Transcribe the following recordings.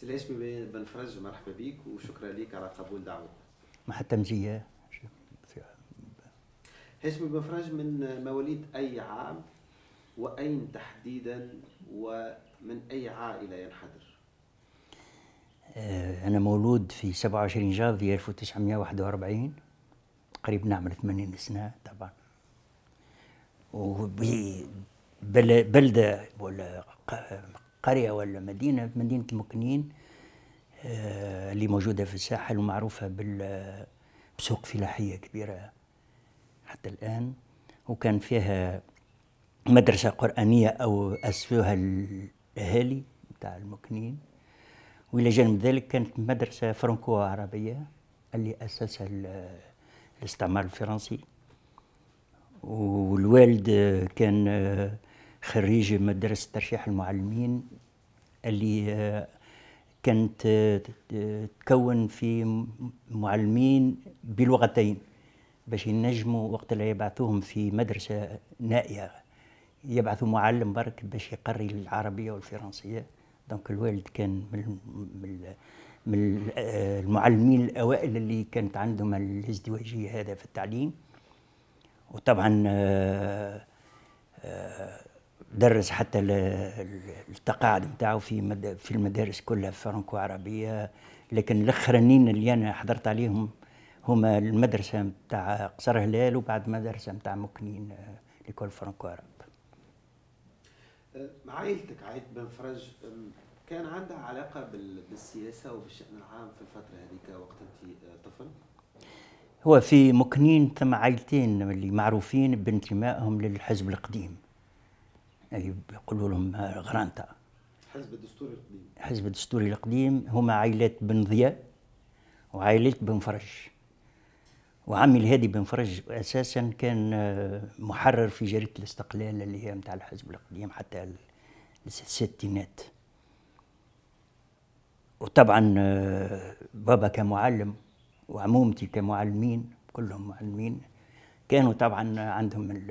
سي الهاشمي بن فرج مرحبا بك وشكرا لك على قبول دعوتنا. ما حتى مزية. هاشمي بن فرج من مواليد اي عام واين تحديدا ومن اي عائله ينحدر؟ آه، انا مولود في 27 جانفي 1941 قريب نعمل 80 سنه طبعا وبلده ولا قرية ولا مدينة مدينة المكنين آه، اللي موجودة في الساحل ومعروفة بسوق فلاحية كبيرة حتى الآن وكان فيها مدرسة قرآنية أو أسسوها الأهالي بتاع المكنين وإلى جانب ذلك كانت مدرسة فرنكو عربية اللي أسسها الاستعمار الفرنسي والوالد كان آه، خريجه مدرسه ترشيح المعلمين اللي آه، كانت آه، تكون في معلمين بلغتين باش ينجموا وقت اللي يبعثوهم في مدرسه نائيه يبعثوا معلم برك باش يقري العربيه والفرنسيه دونك الوالد كان من من آه، المعلمين الاوائل اللي كانت عندهم الازدواجيه هذا في التعليم وطبعا آآ آآ درس حتى التقاعد نتاعو في في المدارس كلها فرنكو عربيه لكن الاخرانيين اللي انا حضرت عليهم هما المدرسه نتاع قصر هلال وبعد مدرسه نتاع مكنين آه، لكل فرنكو عرب مع عائلتك عائلة بن فرج كان عندها علاقة بالسياسة وبالشأن العام في الفترة هذيك وقت أنت آه، طفل؟ هو في مكنين ثم عائلتين اللي معروفين بانتمائهم للحزب القديم يعني بيقولوا لهم غرانتا حزب الدستوري القديم الحزب الدستوري القديم هما عائلات بن ضياء وعائلة بن فرج وعمي الهادي بن فرج اساسا كان آه، محرر في جريده الاستقلال اللي هي نتاع الحزب القديم حتى الستينات وطبعا آه، بابا كمعلم وعمومتي كمعلمين كلهم معلمين كانوا طبعا عندهم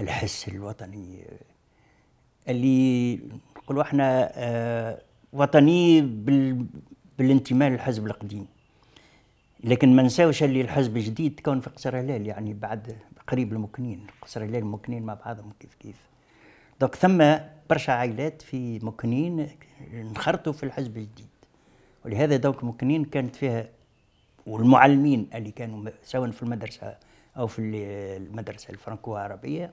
الحس الوطني آه، اللي نقولوا احنا آه وطني بال بالانتماء للحزب القديم لكن ما نساوش اللي الحزب الجديد تكون في قصر هلال يعني بعد قريب المكنين قصر هلال المكنين مع بعضهم كيف كيف دوك ثم برشا عائلات في مكنين انخرطوا في الحزب الجديد ولهذا دوك مكنين كانت فيها والمعلمين اللي كانوا سواء في المدرسه او في المدرسه الفرنكو عربيه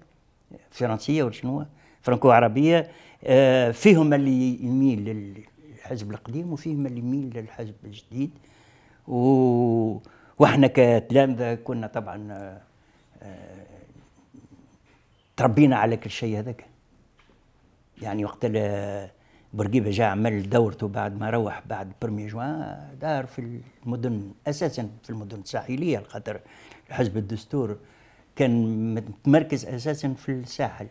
فرنسيه ولا شنو فرنكو عربيه آه، فيهم اللي يميل للحزب القديم وفيهم اللي يميل للحزب الجديد و واحنا كتلامذه كنا طبعا آه، تربينا على كل شيء هذاك يعني وقت بورقيبه جا عمل دورته بعد ما روح بعد برمي جوان دار في المدن اساسا في المدن الساحليه خاطر حزب الدستور كان متمركز اساسا في الساحل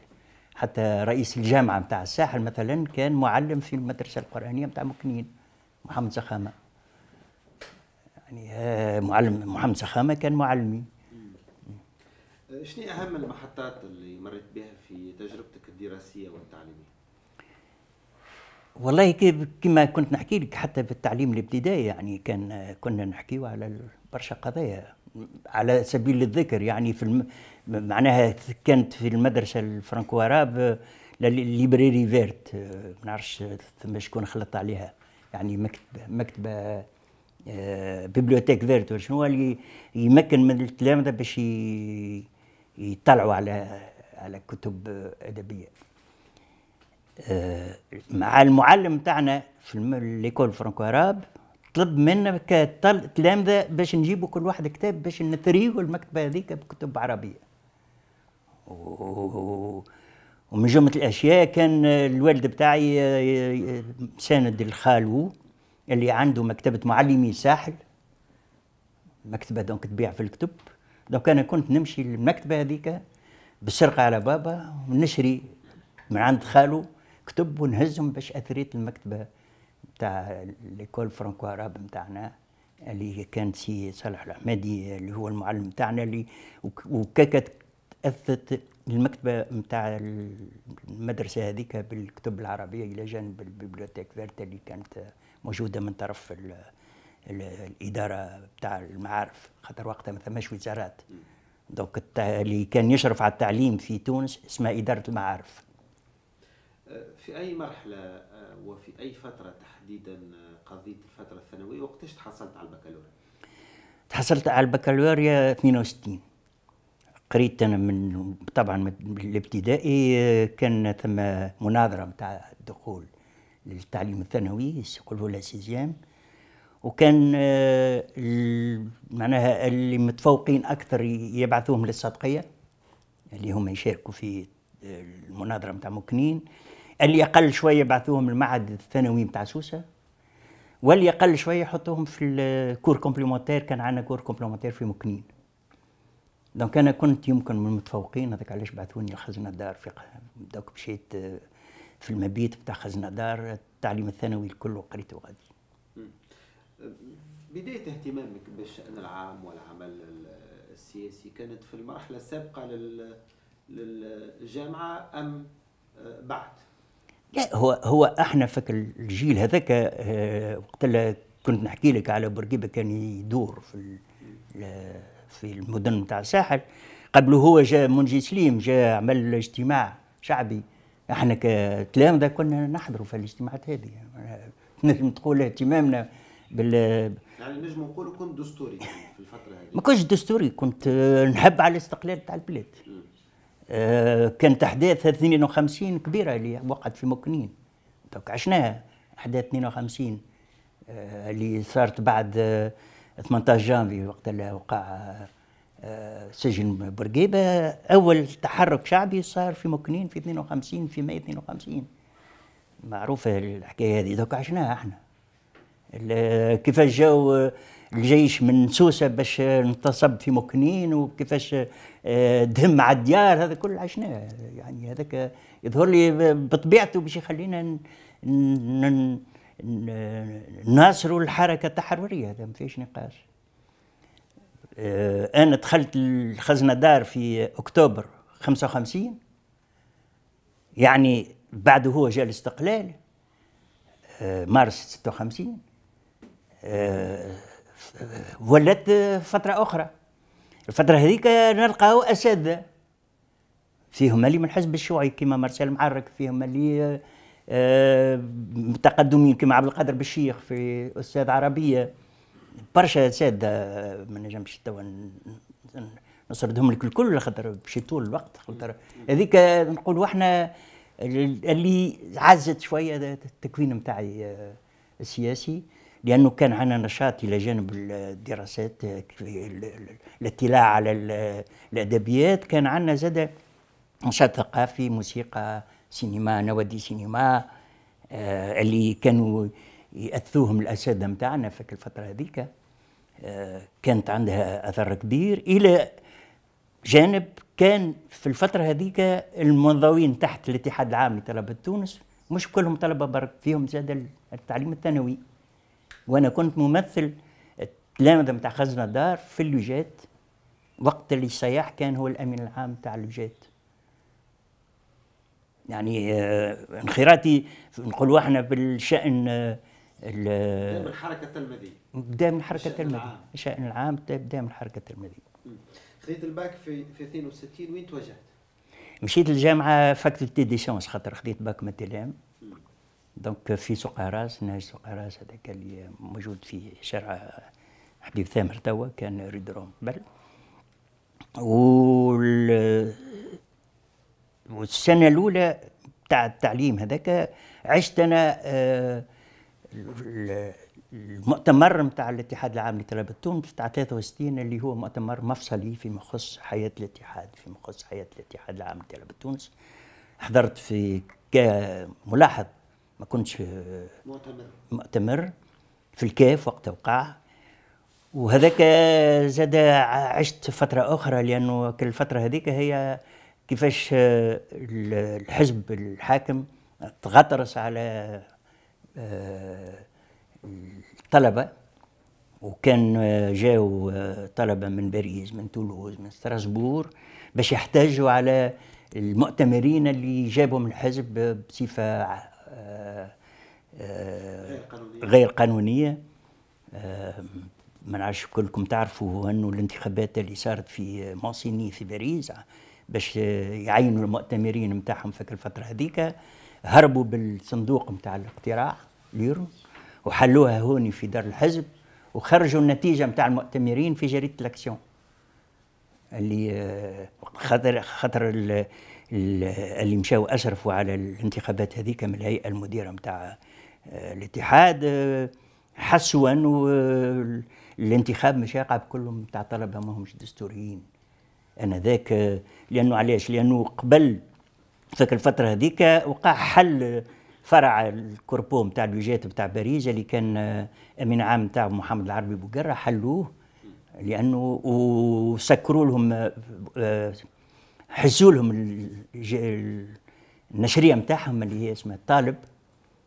حتى رئيس الجامعه نتاع الساحل مثلا كان معلم في المدرسه القرانيه نتاع مكنين محمد زخامه يعني آه، معلم محمد زخامه كان معلمي آه، شنو اهم المحطات اللي مريت بها في تجربتك الدراسيه والتعليميه والله كيف كما كنت نحكي لك حتى في التعليم الابتدائي يعني كان آه، كنا نحكيو على برشا قضايا على سبيل الذكر يعني في الم... معناها كانت في المدرسه الفرنكو عرب ليبريري فيرت ما نعرفش ثم شكون خلط عليها يعني مكتبه مكتبه آه، بيبليوتيك فيرت شنو اللي يمكن من التلامذه باش يطلعوا على على كتب ادبيه آه، مع المعلم تاعنا في ليكول فرانكو عرب طلب منا كتلامذه باش نجيبوا كل واحد كتاب باش نثريه المكتبه هذيك بكتب عربيه ومن جمله الاشياء كان الوالد بتاعي آه، آه، ساند الخالو اللي عنده مكتبه معلمي الساحل مكتبه دونك تبيع في الكتب دونك انا كنت نمشي للمكتبه هذيك بالسرقه على بابا ونشري من عند خالو كتب ونهزهم باش اثريت المكتبه بتاع ليكول فرانكو عرب نتاعنا اللي كان سي صالح الحمادي اللي هو المعلم بتاعنا اللي وكاكت اثت المكتبه نتاع المدرسه هذيك بالكتب العربيه الى جانب البيبليوتيك فيرتا اللي كانت موجوده من طرف الـ الـ الاداره بتاع المعارف خاطر وقتها ما ثماش وزارات دونك اللي كان يشرف على التعليم في تونس اسمها اداره المعارف في اي مرحله وفي اي فتره تحديدا قضيت الفتره الثانويه وقتاش تحصلت على البكالوريا تحصلت على البكالوريا 62 قريت انا من طبعا من الابتدائي آه، كان ثم مناظره نتاع الدخول للتعليم الثانوي يقولوا لا سيزيام وكان آه، معناها اللي متفوقين اكثر يبعثوهم للصدقيه اللي هم يشاركوا في المناظره نتاع مكنين اللي اقل شويه يبعثوهم المعهد الثانوي نتاع سوسه واللي اقل شويه يحطوهم في الكور كومبليمونتير كان عندنا كور كومبليمونتير في مكنين دونك انا كنت يمكن من المتفوقين هذاك علاش بعثوني لخزنه دار في دوك مشيت آه، في المبيت بتاع خزنه دار التعليم الثانوي الكل وقريته غادي بدايه اهتمامك بالشان العام والعمل السياسي كانت في المرحله السابقه لل... للجامعه ام آه، بعد؟ لا هو هو احنا فك الجيل هذاك آه، وقت كنت نحكي لك على بورقيبه كان يدور في في المدن نتاع الساحل قبله هو جاء منجي سليم جاء عمل اجتماع شعبي احنا كتلامذه كنا نحضروا في الاجتماعات هذه نجم تقول اهتمامنا بال يعني نجم نقولوا كنت دستوري في الفتره هذه ما كنتش دستوري كنت نحب على الاستقلال تاع البلاد آه، كانت احداث 52 كبيره اللي وقعت في مكنين دوك عشناها احداث 52 آه، اللي صارت بعد آه 18 جانفي وقت اللي وقع آه، سجن بورقيبة أول تحرك شعبي صار في مكنين في 52 في مايو 52 معروفة الحكاية هذه دوك عشناها احنا كيفاش جاو الجيش من سوسة باش انتصب في مكنين وكيفاش آه، دهم على الديار هذا كل عشناه يعني هذاك يظهر لي بطبيعته باش يخلينا ناصروا الحركه التحرريه هذا ما فيش نقاش آه، انا دخلت الخزنه دار في اكتوبر 55 يعني بعد هو جاء الاستقلال آه، مارس 56 آه، ولات فتره اخرى الفتره هذيك نلقاو اساتذه فيهم اللي من الحزب الشيوعي كما مارسيل معرك فيهم اللي متقدمين آه، كما عبد القادر بالشيخ في استاذ عربيه برشا ساده آه، ما نجمش توا نسردهم لك الكل خاطر مشي طول الوقت خاطر هذيك نقولوا احنا اللي عزت شويه التكوين نتاعي آه، السياسي لانه كان عندنا نشاط الى جانب الدراسات الاطلاع على الادبيات كان عندنا زاد نشاط ثقافي موسيقى سينما نوادي سينما آه اللي كانوا يأثوهم الأساتذة متاعنا في الفترة هذيك آه كانت عندها أثر كبير إلى جانب كان في الفترة هذيك المنضوين تحت الاتحاد العام لطلبة تونس مش كلهم طلبة برك فيهم زاد التعليم الثانوي وأنا كنت ممثل التلامذة متاع خزنة دار في اللوجات وقت اللي السياح كان هو الأمين العام تاع اللوجات يعني آه، انخراطي نقولوا احنا بالشان آه، بدا من حركه التلمذيه بدا من حركه التلمذيه الشان العام بدا من حركه التلمذيه خذيت الباك في في 62 وين توجهت؟ مشيت للجامعه فاكولتي دي سيونس خاطر خذيت باك من دونك في سوق راس نهج سوق راس هذاك اللي موجود في شارع حبيب ثامر توا كان ريدروم قبل و والسنه الاولى بتاع التعليم هذاك عشت انا آه، المؤتمر نتاع الاتحاد العام لطلبه تونس بتاع 63 اللي هو مؤتمر مفصلي فيما يخص حياه الاتحاد فيما يخص حياه الاتحاد العام لطلبه تونس حضرت في كملاحظ ما كنتش آه، مؤتمر مؤتمر في الكاف وقت وقع وهذاك زاد عشت فتره اخرى لانه الفتره هذيك هي كيفاش آه، الحزب الحاكم تغطرس على آه، الطلبه وكان آه، جاو طلبه من باريس من تولوز من ستراسبور باش يحتاجوا على المؤتمرين اللي جابهم الحزب بصفه غير قانونيه ما نعرفش كلكم تعرفوا انه الانتخابات اللي صارت في مونسيني في باريس باش يعينوا المؤتمرين نتاعهم في الفتره هذيك هربوا بالصندوق نتاع الاقتراع ليرو وحلوها هوني في دار الحزب وخرجوا النتيجه نتاع المؤتمرين في جريده الاكسيون اللي خاطر خاطر اللي مشاو اشرفوا على الانتخابات هذيك من الهيئه المديره نتاع آه، الاتحاد آه، حسوا انه آه، الانتخاب مش يقع بكلهم نتاع طلبه ماهمش دستوريين انا ذاك لانه علاش لانه قبل فاك الفتره هذيك وقع حل فرع الكوربو نتاع الوجات نتاع باريس اللي كان امين عام نتاع محمد العربي بوقره حلوه لانه وسكروا لهم حزوا لهم النشريه نتاعهم اللي هي اسمها الطالب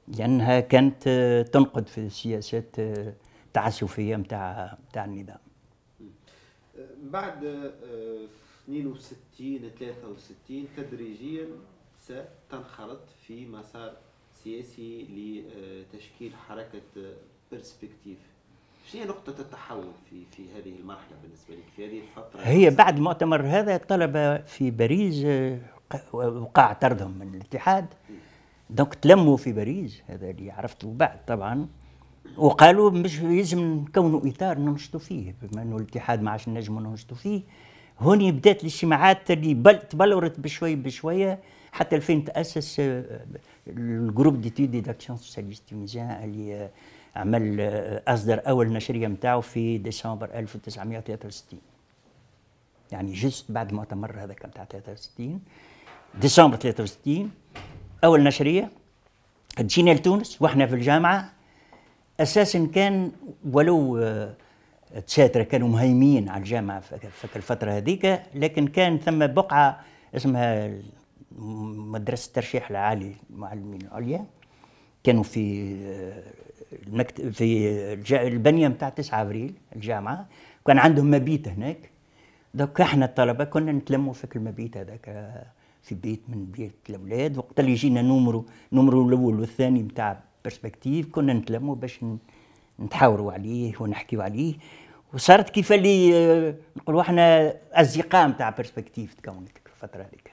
لانها كانت تنقد في السياسات التعسفيه نتاع نتاع النظام بعد 62 آه، 63 تدريجيا ستنخرط في مسار سياسي لتشكيل حركة برسبكتيف آه، شنو نقطة التحول في في هذه المرحلة بالنسبة لك في هذه الفترة؟ هي بعد المؤتمر هذا الطلبة في باريس آه، وقع طردهم من الاتحاد دونك تلموا في باريس هذا اللي عرفته بعد طبعا وقالوا مش لازم نكونوا اطار ننشطوا فيه بما انه الاتحاد ما عادش نجموا ننشطوا فيه هوني بدات الاجتماعات اللي بل تبلورت بشوي بشويه حتى 2000 تاسس آه، الجروب دي داكسيون سوسياليست تونيزيان اللي آه، عمل آه، اصدر اول نشريه نتاعو في ديسمبر 1963 يعني جست بعد المؤتمر هذاك نتاع 63 ديسمبر 63 اول نشريه جينا لتونس واحنا في الجامعه اساسا كان ولو آه، تساتره كانوا مهيمين على الجامعه في الفتره هذيك لكن كان ثم بقعه اسمها مدرسه الترشيح العالي المعلمين العليا كانوا في آه، المكتب في البنيه نتاع 9 ابريل الجامعه كان عندهم مبيت هناك دوك احنا الطلبه كنا نتلموا في المبيت هذاك آه، في بيت من بيت الاولاد وقت اللي يجينا نمرو نمرو الاول والثاني نتاع برسبكتيف كنا نتلموا باش نتحاوروا عليه ونحكيوا عليه وصارت كيف اللي آه، نقولوا احنا اصدقاء نتاع برسبكتيف تكونت الفتره هذيك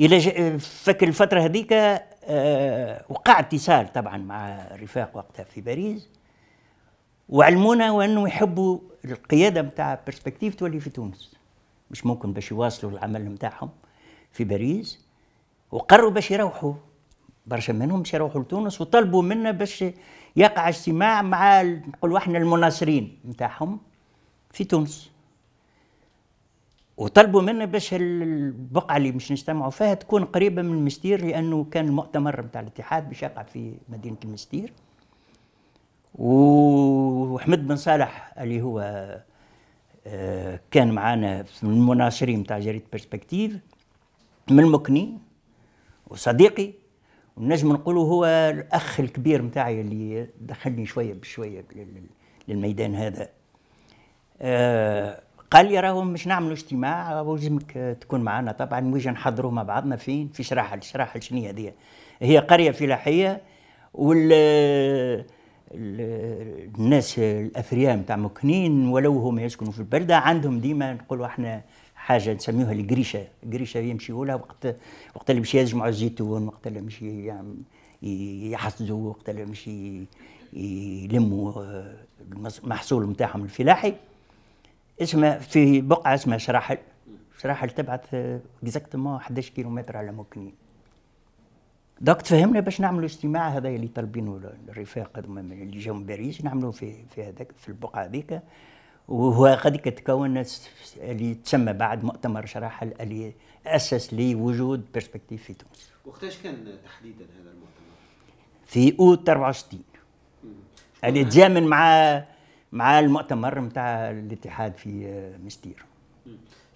الى آه، فك الفتره هذيك آه، وقع اتصال طبعا مع رفاق وقتها في باريس وعلمونا وانه يحبوا القياده نتاع برسبكتيف تولي في تونس مش ممكن باش يواصلوا العمل نتاعهم في باريس وقروا باش يروحوا برشا منهم باش يروحوا لتونس وطلبوا منا باش يقع اجتماع مع نقولوا احنا المناصرين نتاعهم في تونس وطلبوا منا باش البقعه اللي باش نجتمعوا فيها تكون قريبه من المستير لانه كان المؤتمر نتاع الاتحاد باش يقع في مدينه المستير وحمد بن صالح اللي هو آه، كان معانا من المناصرين نتاع جريده برسبكتيف من المكني وصديقي ونجم نقولوا هو الاخ الكبير نتاعي اللي دخلني شويه بشويه للميدان هذا آه، قال لي راهم مش نعملوا اجتماع ولازمك تكون معنا طبعا ويجي نحضروا مع بعضنا فين في شراحل شراحل شنو هذه هي قريه فلاحيه وال الناس الاثرياء نتاع مكنين ولو هم يسكنوا في البلده عندهم ديما نقولوا احنا حاجه نسميوها القريشه القريشه يمشيوا لها وقت وقت اللي مشي يجمعوا الزيتون وقت اللي مشي يعني يحصدوا وقت اللي مشي يلموا آه، المحصول نتاعهم الفلاحي اسمه في بقعه اسمها شراحل شراحل تبعث اكزاكتومون 11 كيلومتر على موكنين دوك تفهمنا باش نعملوا اجتماع هذا اللي طالبينه الرفاق اللي جاو من باريس نعملوه في في هذاك في البقعه هذيك وهذه تكون اللي تسمى بعد مؤتمر شراحه اللي اسس لوجود بيرسبكتيف في تونس. وقتاش كان تحديدا هذا المؤتمر؟ في اوت 64 اللي تزامن مع مع المؤتمر نتاع الاتحاد في آه، مستير.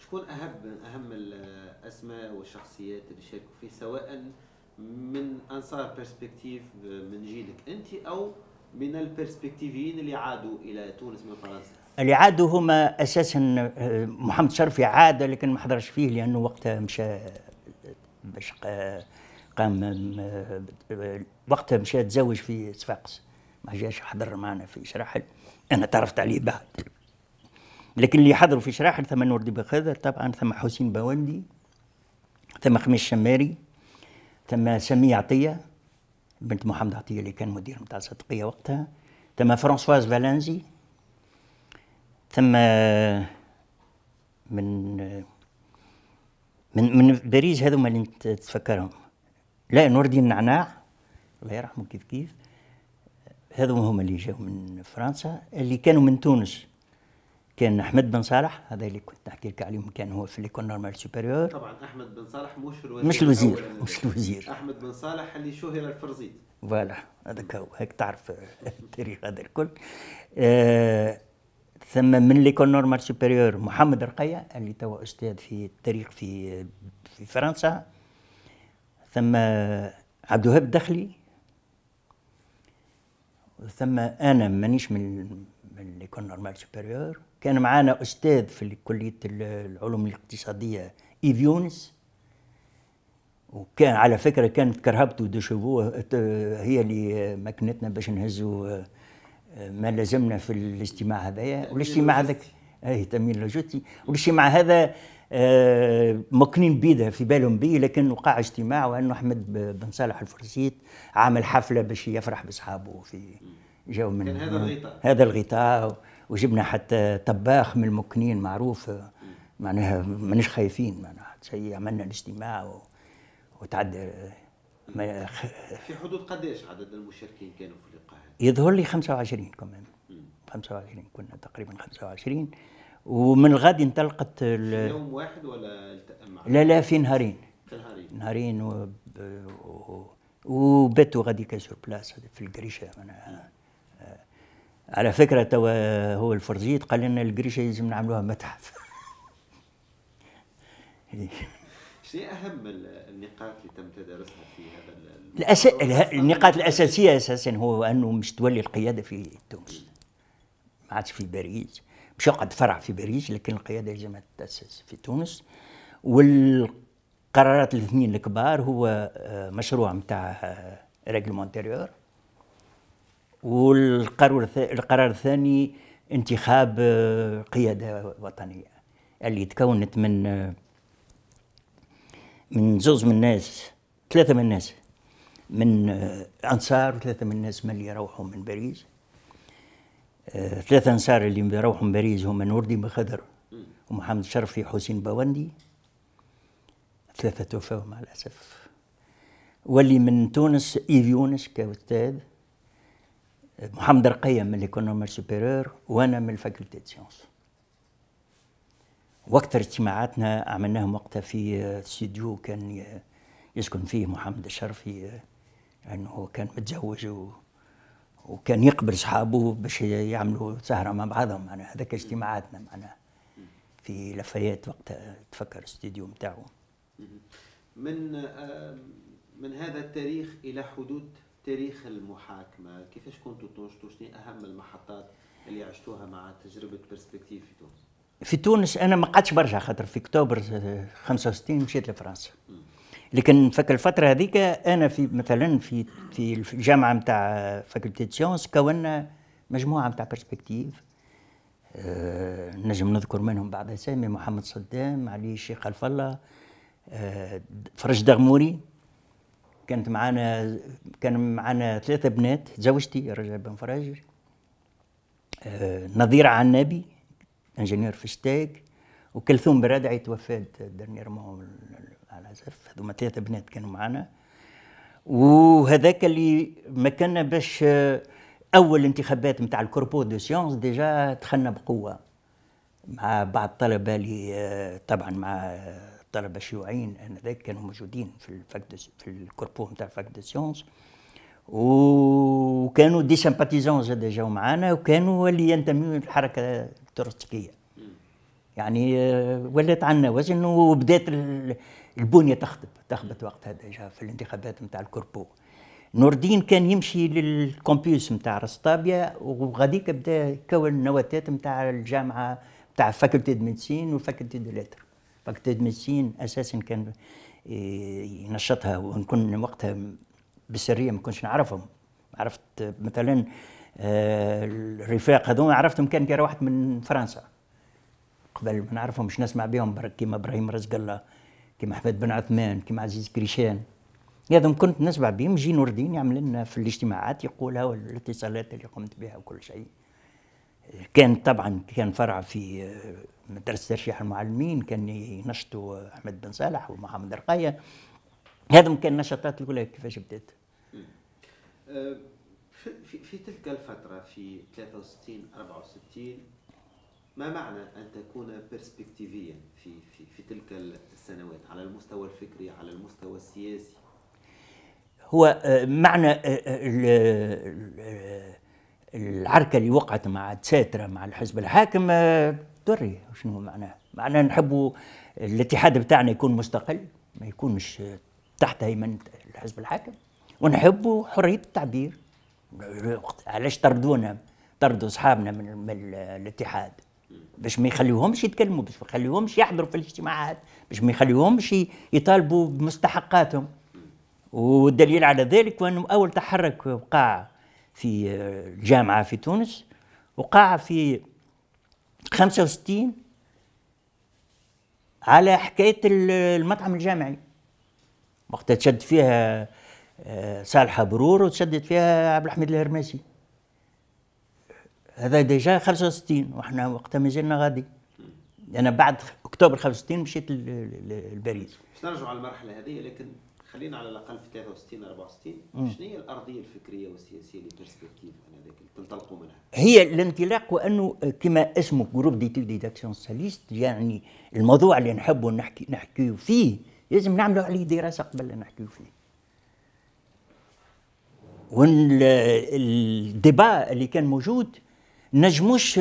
شكون اهم اهم الاسماء والشخصيات اللي شاركوا فيه سواء من انصار بيرسبكتيف من جيلك انت او من البيرسبكتيفيين اللي عادوا الى تونس من فرنسا؟ اللي عادوا هما اساسا آه، محمد شرفي عاد لكن ما حضرش فيه لانه وقتها مشى باش قام آه، وقتها مشى تزوج في صفاقس ما جاش حضر معنا في شراحل انا تعرفت عليه بعد لكن اللي حضروا في شراحل ثم نور الدين خضر طبعا ثم حسين بوندي ثم خميس شماري ثم سمية عطية بنت محمد عطية اللي كان مدير متاع صدقية وقتها ثم فرانسواز فالانزي ثم من من من باريس هذوما اللي تفكرهم لا نور الدين النعناع الله يرحمه كيف كيف هذوما هما اللي جاوا من فرنسا اللي كانوا من تونس كان احمد بن صالح هذا اللي كنت نحكي لك عليهم كان هو في ليكون نورمال سوبيريور طبعا احمد بن صالح مش الوزير مش الوزير مش الوزير احمد بن صالح اللي شهر الفرزيد فوالا هذاك هو هيك تعرف التاريخ هذا الكل آه ثم من ليكول نورمال سوبيريور محمد رقية اللي توا استاذ في التاريخ في في فرنسا ثم عبد الوهاب الدخلي ثم انا مانيش من من ليكول نورمال سوبيريور كان معانا استاذ في كليه العلوم الاقتصاديه ايف يونس وكان على فكره كانت كرهبته دو هي اللي مكنتنا باش نهزوا ما لازمنا في الاجتماع هذايا والاجتماع هذاك اي تامين لوجستي والاجتماع هذا آه، مكنين بيده في بالهم بي لكن وقع اجتماع وانه احمد بن صالح الفرسيت عامل حفله باش يفرح باصحابه في جاو من كان هذا الغطاء هذا الغطاء وجبنا حتى طباخ من المكنين معروف معناها مانيش خايفين معناها شيء عملنا الاجتماع و... وتعدى آه، ما... في حدود قداش عدد المشاركين كانوا يظهر لي 25 كمان 25 كنا تقريبا 25 ومن الغد انطلقت في يوم واحد ولا لا لا في نهارين في نهارين نهارين و... و... وباتوا سور بلاس في القريشه انا آه، على فكره توا هو الفرزيت قال لنا القريشه لازم نعملوها متحف شنو اهم النقاط اللي تم تدارسها في هذا الأس... النقاط الاساسيه اساسا هو انه مش تولي القياده في تونس ما عادش في باريس مش يقعد فرع في باريس لكن القياده لازم تتاسس في تونس والقرارات الاثنين الكبار هو آه، مشروع نتاع ريغلمون آه، والقرار القرار الثاني انتخاب آه، قياده وطنيه اللي تكونت من من زوز من الناس ثلاثة من الناس من آه، أنصار وثلاثة من الناس من اللي يروحوا من باريس آه، ثلاثة أنصار اللي يروحوا من باريس هما نور الدين بخدر ومحمد شرفي حسين بوندي ثلاثة توفوا مع الأسف واللي من تونس إيف يونس كأستاذ محمد رقية من ليكونومير سوبيريور وأنا من الفاكولتي دي سيونس وقت اجتماعاتنا عملناهم وقتها في استديو كان يسكن فيه محمد الشرفي انه يعني كان متزوج و وكان يقبل اصحابه باش يعملوا سهره مع بعضهم معنا يعني هذاك اجتماعاتنا معناها في لفايات وقتها تفكر استديو نتاعو من من هذا التاريخ الى حدود تاريخ المحاكمه كيفاش كنتوا تنشطوا شنو اهم المحطات اللي عشتوها مع تجربه برسبكتيف في تونس في تونس انا ما قعدتش برشا خاطر في اكتوبر 65 آه، مشيت لفرنسا لكن فك الفتره هذيك انا في مثلا في في الجامعه نتاع فاكولتي سيونس كونا مجموعه نتاع برسبكتيف آه، نجم نذكر منهم بعض اسامي محمد صدام علي الشيخ خلف الله آه، فرج دغموري كانت معانا كان معانا ثلاثه بنات زوجتي رجب بن فرج نظير عنابي انجينير في شتايك وكلثوم برادعي توفات ديرنيرمون على الاسف هذوما ثلاثه بنات كانوا معنا وهذاك اللي مكنا باش اول انتخابات نتاع الكوربو دو سيونس ديجا دخلنا بقوه مع بعض الطلبه اللي طبعا مع الطلبه الشيوعيين انذاك كانوا موجودين في الفاك في الكوربو نتاع الفاك دو سيونس وكانوا دي سامباتيزون زاد جاو معانا وكانوا اللي ينتميوا للحركه التروتسكيه يعني آه، ولات عندنا وزن وبدات البنيه تخطب تخبط وقتها ديجا في الانتخابات نتاع الكوربو نور الدين كان يمشي للكومبيوس نتاع رستابيا وغاديك بدا يكون النواتات نتاع الجامعه نتاع فاكولتي دو ميديسين وفاكولتي دو لتر فاكولتي دو ميديسين اساسا كان آه، ينشطها ونكون وقتها بالسريه ما كنتش نعرفهم عرفت آه، مثلا آه، الرفاق هذوما عرفتهم كان كان واحد من فرنسا قبل ما نعرفهمش نسمع بهم برك كيما ابراهيم رزق الله كيما حفاد بن عثمان كيما عزيز كريشان هذوم كنت نسمع بهم جي نور الدين يعمل لنا في الاجتماعات يقولها والاتصالات اللي قمت بها وكل شيء كان طبعا كان فرع في آه، مدرسه ترشيح المعلمين كان ينشطوا احمد بن صالح ومحمد رقايه هذم كان النشاطات الاولى كيفاش بدات في, في, في تلك الفترة في 63 64 ما معنى أن تكون برسبكتيفيا في, في, في تلك السنوات على المستوى الفكري على المستوى السياسي هو آه، معنى آه، آه، العركة اللي وقعت مع تساترة مع الحزب الحاكم دري شنو معناه معناه نحبوا الاتحاد بتاعنا يكون مستقل ما يكونش تحت هيمنة الحزب الحاكم ونحبوا حرية التعبير علاش طردونا طردوا اصحابنا من, الاتحاد باش ما يخليوهمش يتكلموا باش ما يخليوهمش يحضروا في الاجتماعات باش ما يخليوهمش يطالبوا بمستحقاتهم والدليل على ذلك وانه اول تحرك وقع في آه، الجامعه في تونس وقع في 65 على حكايه المطعم الجامعي وقت تشد فيها آه، صالحه برور وتشدد فيها عبد الحميد الهرماسي هذا ديجا 65 وحنا وقتها مازلنا غادي انا بعد اكتوبر 65 مشيت لباريس باش نرجعوا على المرحله هذه لكن خلينا على الاقل في 63 64 شنو هي الارضيه الفكريه والسياسيه اللي برسبكتيف انذاك تنطلقوا منها؟ هي الانطلاق وانه كما اسمه جروب دي داكسيون سوسياليست يعني الموضوع اللي نحبوا نحكي نحكيو فيه لازم نعملوا عليه دراسه قبل لا نحكيو فيه. والدباء اللي كان موجود نجموش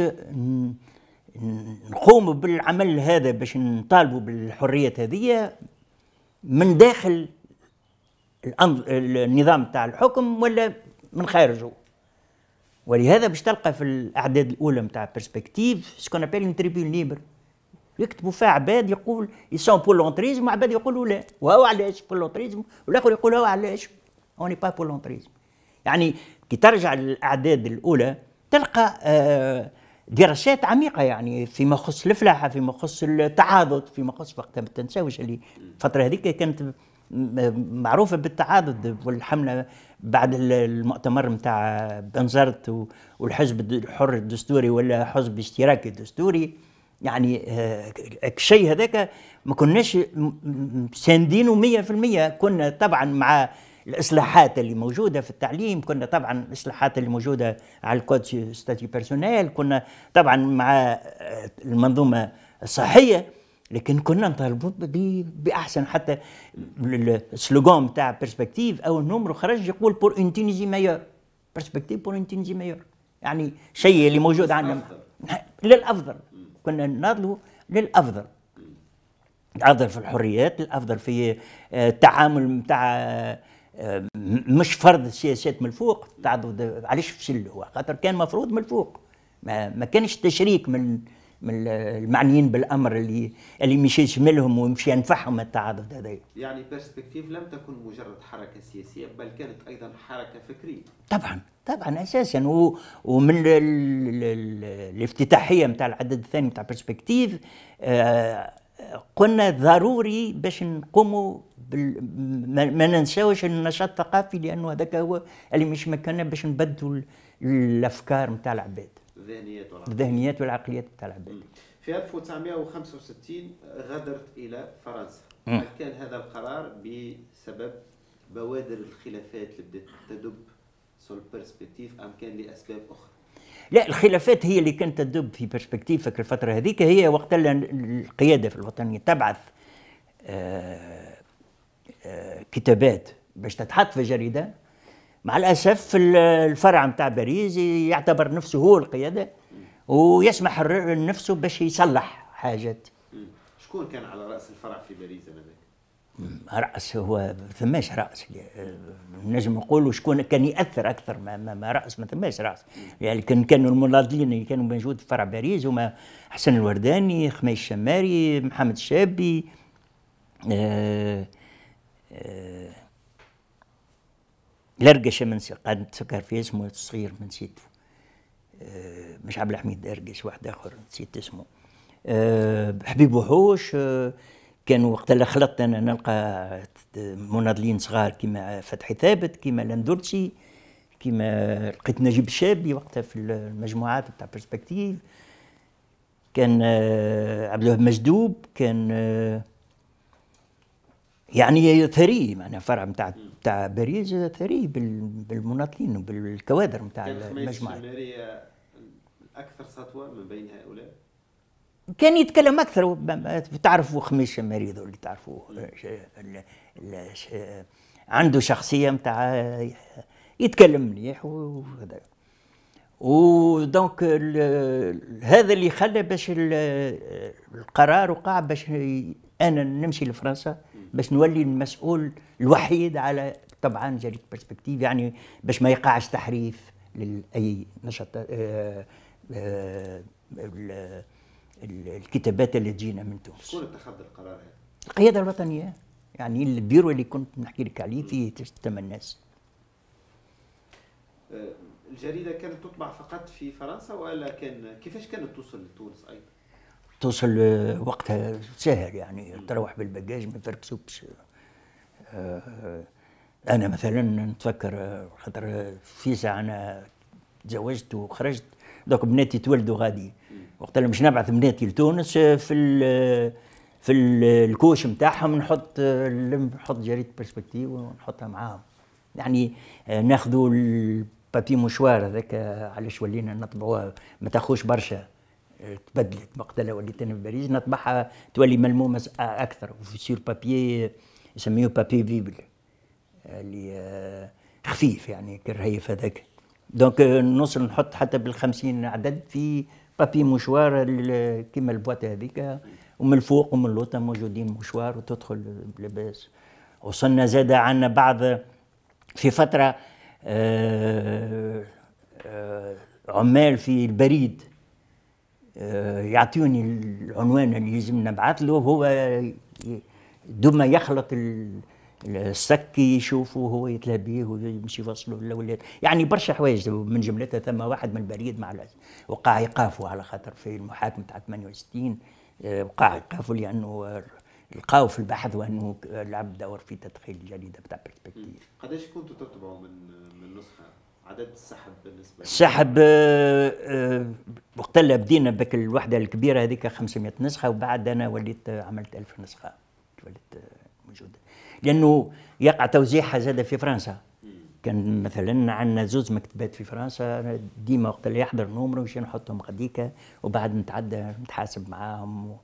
نقوم بالعمل هذا باش نطالبوا بالحريات هذه من داخل النظام تاع الحكم ولا من خارجه ولهذا باش تلقى في الاعداد الاولى نتاع برسبكتيف سكون ابيل اون تريبيون ليبر يكتبوا فيها عباد يقول يسون بور لونتريزم وعباد يقولوا لا وهو علاش بور لونتريزم والاخر يقول هو علاش اوني با بور لونتريزم يعني كي ترجع للاعداد الاولى تلقى آه، دراسات عميقه يعني فيما يخص الفلاحه فيما يخص التعاضد فيما يخص وقتها ما تنساوش اللي الفتره هذيك كانت آه، معروفه بالتعاضد والحمله بعد المؤتمر نتاع بنزرت والحزب الحر الدستوري ولا حزب اشتراكي الدستوري يعني الشيء آه، هذاك ما كناش ساندينه 100% كنا طبعا مع الاصلاحات اللي موجوده في التعليم كنا طبعا الاصلاحات اللي موجوده على الكود ستاتي بيرسونيل كنا طبعا مع آه، المنظومه الصحيه لكن كنا نطالبوا باحسن حتى السلوغون تاع بيرسبكتيف او النمر خرج يقول بور اون تونيزي مايور بيرسبكتيف بور اون تونيزي مايور يعني شيء اللي موجود عندنا للافضل كنا نناضلوا للافضل الافضل في الحريات الافضل في آه، التعامل نتاع آه، مش فرض سياسات من الفوق تعضد علاش فشل هو خاطر كان مفروض من الفوق ما, ما كانش تشريك من من المعنيين بالامر اللي اللي مش يشملهم ومش ينفعهم التعاضد هذا يعني بيرسبكتيف لم تكن مجرد حركه سياسيه بل كانت ايضا حركه فكريه طبعا طبعا اساسا و... ومن الافتتاحيه نتاع العدد الثاني نتاع بيرسبكتيف آه قلنا ضروري باش نقوموا بال... ما ننساوش النشاط الثقافي لانه هذاك هو اللي مش مكاننا باش نبدلوا الافكار نتاع العباد الذهنيات والعقليات الذهنيات والعقليات نتاع العباد في 1965 غادرت الى فرنسا هل كان هذا القرار بسبب بوادر الخلافات اللي بدات تدب سو البيرسبكتيف ام كان لاسباب اخرى لا الخلافات هي اللي كانت تدب في برسبكتيفك الفترة هذيك هي وقت القيادة في الوطنية تبعث آه آه كتابات باش تتحط في جريدة مع الأسف الفرع متاع باريس يعتبر نفسه هو القيادة ويسمح نفسه باش يصلح حاجات شكون كان على رأس الفرع في باريس انذاك؟ رأس هو ثماش رأس نجم نقولوا شكون كان يأثر أكثر ما, ما, ما رأس ما ثماش رأس يعني كان كانوا المناضلين اللي يعني كانوا موجود في فرع باريس هما حسن الورداني خميس الشماري محمد الشابي ااا آه، آآ آه، من قد نتذكر في اسمه الصغير من نسيت آه، مش عبد الحميد ارقش واحد آخر نسيت اسمه حبيب وحوش كان وقت اللي خلطت انا نلقى مناضلين صغار كيما فتحي ثابت كيما لندرتشي كيما لقيت نجيب الشابي وقتها في المجموعات تاع برسبكتيف كان آه، عبد الوهاب مجدوب كان آه، يعني ثري معناها فرع نتاع نتاع باريس ثري بالمناضلين وبالكوادر نتاع المجموعه. كانت الأكثر سطوة من بين هؤلاء؟ كان يتكلم اكثر تعرفوا خميس مريض اللي تعرفوه عنده شخصيه نتاع يتكلم مليح وهذا ودونك هذا اللي خلى باش القرار وقع باش انا نمشي لفرنسا باش نولي المسؤول الوحيد على طبعا جريده برسبكتيف يعني باش ما يقعش تحريف لاي نشاط آآ آه، آه، الكتابات اللي جينا من تونس شكون اتخذ القرار هذا؟ القياده الوطنيه يعني البيرو اللي كنت نحكي لك عليه فيه ثمان ناس أه، الجريده كانت تطبع فقط في فرنسا ولا كان كيفاش كانت توصل لتونس ايضا؟ توصل أه، وقتها سهل يعني تروح بالبجاج ما تركسوكش أه، انا مثلا نتفكر خاطر في ساعه انا تزوجت وخرجت دوك بناتي تولدوا غادي وقت اللي مش نبعث بناتي لتونس آه، في ال آه، في آه، الكوش نتاعهم نحط نحط جريده برسبكتيف ونحطها معاهم يعني ناخذوا البابي مشوار هذاك علاش ولينا نطبعوها ما تاخوش برشا تبدلت اللي وليت انا في باريس نطبعها تولي ملمومه اكثر وفي سير بابي يسميه بابي فيبل اللي خفيف يعني كرهيف هذاك دونك نوصل نحط حتى بالخمسين عدد في بابي مشوار كيما البواط هذيك ومن الفوق ومن اللوطة موجودين مشوار وتدخل لباس وصلنا زاد عنا بعض في فترة آه آه عمال في البريد آه يعطيوني العنوان اللي يلزم نبعث له هو دوما يخلط السكي يشوفوا هو يتلهى ويمشي يوصلوا للاولاد يعني برشا حوايج من جملتها ثم واحد من البريد مع وقع ايقافه على خاطر في المحاكمه تاع 68 آه، وقع ايقافه لانه لقاو في البحث وانه لعب دور في تدخيل الجريده بتاع برسبكتيف. قداش كنتوا تطبعوا من من نسخه عدد السحب بالنسبه السحب آه، آه، وقت اللي بدينا بك الوحده الكبيره هذيك 500 نسخه وبعد انا وليت عملت 1000 نسخه وليت موجوده. لانه يقع توزيعها زاد في فرنسا كان مثلا عندنا زوز مكتبات في فرنسا ديما وقت اللي يحضر نومر مشي نحطهم قديكه وبعد نتعدى نتحاسب معاهم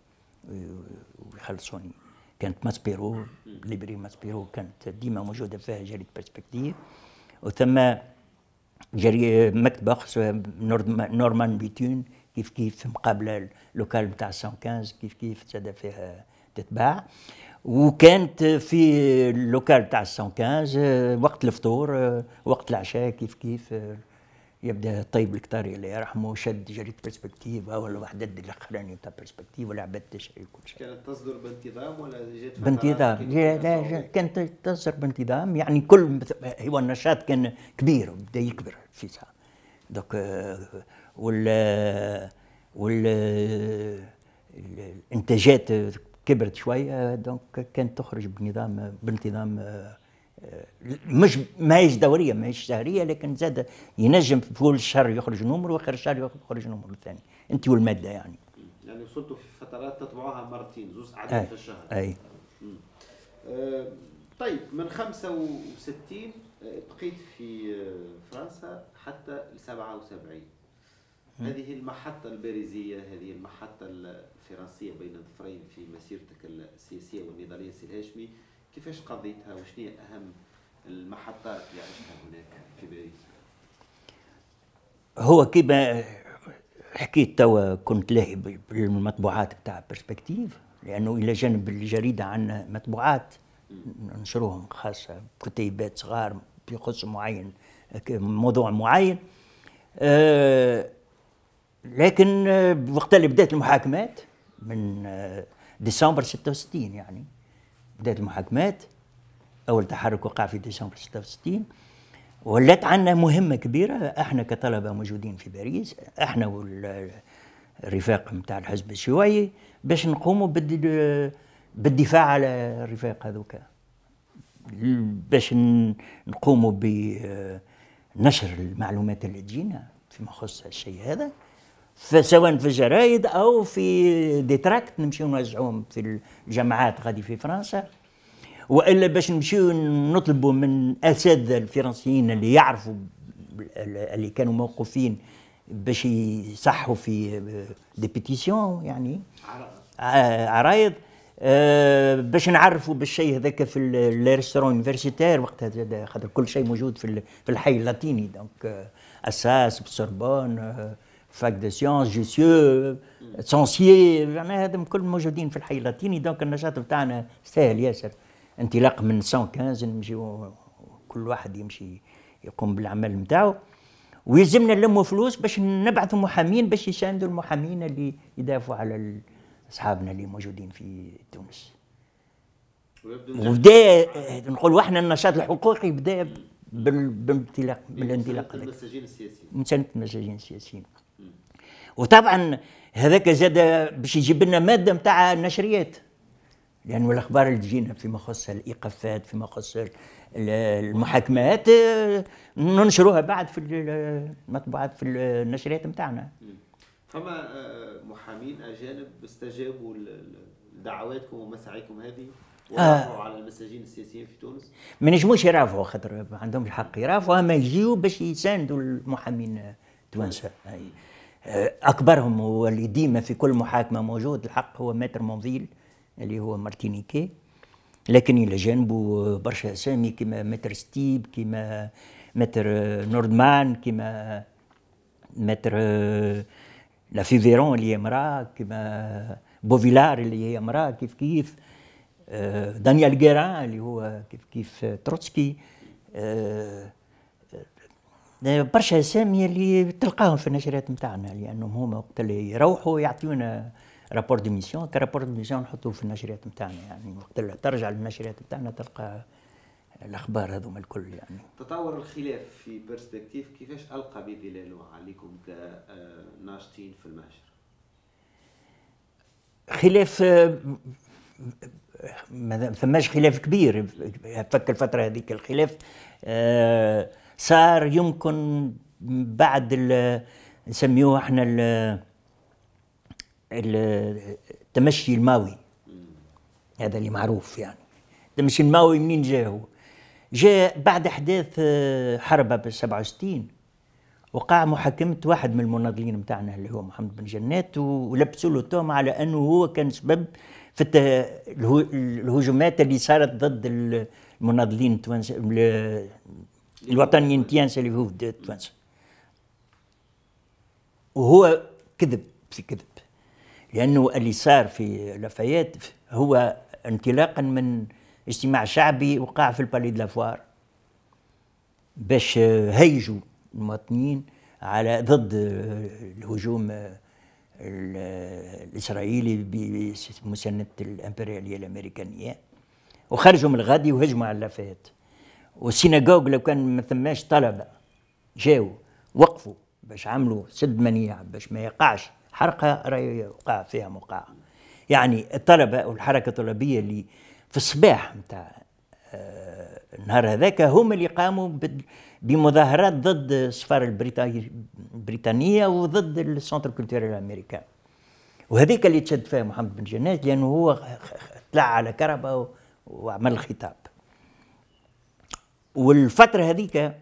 ويخلصوني كانت ماسبيرو ليبري ماسبيرو كانت ديما موجوده فيها جريده برسبكتيف وثم جري مكتبه نورمان بيتون كيف كيف مقابله لوكال نتاع 115 كيف كيف زاد فيها تتباع وكانت في اللوكال تاع 115 آه، وقت الفطور آه، وقت العشاء كيف كيف آه، يبدا الطيب الكتاري الله يرحمه شد جريده برسبكتيف ولا واحد دي الاخراني تاع برسبكتيف ولا عباد تشري كل شيء. كانت تصدر بانتظام ولا جات بانتظام لا لا كانت تصدر بانتظام يعني كل هو النشاط كان كبير بدا يكبر في ساعه دوك وال وال الانتاجات كبرت شويه آه، دونك كانت تخرج بنظام بانتظام آه، آه، مش ماهيش دوريه ماهيش شهريه لكن زاد ينجم في كل شهر يخرج نمر واخر شهر يخرج نمر ثاني انت والماده يعني يعني وصلتوا في فترات تطبعوها مرتين زوز عدد في الشهر اي طيب من 65 بقيت في فرنسا حتى ل 77 هذه المحطه الباريزيه هذه المحطه الحراسيه بين ظفرين في مسيرتك السياسيه والنضاليه السي الهاشمي كيفاش قضيتها وشنو هي اهم المحطات اللي عشتها هناك في باريس؟ هو كيما حكيت توا كنت لاهي بالمطبوعات بتاع برسبكتيف لانه الى جانب الجريده عندنا مطبوعات ننشروهم خاصه كتيبات صغار بخص معين موضوع معين آه لكن آه، وقت اللي بدات المحاكمات من آه، ديسمبر 66 يعني بدات المحاكمات اول تحرك وقع في ديسمبر 66 ولات عندنا مهمه كبيره احنا كطلبه موجودين في باريس احنا والرفاق نتاع الحزب الشيوعي باش نقوموا بالدفاع على الرفاق هذوك باش نقوموا بنشر آه، المعلومات اللي تجينا فيما يخص الشيء هذا سواء في الجرايد او في دي تراكت نمشيو نوزعوهم في الجامعات غادي في فرنسا والا باش نمشيو نطلبوا من اساتذه الفرنسيين اللي يعرفوا اللي كانوا موقوفين باش يصحوا في دي بيتيسيون يعني عرايض آه،, آه باش نعرفوا بالشيء هذاك في الريستورون يونيفرسيتير وقتها خاطر كل شيء موجود في في الحي اللاتيني دونك آه، اساس بالسوربون آه، فاك دي سيونس جيسيو سونسيي معناها هذم كل موجودين في الحي اللاتيني دونك النشاط بتاعنا سهل ياسر انطلاق من 115 نمشيو كل واحد يمشي يقوم بالعمل نتاعو ويلزمنا نلموا فلوس باش نبعثوا محامين باش يساندوا المحامين اللي يدافعوا على اصحابنا اللي موجودين في تونس وبدا آه، نقول احنا النشاط الحقوقي بدا بالانطلاق من الانطلاق السياسيين من سنه المساجين السياسيين وطبعا هذاك زاد باش يجيب لنا ماده نتاع النشريات لانه الاخبار اللي تجينا فيما يخص الايقافات فيما يخص المحاكمات آه، ننشروها بعد في المطبوعات في النشريات نتاعنا فما آه، محامين اجانب استجابوا لدعواتكم ومساعيكم هذه ورافعوا آه. على المساجين السياسيين في تونس؟ ما نجموش يرافعوا خاطر ما عندهمش الحق يرافعوا اما يجيو باش يساندوا المحامين التوانسه آه، اكبرهم هو اللي ديما في كل محاكمه موجود الحق هو ماتر مونفيل اللي هو مارتينيكي لكن الى جانبه برشا اسامي كما متر ستيب كما متر آه، نوردمان كما متر آه، لافيفيرون اللي هي امراه كما بوفيلار اللي هي امراه كيف كيف دانيال جيران اللي هو كيف كيف تروتسكي برشا اسامي اللي تلقاهم في النشرات نتاعنا لانهم هما وقت اللي يروحوا يعطيونا رابور دو ميسيون كرابور دو ميسيون نحطوه في النشرات نتاعنا يعني وقت اللي ترجع للنشرات نتاعنا تلقى الاخبار هذوما الكل يعني تطور الخلاف في برسبكتيف كيفاش القى بظلاله عليكم كناشطين آه، في المهجر خلاف آه، ما ثماش خلاف كبير فك الفتره هذيك الخلاف آه صار يمكن بعد نسميوه احنا التمشي الماوي هذا اللي معروف يعني التمشي الماوي منين جاء هو جاء بعد احداث حربه ب 67 وقع محاكمة واحد من المناضلين بتاعنا اللي هو محمد بن جنات ولبسوا له التهمة على أنه هو كان سبب في الهجومات اللي صارت ضد المناضلين الوطنيتين سلفوه في تونس وهو كذب في كذب لانه اللي صار في لافايات هو انطلاقا من اجتماع شعبي وقع في البالي دلافوار باش هيجوا المواطنين على ضد الهجوم الاسرائيلي بمسانده الامبرياليه الامريكانيه وخرجوا من الغادي وهجموا على لافايات والسيناغوغ لو كان ما ثماش طلبه جاو وقفوا باش عملوا سد منيع باش ما يقعش حرقه راهي وقع فيها موقع يعني الطلبه والحركه الطلبيه اللي في الصباح نتاع آه، النهار هذاك هما اللي قاموا بمظاهرات ضد السفاره البريطانيه وضد السنتر كولتيري الامريكان وهذيك اللي تشد فيها محمد بن جنات لانه هو طلع على كربه وعمل الخطاب والفتره هذيك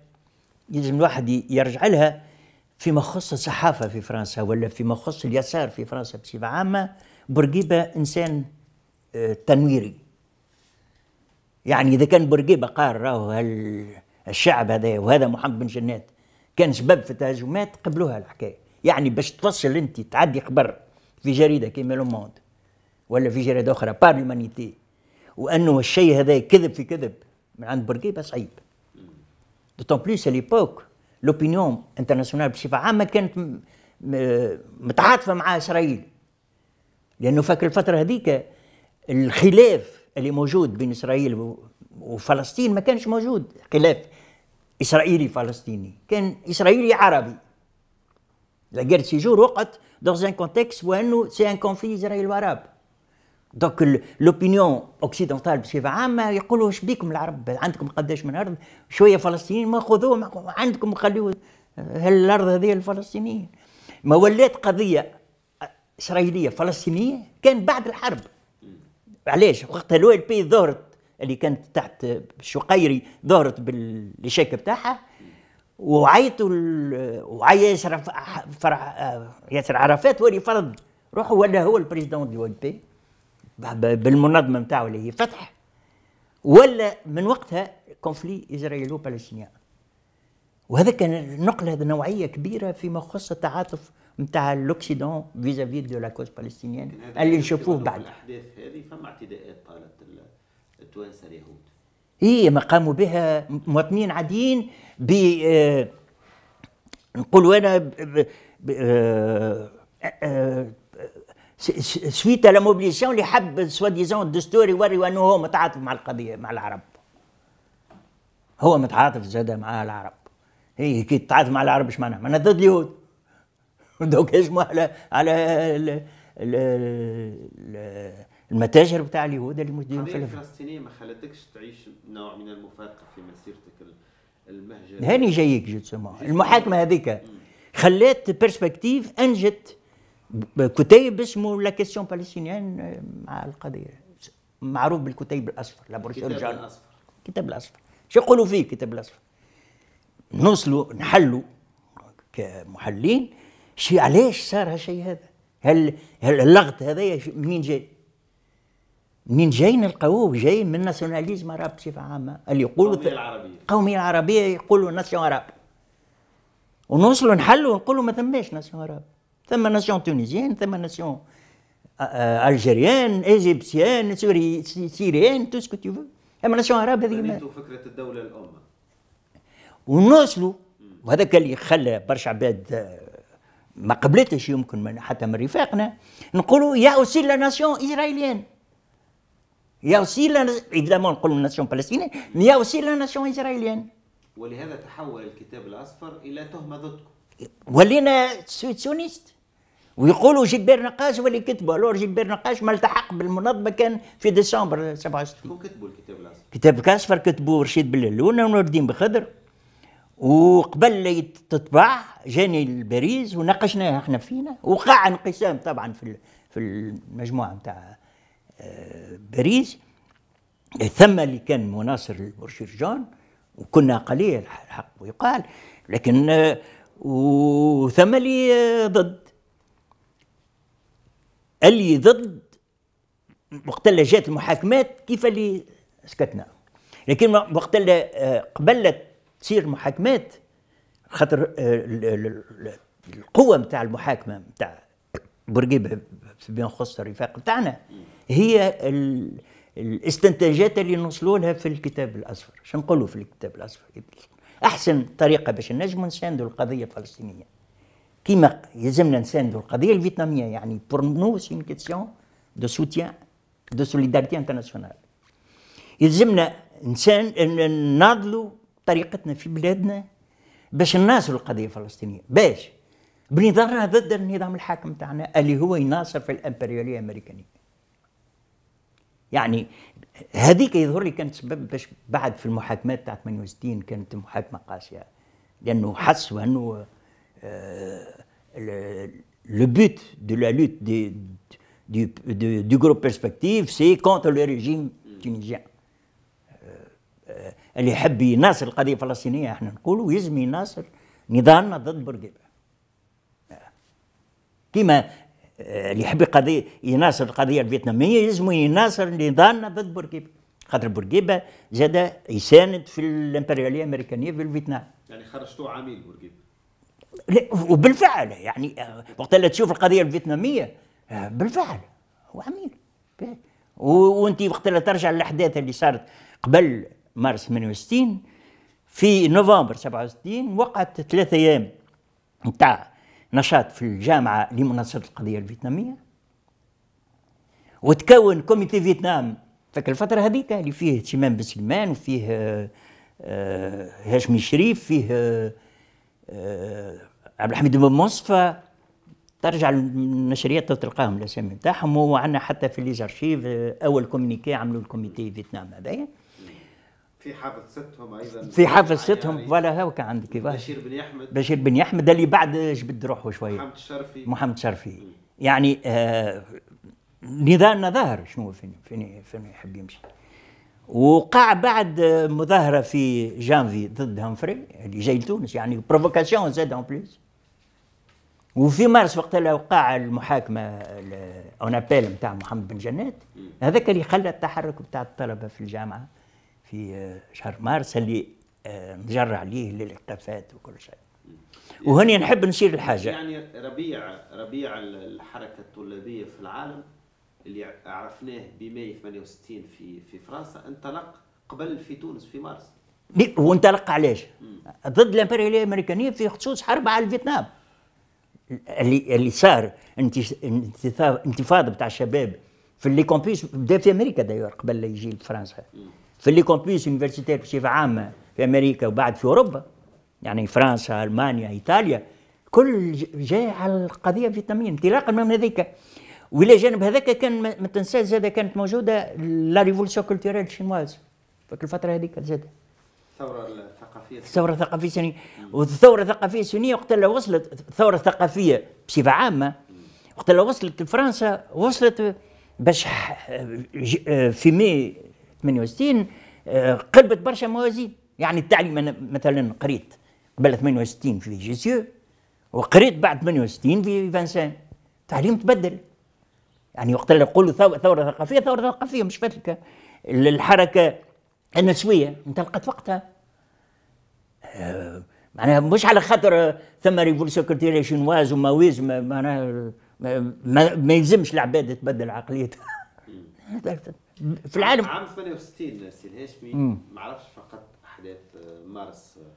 يلزم الواحد يرجع لها فيما يخص الصحافه في فرنسا ولا فيما يخص اليسار في فرنسا بصفه عامه بورقيبه انسان آه، تنويري يعني اذا كان بورقيبه قال راهو الشعب هذا وهذا محمد بن جنات كان سبب في التهاجمات قبلوها الحكايه يعني باش توصل انت تعدي قبر في جريده كيما لو موند ولا في جريده اخرى بار وانه الشيء هذا كذب في كذب من عند برقيبه صعيب دوتون بليس ليبوك لوبينيون انترناسيونال بصفه عامه كانت متعاطفه مع اسرائيل لانه فاك الفتره هذيك الخلاف اللي موجود بين اسرائيل وفلسطين ما كانش موجود خلاف اسرائيلي فلسطيني كان اسرائيلي عربي لا جير سيجور وقعت دون ان كونتكست وانه سي ان كونفلي اسرائيل وعرب دوك لوبينيون اوكسيدونتال بصفه عامه يقولوا اش بيكم العرب عندكم قداش من ارض شويه فلسطينيين ما خذوهم عندكم خليوا هالارض هذه الفلسطينيين ما ولات قضيه اسرائيليه فلسطينيه كان بعد الحرب علاش وقتها لو ال بي ظهرت اللي كانت تحت الشقيري ظهرت بالشيك بتاعها وعيطوا وعي ياسر فرح آه، ياسر عرفات هو اللي فرض روحه ولا هو البريزيدون دي بي بالمنظمه نتاعو اللي هي فتح ولا من وقتها كونفلي اسرائيلو بالستينيان وهذا كان نقله نوعيه كبيره فيما يخص التعاطف نتاع الاوكسيدون فيزافي دو لا كوز بالستينيان اللي نشوفوه بعد الاحداث هذه فما اعتداءات طالت التوانسه اليهود اي ما قاموا بها مواطنين عاديين ب آه، نقولوا انا آه، آه، سويت لا موبليسيون اللي حب سوا ديزون الدستور يوري انه هو متعاطف مع القضيه مع العرب هو متعاطف زاد مع العرب هي كي تتعاطف مع العرب اش معناها؟ معناها ضد اليهود دوك يجموا على على المتاجر بتاع اليهود اللي موجودين في الفلسطينيه ما خلتكش تعيش نوع من المفارقه في مسيرتك المهجره هاني جايك جوتسمون المحاكمه هذيك خلات برسبكتيف انجت كتيب اسمه لا كيستيون باليستينيان آه، مع القضيه معروف بالكتيب الاصفر لا جان الاصفر كتاب الاصفر شو يقولوا فيه كتاب الاصفر نوصلوا نحلوا كمحلين شي علاش صار هالشيء هذا هل هل اللغط هذايا منين جاي منين جاي نلقاوه جاي من ناسيوناليزم عرب بصفه عامه اللي يقولوا القوميه العربيه القوميه العربيه يقولوا ناسيون عرب ونوصلوا نحلوا ونقولوا ما ثماش ناسيون عرب ثم ناسيون تونيزيان ثم ناسيون الجيريان ايجيبسيان سوري سيريان تو سكو تو فو اما ناسيون عرب هذه ما فكره الدوله الام ونوصلوا وهذاك اللي خلى برشا عباد آه، ما قبلتش يمكن من حتى من رفاقنا نقولوا يا اوسي لا ناسيون اسرائيليان يا اوسي لا ايفيدامون نقولوا ناسيون فلسطينيان يا اوسي لا ناسيون اسرائيليان ولهذا تحول الكتاب الاصفر الى تهمه ضدكم ولينا سويتسونيست ويقولوا جبير نقاش هو اللي كتبه الور جبير نقاش ما التحق بالمنظمه كان في ديسمبر 67 شكون كتبوا الكتاب الأصفر؟ كتاب كاسفر كتبوه رشيد بلالون ونور الدين بخضر وقبل تطبع جاني لباريس وناقشناها احنا فينا وقع انقسام طبعا في في المجموعه نتاع آه، باريس ثم اللي كان مناصر جون وكنا قليل الحق ويقال لكن آه، وثم اللي آه، ضد اللي ضد وقت اللي جات المحاكمات كيف اللي سكتنا لكن وقت اللي آه، قبل تصير محاكمات خاطر آه، القوه نتاع المحاكمه نتاع بورقيبه بما يخص الرفاق نتاعنا هي الاستنتاجات اللي نوصلوا لها في الكتاب الاصفر شنو نقولوا في الكتاب الاصفر احسن طريقه باش نجموا نساندوا القضيه الفلسطينيه كيما يلزمنا نساندوا القضيه الفيتناميه يعني بور نو سي اون كيسيون دو سوتيان دو سوليداريتي انترناسيونال يلزمنا نسان نناضلوا طريقتنا في بلادنا باش نناصروا القضيه الفلسطينيه باش بنظرها ضد النظام الحاكم تاعنا اللي هو يناصر في الامبرياليه الامريكانيه يعني هذيك يظهر لي كانت سبب باش بعد في المحاكمات تاع 68 كانت محاكمه قاسيه لانه حسوا انه Euh, le, le, but de la lutte des, du, de, du, groupe Perspective, c'est contre le régime tunisien. Euh, euh, اللي يحب يناصر القضيه الفلسطينيه احنا نقولوا يلزم يناصر نضالنا ضد بورقيبه آه. كما آه، اللي يحب قضيه يناصر القضيه الفيتناميه يلزم يناصر نضالنا ضد بورقيبه خاطر بورقيبه زاد يساند في الامبرياليه الامريكانيه في الفيتنام يعني خرجتوا عميل بورقيبه وبالفعل يعني وقت اللي تشوف القضيه الفيتناميه بالفعل هو عميل وانت وقت اللي ترجع للاحداث اللي صارت قبل مارس 68 في نوفمبر 67 وقعت ثلاثة ايام نتاع نشاط في الجامعه لمناصره القضيه الفيتناميه وتكون كوميتي فيتنام فك الفتره هذيك اللي فيه سليمان بن سليمان وفيه آه، هاشمي شريف فيه آه، عبد الحميد بن مصطفى ترجع المشاريات تلقاهم الاسامي نتاعهم وعندنا حتى في ليزارشيف آه، اول كومينيكي عملوا الكوميتي فيتنام هذايا في حافظ ستهم ايضا في حافظ يعني ستهم فوالا هاوكا عندك بشير بن يحمد بشير بن يحمد اللي بعد جبد روحه شويه محمد الشرفي محمد الشرفي يعني آه نظامنا ظاهر شنو فين فين فين يحب يمشي وقع بعد مظاهرة في جانفي ضد هامفري اللي جاي لتونس يعني بروفوكاسيون زاد اون بليس وفي مارس وقت اللي وقع المحاكمة اون ابيل نتاع محمد بن جنات هذاك اللي خلى التحرك نتاع الطلبة في الجامعة في آه، شهر مارس اللي نجر آه، عليه للاختفاءات وكل شيء وهني نحب نشير الحاجة يعني ربيع ربيع الحركة الطلابية في العالم اللي عرفناه بماي 68 في في فرنسا انطلق قبل في تونس في مارس وانطلق علاش؟ ضد الامبرياليه الامريكانيه في خصوص حرب على الفيتنام اللي اللي صار انتفاضه بتاع الشباب في اللي كومبيس بدا في امريكا دايور قبل لا يجي لفرنسا في اللي كومبيس يونيفرسيتير بصفه عامه في امريكا وبعد في اوروبا يعني فرنسا المانيا ايطاليا كل جاي على القضيه الفيتناميه انطلاقا من هذيك والى جانب هذاك كان ما تنساش زاد كانت موجوده لا ريفولسيون كولتيرال الشينواز في الفتره هذيك زاد الثوره الثقافيه الثوره الثقافيه السنيه والثوره الثقافيه السنيه وقت اللي وصلت الثوره الثقافيه بصفه عامه وقت اللي وصلت لفرنسا وصلت باش في مي 68 قلبت برشا موازين يعني التعليم انا مثلا قريت قبل 68 في جيسيو إيه، وقريت بعد 68 في فانسان التعليم تبدل يعني وقت اللي نقولوا ثوره ثقافيه ثوره ثقافيه مش فتلك الحركه النسويه انطلقت وقتها آه، معناها مش على خاطر ثم ريفولسيون كولتيريه شينواز وماويز معناها ما, ما يلزمش العباد تبدل عقليتها في العالم عام 68 سي الهاشمي ما عرفش فقط احداث آه، مارس آه،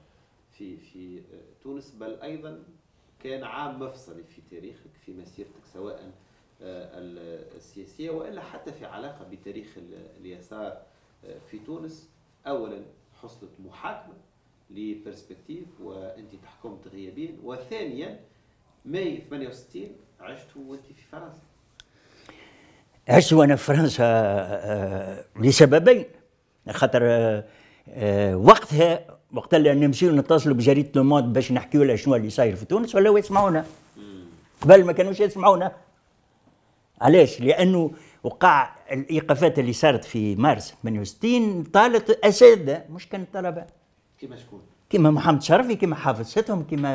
في في تونس بل ايضا كان عام مفصلي في تاريخك في مسيرتك سواء آه، السياسية وإلا حتى في علاقة بتاريخ اليسار آه، في تونس أولا حصلت محاكمة لبرسبكتيف وأنت تحكمت غيابيا وثانيا ماي 68 عشت وأنت في فرنسا عشت وأنا في فرنسا آه، لسببين خاطر وقتها وقت اللي نمشيو نتصلوا بجريده لوموند باش نحكيوا لها شنو اللي صاير في تونس ولاو يسمعونا قبل ما كانوش يسمعونا علاش لانه وقع الايقافات اللي صارت في مارس 68 طالت اساتذه مش كان الطلبه كما شكون كما محمد شرفي كما حافظ ستهم كما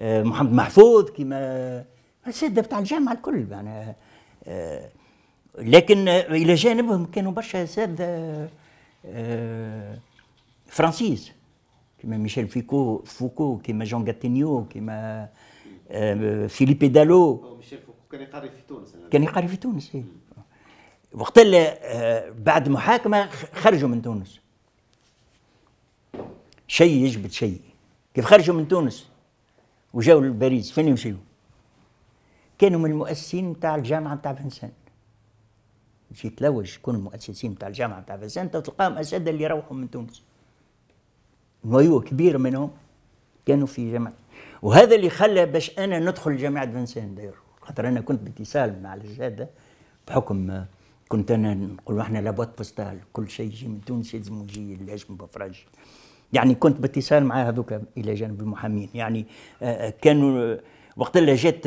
آه، محمد محفوظ كما أساتذة بتاع الجامعه الكل يعني آه، لكن الى جانبهم كانوا برشا اساتذه آه، فرانسيس كما ميشيل فيكو فوكو كما جون جاتينيو كما فيليبي دالو ميشيل كان يقري في تونس كان يقري في تونس اي وقت آه، بعد محاكمه خرجوا من تونس شيء يجبد شيء كيف خرجوا من تونس وجاوا لباريس فين يمشيوا كانوا من المؤسسين نتاع الجامعه نتاع فنسان مش يتلوج كون المؤسسين نتاع الجامعه نتاع فنسان تلقاهم أسد اللي يروحوا من تونس نويو كبير منهم كانوا في جامعه وهذا اللي خلى باش انا ندخل جامعه فنسان دايرو خاطر انا كنت باتصال مع الجاده بحكم آه، كنت انا نقولوا احنا لابوات بوستال كل شيء يجي من تونس يلزم يجي لهاش بفرج يعني كنت باتصال مع هذوك الى جانب المحامين يعني آه، آه، كانوا وقت اللي جات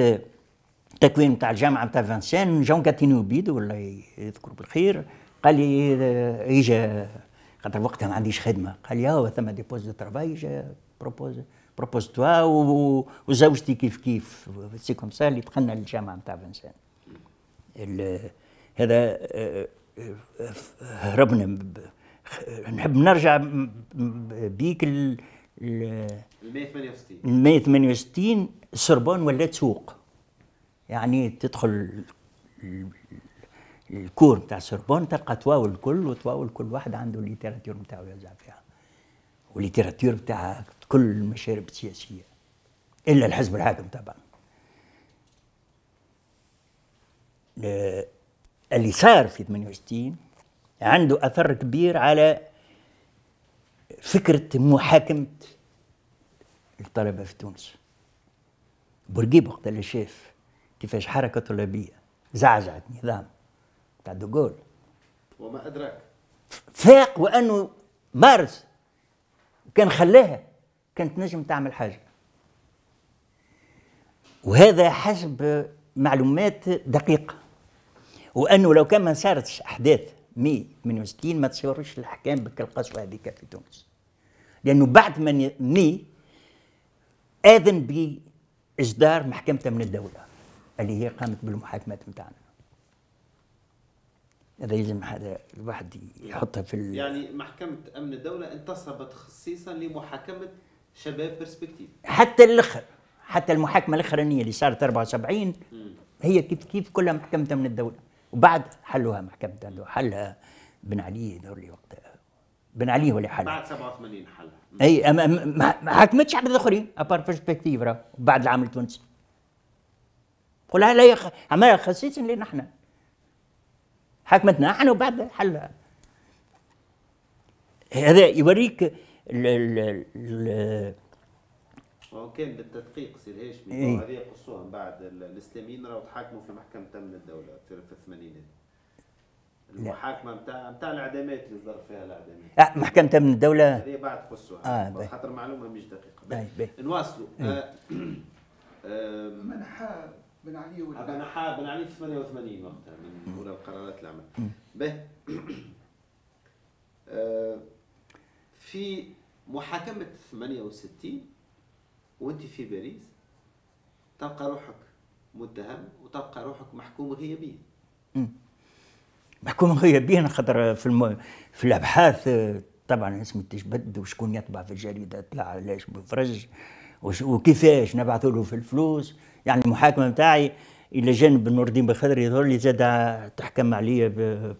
التكوين نتاع الجامعه نتاع فانسان جون كاتينو بيدو الله يذكره بالخير قال لي اجا خاطر وقتها ما عنديش خدمه قال لي ها ثم دي بوز دو ترافاي جا بروبوز بروبوز توا وزوجتي كيف كيف سي كوم سا اللي دخلنا للجامعه نتاع فنسان هذا هربنا آه، آه، نحب نرجع بيك ال 168 168 سربون ولات سوق يعني تدخل الكور نتاع سربون تلقى تواول الكل وتواول كل واحد عنده الليتراتور نتاعو يوزع فيها والليتراتور نتاع كل المشارب السياسية إلا الحزب الحاكم طبعا آه، اللي صار في 68 عنده أثر كبير على فكرة محاكمة الطلبة في تونس بورقيب وقت اللي شاف كيفاش حركة طلابية زعزعت نظام تاع دوغول وما أدراك فاق وأنه مارس كان خلاها كانت نجم تعمل حاجه وهذا حسب معلومات دقيقه وانه لو كان ما صارتش احداث 168 ما تصورش الاحكام بك القسوه هذيك في تونس لانه بعد ما مي اذن باصدار محكمه من الدوله اللي هي قامت بالمحاكمات نتاعنا هذا يلزم هذا الواحد يحطها في يعني محكمه امن الدوله انتصبت خصيصا لمحاكمه شباب برسبكتيف حتى الاخر حتى المحاكمه الاخرانيه اللي صارت 74 هي كيف كيف كلها محكمه من الدوله وبعد حلوها محكمه الدوله حلها بن علي دولي وقتها بن علي هو اللي حلها بعد 87 حلها اي ما حكمتش حد الاخرين ابار برسبكتيف راه بعد العام التونسي قولها لا يخ... عملها خصيصا لنا احنا حكمتنا احنا وبعد حلها هذا يوريك ال ال ال وكان بالتدقيق سير هاشمي إيه؟ هذه قصوها من بعد الاسلاميين راهو تحاكموا في محكمه امن الدوله في الثمانينات المحاكمه نتاع نتاع الاعدامات اللي صدر فيها الاعدامات اه محكمه امن الدوله هذه بعد قصوها آه خاطر معلومه مش دقيقه نواصلوا إيه. آه، منحى بن علي ولا منحى بن علي في 88 وقتها من اولى القرارات اللي عملها باهي آه، في محاكمة 68 وانت في باريس تلقى روحك متهم وتلقى روحك محكوم غيابيا محكوم غيابيا خاطر في الم... في الابحاث آه، طبعا اسمي تشبد وشكون يطبع في الجريده طلع علاش بفرج وش... وكيفاش نبعثوا له في الفلوس يعني المحاكمه نتاعي الى جانب نور الدين بخدري يظهر لي زاد تحكم عليا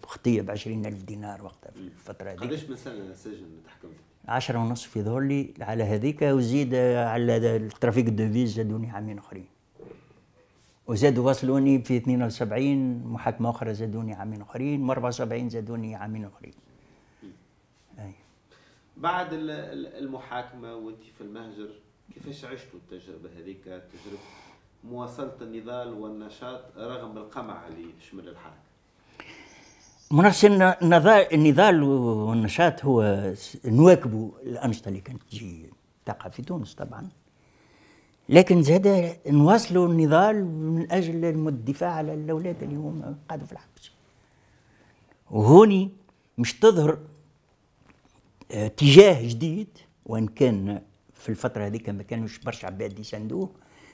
بخطيه ب 20000 دينار وقتها في الفتره هذيك قداش مثلا سجن تحكم 10 ونص في ظهر لي على هذيك وزيد على الترافيك دوفيز زادوني عامين اخرين وزاد وصلوني في 72 محاكمه اخرى زادوني عامين اخرين و 74 زادوني عامين اخرين أي. بعد المحاكمه وانت في المهجر كيفاش عشتوا التجربه هذيك تجربه مواصلة النضال والنشاط رغم القمع اللي تشمل الحركة منصر النضال والنشاط هو نواكبوا الأنشطة اللي كانت تجي تقع في تونس طبعا لكن زاد نواصلوا النضال من أجل الدفاع على الأولاد اللي هم قاعدوا في الحبس وهوني مش تظهر اتجاه آه، جديد وان كان في الفتره هذيك ما كانوش برشا عباد يساندوه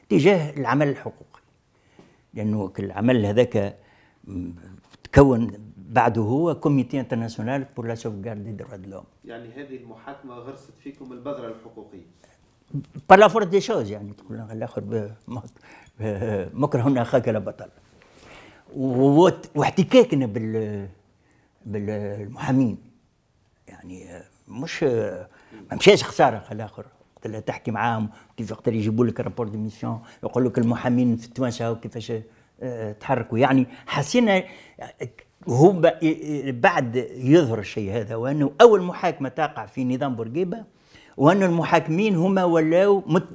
تجاه العمل الحقوقي لانه العمل هذاك تكون بعده هو كوميتي انترناسيونال بور لا سوفغارد دي دروا دلوم يعني هذه المحاكمه غرست فيكم البذره الحقوقيه لا فور دي شوز يعني تقول الاخر مكره اخاك لا بطل واحتكاكنا بال بالمحامين يعني مش ما مشاش خساره الاخر تلا تحكي معاهم كيف وقت اللي يجيبوا لك رابور دي ميسيون يقول لك المحامين في التوانسه وكيفاش كيفاش آه، تحركوا يعني حسينا هو بعد يظهر الشيء هذا وانه اول محاكمه تقع في نظام بورقيبه وان المحاكمين هما ولاو مت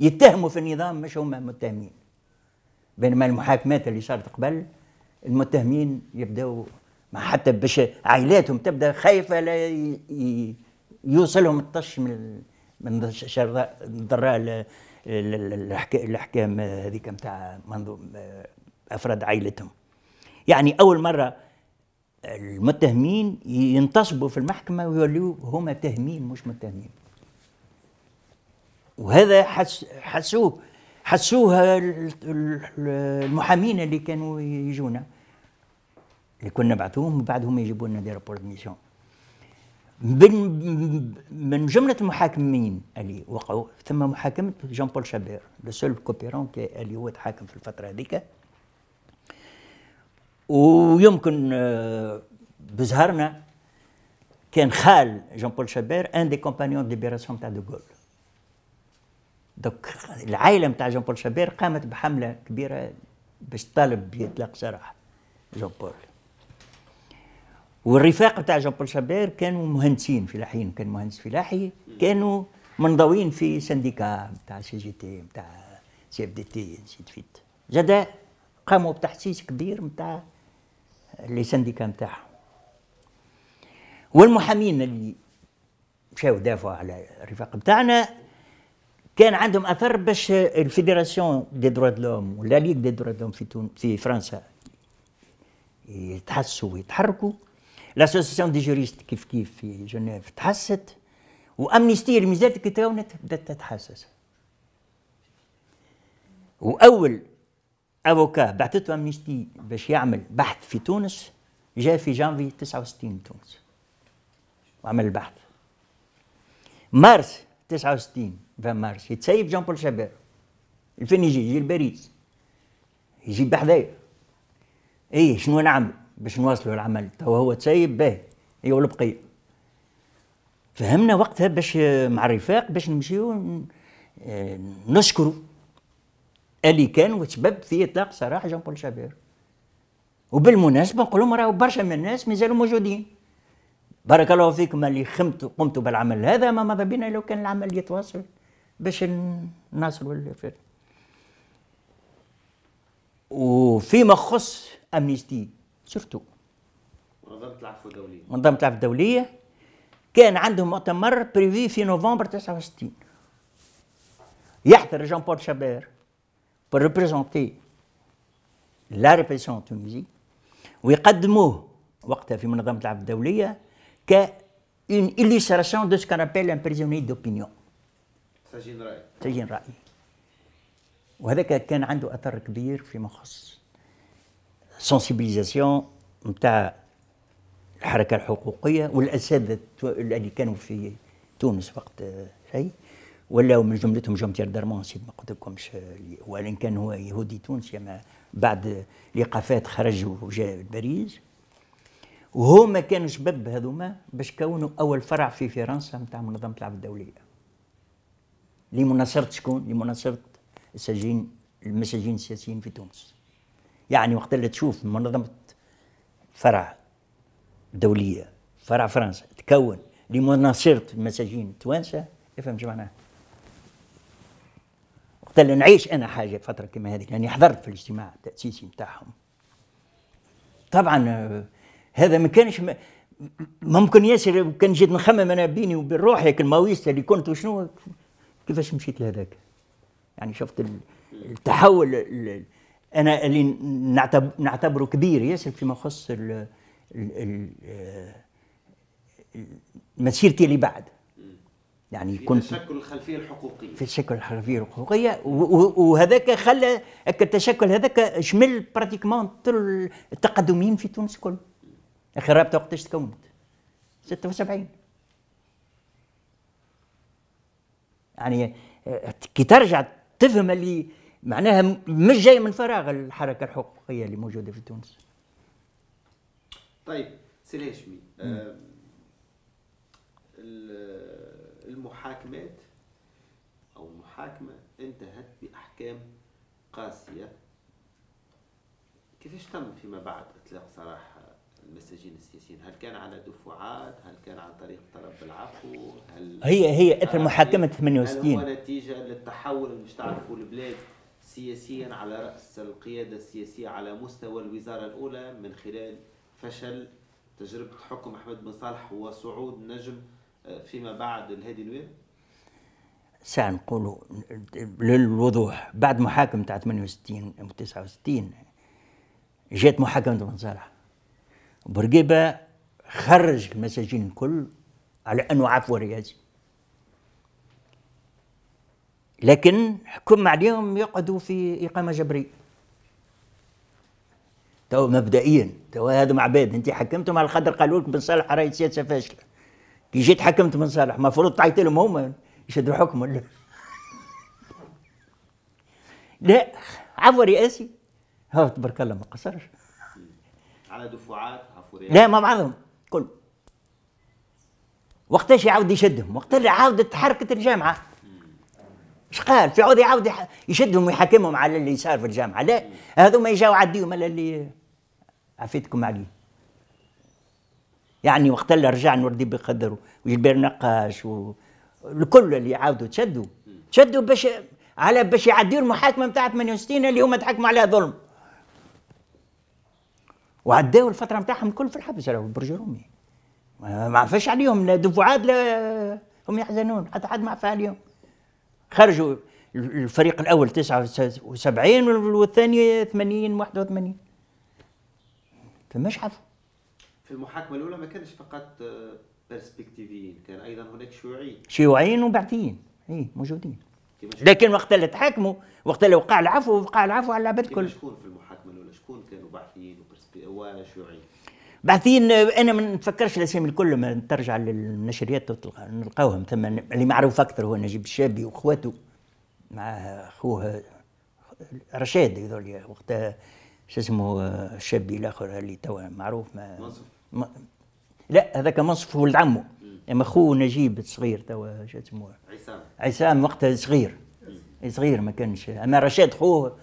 يتهموا في النظام مش هما متهمين بينما المحاكمات اللي صارت قبل المتهمين يبداو ما حتى باش عائلاتهم تبدا خايفه لا يوصلهم الطش من من شر ضراء الاحكام هذيك نتاع افراد عائلتهم يعني اول مره المتهمين ينتصبوا في المحكمه ويوليو هما تهمين مش متهمين وهذا حس حسوه حسوها المحامين اللي كانوا يجونا اللي كنا نبعثوهم وبعدهم هم يجيبوا لنا دي رابور ميسيون من جملة المحاكمين اللي وقعوا ثم محاكمة جان بول شابير لو سول كوبيرون اللي هو تحاكم في الفترة هذيك ويمكن آه، بزهرنا كان خال جان بول شابير ان دي كومبانيون دي ليبيراسيون تاع دوغول دوك العائلة نتاع جان بول شابير قامت بحملة كبيرة باش تطالب بإطلاق سراح جان بول والرفاق بتاع جون بول شابير كانوا مهندسين فلاحين كان مهندس فلاحي كانوا منضوين في سانديكا بتاع سي جي تي بتاع سي اف دي تي نسيت فيت جدا قاموا بتحسيس كبير نتاع لي سانديكا نتاعهم والمحامين اللي مشاو دافعوا على الرفاق بتاعنا كان عندهم اثر باش الفيدراسيون دي دروا دلوم ولا ليغ دي دروا دلوم في تون في فرنسا يتحسوا ويتحركوا لاسوسيسيون دي جوريست كيف كيف في جنيف تحست وامنيستي رميزات كي تراونت بدات تتحسس واول افوكا بعثته امنيستي باش يعمل بحث في تونس جاء في جانفي 69 تونس وعمل البحث مارس 69 20 مارس يتسيب جان بول شابير الفين يجي يجي لباريس يجي بحذايا ايه شنو نعمل باش نواصلوا العمل توا هو تسايب باهي هي والبقيه فهمنا وقتها باش مع الرفاق باش نمشيو آه، نشكروا اللي كان وتسبب في اطلاق سراح جون بول شابير وبالمناسبه نقول لهم راهو برشا من الناس مازالوا موجودين بارك الله فيكم اللي خمتوا قمتوا بالعمل هذا ما ماذا بينا لو كان العمل يتواصل باش نصلوا الفرد وفيما خص امنيستي سورتو منظمه العفو الدوليه منظمه العفو الدوليه كان عندهم مؤتمر بريفي في نوفمبر 69 يحضر جان بول شابير pour représenter لا ريبريسيون تونيزي ويقدموه وقتها في منظمه العفو الدوليه ك une illustration de ce qu'on appelle un prisonnier d'opinion. سجين رأي. سجين رأي. وهذا كان عنده اثر كبير فيما خص سنسيبيليزاسيون نتاع الحركه الحقوقيه والاساتذه اللي كانوا في تونس وقت شيء ولاو من جملتهم جون بيير دارمون نسيت ما قلت لكمش وان كان هو يهودي تونسي اما بعد لقافات خرج وجاء لباريس وهما كانوا سبب هذوما باش كونوا اول فرع في فرنسا نتاع منظمه العاب الدوليه لمناصره شكون؟ لمناصره السجين المساجين السياسيين في تونس يعني وقت اللي تشوف منظمه فرع دوليه فرع فرنسا تكون لمناصره المساجين التوانسه افهم شو معناها وقت اللي نعيش انا حاجه فتره كما هذه يعني حضرت في الاجتماع التاسيسي متاعهم طبعا آه، هذا ما كانش ممكن ياسر كان جيت نخمم انا بيني وبين روحي الماويست اللي كنت وشنو كيفاش مشيت لهذاك يعني شفت التحول انا اللي نعتبره كبير ياسر فيما يخص مسيرتي اللي بعد يعني في كنت تشكل الخلفيه الحقوقيه في تشكل الخلفيه الحقوقيه وهذاك خلى التشكل هذاك شمل براتيكمون التقدميين في تونس الكل اخر رابطه وقتاش تكونت 76 يعني كي ترجع تفهم اللي معناها مش جاي من فراغ الحركه الحقوقيه اللي موجوده في تونس طيب سي الهاشمي آه، المحاكمات او المحاكمه انتهت باحكام قاسيه كيفاش تم فيما بعد اطلاق سراح المساجين السياسيين هل كان على دفعات هل كان عن طريق طلب بالعفو هل هي هي اثر محاكمه 68 هل هو نتيجه للتحول اللي مش تعرفوا البلاد سياسيا على رأس القيادة السياسية على مستوى الوزارة الأولى من خلال فشل تجربة حكم أحمد بن صالح وصعود نجم آه، فيما بعد الهادي نوير؟ ساعة للوضوح بعد محاكمة تاع 68 و 69 جات محاكمة بن صالح بورقيبة خرج المساجين الكل على أنه عفو رئاسي لكن حكم عليهم يقعدوا في إقامة جبرية تو مبدئيا تو مع عباد انت حكمتهم على الخدر قالوا لك بن صالح راهي سياسه فاشله كي جيت حكمت بن صالح المفروض تعيط لهم هما يشدوا حكم ولا لا عفو رئاسي ها تبارك الله ما قصرش على دفعات عفو رئاسي لا مع بعضهم كل وقتاش يعاود يشدهم وقت اللي عاودت حركه الجامعه اش قال في عودي يعاود يشدهم ويحاكمهم على اللي صار في الجامعه لا هذوما يجاو عديهم على اللي عفيتكم عليه يعني وقت اللي رجع نوردي بقدر وجبير نقاش والكل اللي عاودوا تشدوا تشدوا باش على باش يعديوا المحاكمه نتاع 68 اللي هما تحكموا عليها ظلم وعداوا الفتره نتاعهم الكل في الحبس راهو برج رومي ما عفاش عليهم لا دفعات لا هم يحزنون حتى حد ما عفى عليهم خرجوا الفريق الاول 79 والثاني 80 81 فماش عفو في المحاكمه الاولى ما كانش فقط برسبكتيفيين كان ايضا هناك شيوعيين شيوعيين وبعثيين اي موجودين لكن وقت اللي تحاكموا وقت اللي وقع العفو وقع العفو على العباد الكل شكون في المحاكمه الاولى شكون كانوا بعثيين وشيوعيين بعدين انا ما نتفكرش الاسامي الكل ما ترجع للنشريات نلقاوهم ثم اللي معروف اكثر هو نجيب الشابي واخواته مع اخوه رشاد هذول وقتها شو اسمه الشابي الاخر اللي توا معروف ما منصف لا هذاك منصف ولد عمه اما اخوه نجيب الصغير توا شو اسمه عصام عصام وقتها صغير صغير ما كانش اما رشاد خوه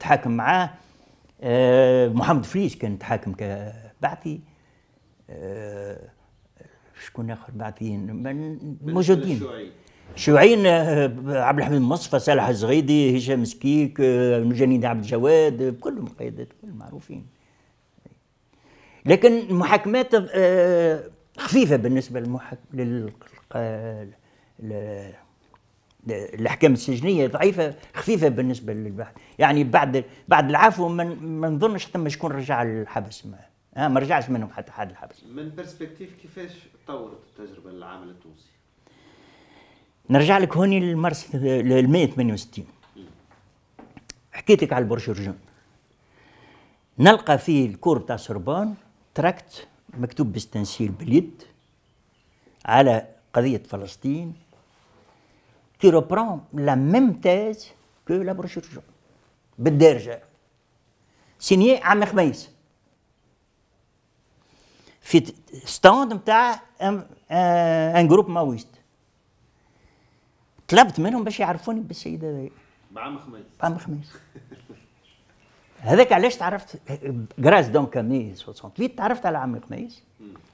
تحاكم معاه آه، محمد فريج كان تحاكم ك بعثي آه، شكون اخر بعثيين موجودين شيوعيين آه، عبد الحميد مصطفى صالح الزغيدي هشام سكيك المجند آه، عبد الجواد كلهم قيادات كلهم معروفين لكن المحاكمات خفيفه بالنسبه للمحاكم الاحكام السجنيه ضعيفه خفيفه بالنسبه للبحث يعني بعد بعد العفو ما من... نظنش تم شكون رجع للحبس معه آه ما رجعش منهم حتى حد الحبس من برسبكتيف كيفاش تطورت التجربه العامه التونسي نرجع لك هوني للمرس ل 168 حكيت لك على البرشرجون نلقى في الكور تاع سربان تراكت مكتوب بالتنسيل باليد على قضيه فلسطين كي روبرون لا ميم تيز كو لا برشرجون بالدارجه سيني عام خميس في ستاند نتاع آه، ان جروب ماويست طلبت منهم باش يعرفوني بالسيد هذايا بعام خميس بعام خميس هذاك علاش تعرفت جراس دون كامي 68 تعرفت على عمي خميس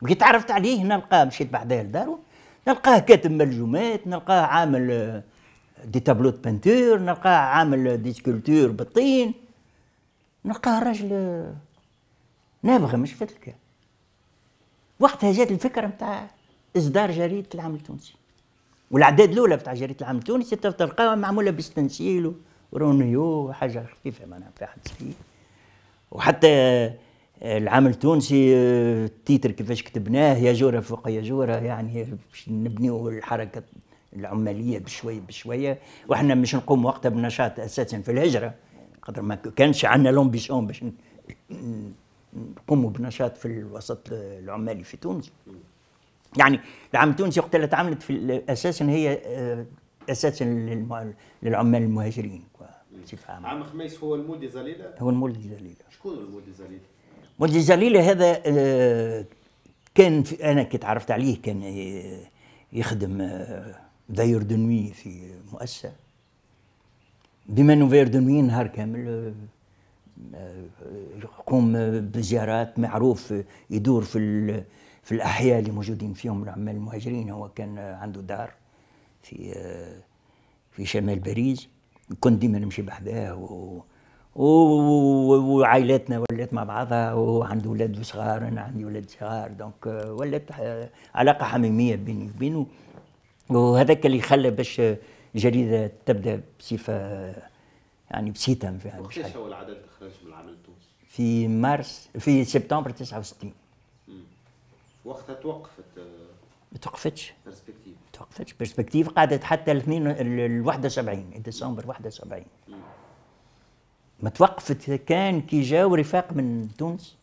وكي تعرفت عليه نلقاه مشيت بعدها لدارو نلقاه كاتب ملجومات نلقاه عامل آه، دي تابلو دو بانتور نلقاه عامل دي سكولتور بالطين نلقاه راجل آه، نابغه مش فتلكه وقتها جات الفكره نتاع اصدار جريده العام التونسي والاعداد الاولى بتاع جريده العام التونسي تلقاها معموله بالتنسيل ورونيو وحاجه خفيفه معناها في حد فيه وحتى آه، العام التونسي التيتر آه، كيفاش كتبناه يا جوره فوق يا جوره يعني باش نبنيو الحركه العماليه بشويه بشويه واحنا مش نقوم وقتها بنشاط اساسا في الهجره قدر ما كانش عندنا لومبيسيون باش نقوموا بنشاط في الوسط العمالي في تونس يعني العام التونسي وقت اللي تعملت في اساسا هي آه، اساسا للعمال المهاجرين بصفه عامه عام خميس هو المودي زليله هو المودي زليله شكون المودي زليله؟ مودي زليله هذا آه، كان انا كي تعرفت عليه كان آه، يخدم داير دنوي في مؤسسه بما انه فير دنوي نهار كامل يقوم بزيارات معروف يدور في في الاحياء اللي موجودين فيهم العمال المهاجرين هو كان عنده دار في في شمال باريس كنت ديما نمشي بحذاه وعائلتنا ولات مع بعضها وعنده ولاد صغار انا عندي ولاد صغار دونك ولات علاقه حميميه بيني وبينه وهذاك اللي خلى باش الجريده تبدا بصفه يعني بسيتم يعني فيها مش هو العدد اللي خرج من العمل التونسي؟ في مارس في سبتمبر 69 وقتها توقفت آه، ما توقفتش برسبكتيف ما توقفتش برسبكتيف قعدت حتى ال 71 ديسمبر 71 ما توقفت كان كي جاو رفاق من تونس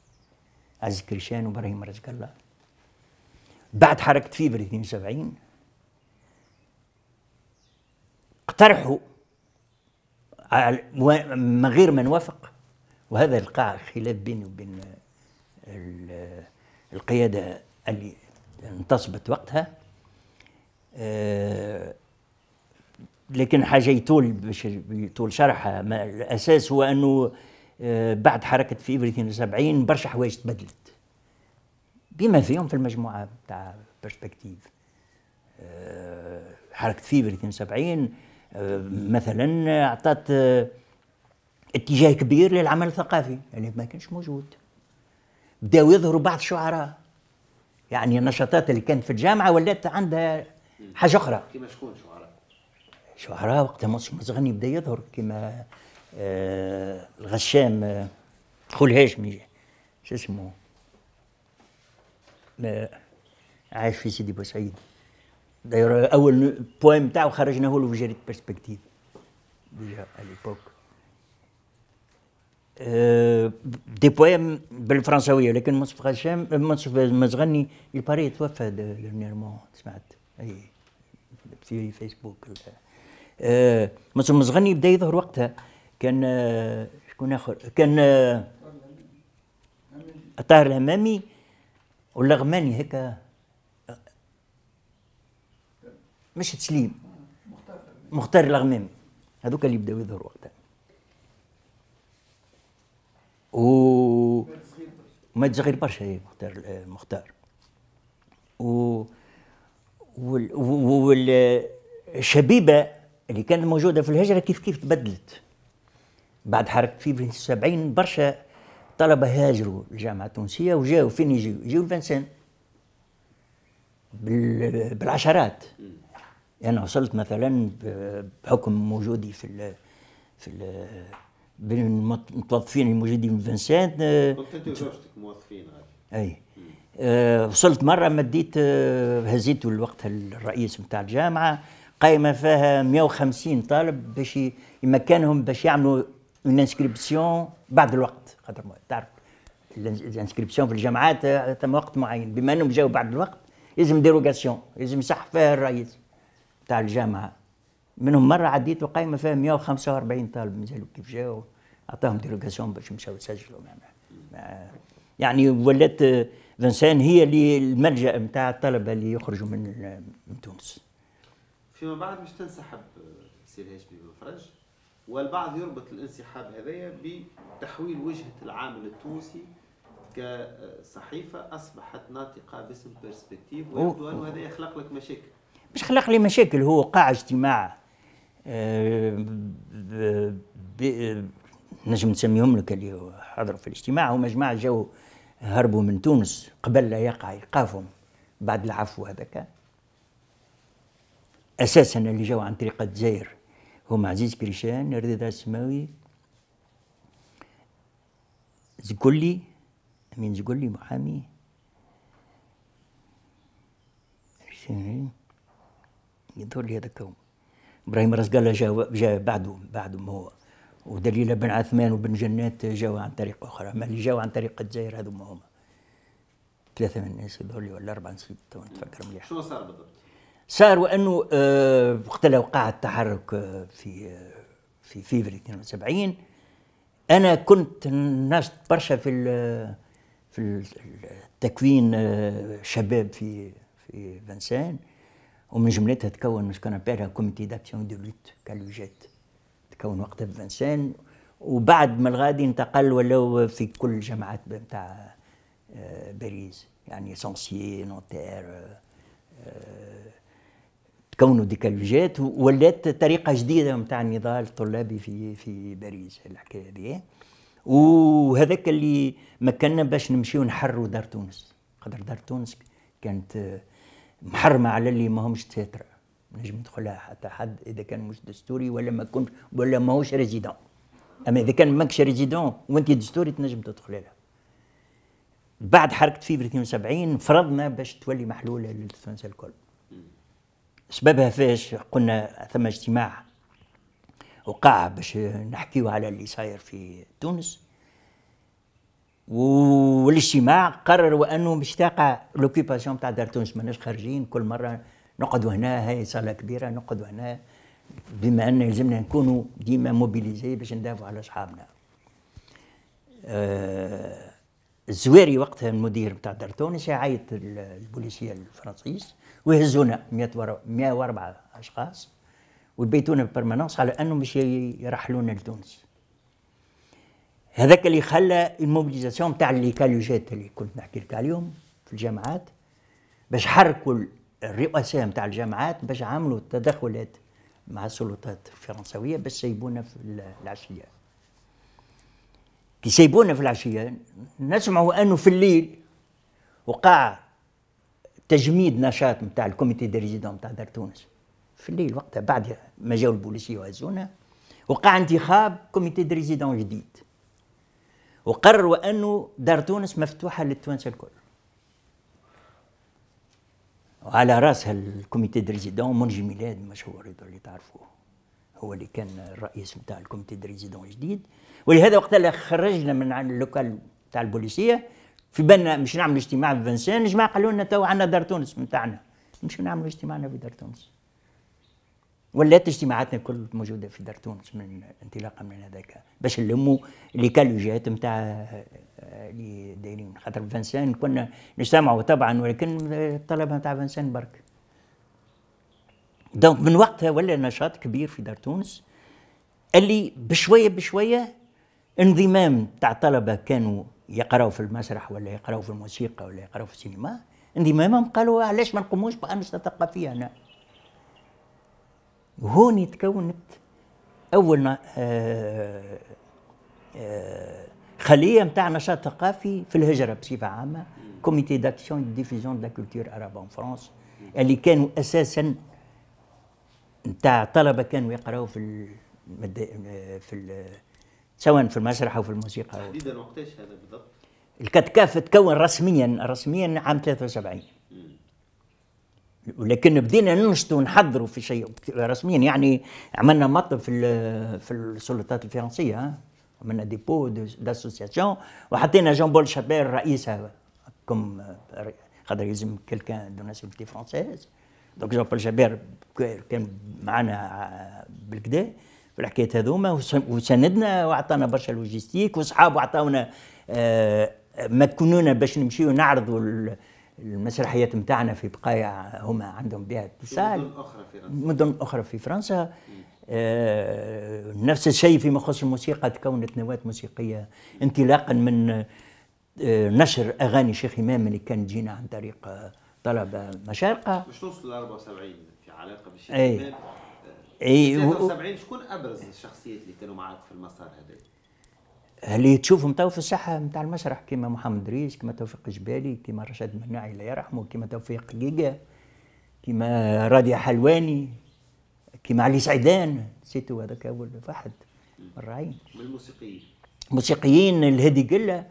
عز كريشان وابراهيم رزق الله بعد حركه فيبر 72 اقترحوا من غير ما نوافق وهذا القاع خلاف بيني وبين القيادة اللي انتصبت وقتها آه، لكن حاجة يطول يطول شرحها الأساس هو أنه آه، بعد حركة فيفري 72 برشا حوايج تبدلت بما فيهم في المجموعة بتاع برسبكتيف آه، حركة فيفري 72 مثلا اعطت آه، اتجاه كبير للعمل الثقافي يعني ما كانش موجود بداوا يظهروا بعض الشعراء يعني النشاطات اللي كانت في الجامعه ولات عندها حاجه اخرى كما شكون شعراء؟ شعراء وقتها موسى مزغني بدا يظهر كما آه، الغشام آه، خول هاشمي شو اسمه عايش في سيدي بوسعيد داير اول بوان تاعو خرجناه له في جريده برسبكتيف ديجا اليبوك أه دي بوان بالفرنساويه لكن منصف هشام منصف مزغني الباري توفى ديرنيرمون سمعت اي في فيسبوك أه euh، منصف مزغني بدا يظهر وقتها كان شكون اخر كان الطاهر آه، الهمامي ولا غماني هكا مش تسليم مختار الغمام هذوك اللي بداو يظهروا وقتها و ما صغير برشا هي مختار المختار و وال... والشبيبه اللي كانت موجوده في الهجره كيف كيف تبدلت بعد حركه في 70 برشا طلبه هاجروا الجامعه التونسيه وجاوا فين يجيو؟ يجيو لفنسان بالعشرات يعني وصلت مثلا بحكم وجودي في الـ في الـ بين المتوظفين الموجودين في فنسان آه، كنت انت وزوجتك موظفين اي آه وصلت مره مديت آه، هزيت الوقت الرئيس نتاع الجامعه قايمه فيها 150 طالب باش يمكنهم باش يعملوا اون انسكريبسيون بعد الوقت خاطر تعرف الانسكريبسيون في الجامعات آه، تم وقت معين بما انهم جاوا بعد الوقت لازم ديروغاسيون لازم يصح فيها الرئيس تاع الجامعه منهم مره عديت وقايمه فيها 145 طالب مازالوا كيف جاوا اعطاهم ديروغاسيون باش مشاو يسجلوا يعني ولات آه، فنسان هي اللي الملجا نتاع الطلبه اللي يخرجوا من من تونس. فيما بعد باش تنسحب آه، سير هاشمي من الفرج والبعض يربط الانسحاب هذايا بتحويل وجهه العامل التونسي كصحيفه اصبحت ناطقه باسم بيرسبكتيف ويبدو انه هذا يخلق لك مشاكل. باش خلق لي مشاكل هو قاع اجتماع آه، نجم نسميهم لك اللي حضروا في الاجتماع هما جماعه جاو هربوا من تونس قبل لا يقع ايقافهم بعد العفو هذاك اساسا اللي جاو عن طريق الجزائر هما عزيز كريشان رضا السماوي زكولي امين زكولي محامي يظهر لي هذاك ابراهيم رزقله جا جا بعده بعده ما هو ودليله بن عثمان وبن جنات جاوا عن طريق اخرى ما اللي جاوا عن طريق الجزائر هذوما هما ثلاثه من الناس يظهر لي ولا اربعه نسيت تو نتفكر مليح شنو صار بالضبط؟ صار وانه آه، وقت اللي وقع التحرك آه، في آه، في فيفري 72 انا كنت ناشط برشا في في التكوين شباب في في فنسان ومن جملتها تكون كان بيرا كوميتي داكسيون دو لوت كالوجيت تكون وقتها بفنسان وبعد ما الغادي انتقل ولاو في كل الجامعات نتاع آه، باريس يعني سونسيي نونتير آه، آه، تكونوا ديكالوجات ولات طريقه جديده نتاع النضال الطلابي في في باريس الحكايه هذه وهذاك اللي مكننا باش نمشيو نحروا دار تونس خاطر دار تونس كانت محرمه على اللي ماهمش تساتره نجم يدخلها حتى حد اذا كان مش دستوري ولا ما كنت ولا ماهوش ريزيدون اما اذا كان ماكش ريزيدون وانت دستوري تنجم تدخل لها بعد حركه فيفر 72 فرضنا باش تولي محلوله للتوانسه الكل سببها فاش قلنا ثم اجتماع وقع باش نحكيو على اللي صاير في تونس والاجتماع قرروا انه باش تقع لوكيباسيون تاع دار تونس ماناش خارجين كل مره نقعدوا هنا هاي صاله كبيره نقعدوا هنا بما ان يلزمنا نكونوا ديما موبيليزي باش ندافعوا على اصحابنا. آه الزواري وقتها المدير بتاع دار تونس يعيط البوليسيه الفرنسيس ويهزونا 104 اشخاص ويبيتونا بالبرمانونس على انه باش يرحلونا لتونس. هذاك اللي خلى الموبيليزاسيون تاع الليكالوجات اللي كنت نحكي لك عليهم في الجامعات باش حركوا الرؤساء نتاع الجامعات باش عملوا تدخلات مع السلطات الفرنسويه باش سيبونا في العشيه كي سيبونا في العشيه نسمعوا انه في الليل وقع تجميد نشاط نتاع الكوميتي دي ريزيدون نتاع دار تونس في الليل وقتها بعد ما جاو البوليسيه وهزونا وقع انتخاب كوميتي دي ريزيدون جديد وقرروا أنه دار تونس مفتوحة للتوانسة الكل وعلى راسها الكوميتي دريزيدون منجي ميلاد مشهور اللي تعرفوه هو اللي كان الرئيس بتاع الكوميتي دريزيدون الجديد ولهذا وقت اللي خرجنا من عن اللوكال بتاع البوليسيه في بالنا مش نعمل اجتماع في فنسان الجماعه قالوا لنا تو عندنا دار تونس نتاعنا مش نعملوا اجتماعنا في دار تونس ولات اجتماعاتنا الكل موجوده في دار تونس من انطلاقا من هذاك باش نلموا لي كالوجات نتاع اللي آه، دايرين خاطر فانسان كنا نجتمعوا طبعا ولكن الطلبه نتاع فانسان برك دونك من وقتها ولا نشاط كبير في دار تونس اللي بشويه بشويه انضمام تاع طلبه كانوا يقراوا في المسرح ولا يقراوا في الموسيقى ولا يقراوا في السينما انضمامهم قالوا علاش ما نقوموش بانشطه ثقافيه هنا هون تكونت اول آه، آه، خليه نتاع نشاط ثقافي في الهجره بصفه عامه كوميتي داكسيون ديفيزيون دو لا كولتور اراب ان فرانس اللي كانوا اساسا نتاع طلبه كانوا يقراوا في المد... آه، في ال... سواء في المسرح او في الموسيقى تحديدا وقتاش هذا بالضبط؟ الكتكاف تكون رسميا رسميا عام 73 ولكن بدينا ننشطوا ونحضروا في شيء رسميا يعني عملنا مطب في في السلطات الفرنسيه عملنا ديبو داسوسياسيون وحطينا جون بول شابير رئيسها كم خاطر يلزم كيلكان دو ناسيونتي فرونسيز دونك جون بول شابير كان معنا بالكدا في الحكايات هذوما وسندنا واعطانا برشا لوجيستيك وصحابه عطاونا آه، مكنونا باش نمشيو نعرضوا المسرحيات نتاعنا في بقايا هما عندهم بها اتصال مدن اخرى في فرنسا مدن اخرى في فرنسا آه نفس الشيء فيما يخص الموسيقى تكونت نواه موسيقيه انطلاقا من آه نشر اغاني شيخ امام اللي كان تجينا عن طريق آه، طلبه مشارقه مش توصل ل 74 في علاقه بالشيخ إيه. امام اي 73 شكون ابرز الشخصيات اللي كانوا معك في المسار هذا؟ اللي تشوفهم تو في الساحه نتاع المسرح كيما محمد دريس كيما توفيق جبالي كيما رشاد مناعي الله يرحمه كيما توفيق قيقا كيما راديا حلواني كيما علي سعيدان نسيتو هذاك اول واحد من الراعيين من الموسيقيين موسيقيين الهادي قله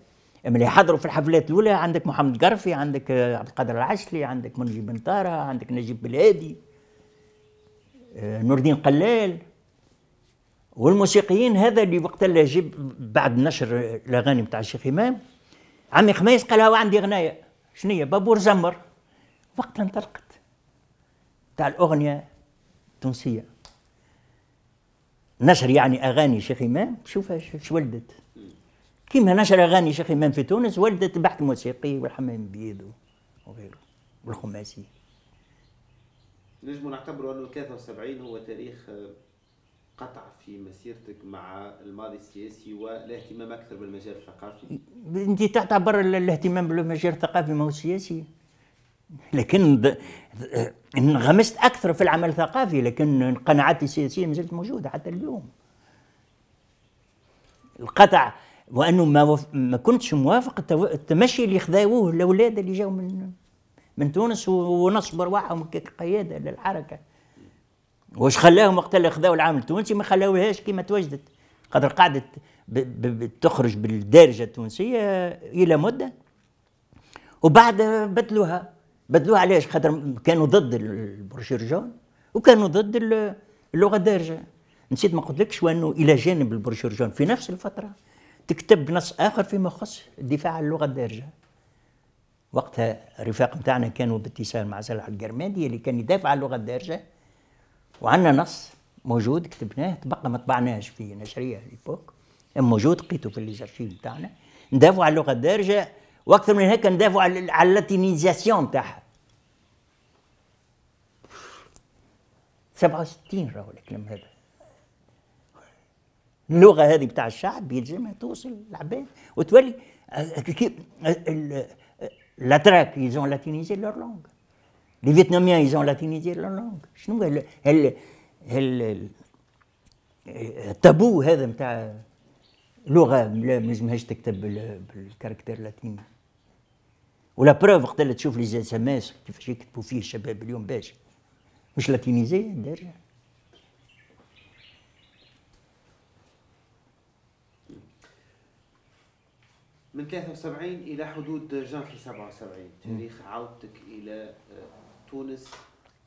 اللي يحضروا في الحفلات الاولى عندك محمد قرفي عندك عبد القادر العشلي عندك منجي بنطاره عندك نجيب بلادي آه، نور الدين قلال والموسيقيين هذا اللي وقت اللي جيب بعد نشر الاغاني نتاع الشيخ امام عمي خميس قال قالها عندي غنايه شنية بابور زمر وقت انطلقت تاع الاغنيه التونسيه نشر يعني اغاني شيخ امام شوف ايش ولدت كيما نشر اغاني شيخ امام في تونس ولدت بحث موسيقي والحمام بيدو وغيره والخماسي نجم نعتبره انه 73 هو تاريخ قطع في مسيرتك مع الماضي السياسي والاهتمام اكثر بالمجال الثقافي؟ انت تعتبر الاهتمام بالمجال الثقافي ما هو سياسي لكن انغمست اكثر في العمل الثقافي لكن قناعاتي السياسيه ما زالت موجوده حتى اليوم القطع وانه ما, وف... ما كنتش موافق التو... التمشي اللي خذاوه الاولاد اللي جاوا من من تونس ونصبر واحد كقياده للحركه واش خلاهم وقت اللي خذاو العام التونسي ما خلاوهاش كما توجدت خاطر قعدت تخرج بالدارجه التونسيه آه، الى مده وبعد بدلوها بدلوها علاش خاطر كانوا ضد البروشيرجون وكانوا ضد اللغه الدارجه نسيت ما قلتلكش وانه الى جانب البروشيرجون في نفس الفتره تكتب نص اخر فيما يخص الدفاع عن اللغه الدارجه وقتها الرفاق نتاعنا كانوا باتصال مع صلاح القرمادي اللي كان يدافع عن اللغه الدارجه وعندنا نص موجود كتبناه تبقى ما طبعناهش في نشريه ليبوك موجود لقيته في الارشيف بتاعنا ندافعوا على اللغه الدارجه واكثر من هيك ندافعوا على اللاتينيزاسيون تاعها 67 راهو الكلام هذا اللغه هذه بتاع الشعب يلزمها توصل للعباد وتولي لاتراك يزون لاتينيزي لور لونغ Les Vietnamiens, ils ont latinisé leur langue. شنو هال elle. هال التابو هذا نتاع لغه ما نجمهاش تكتب بالكاركتير لاتيني ولا بروف وقت اللي تشوف لي اس ام اس كيفاش يكتبوا فيه الشباب اليوم باش مش لاتينيزي دارجه من 73 الى حدود جانفي 77 تاريخ عودتك الى آه، تونس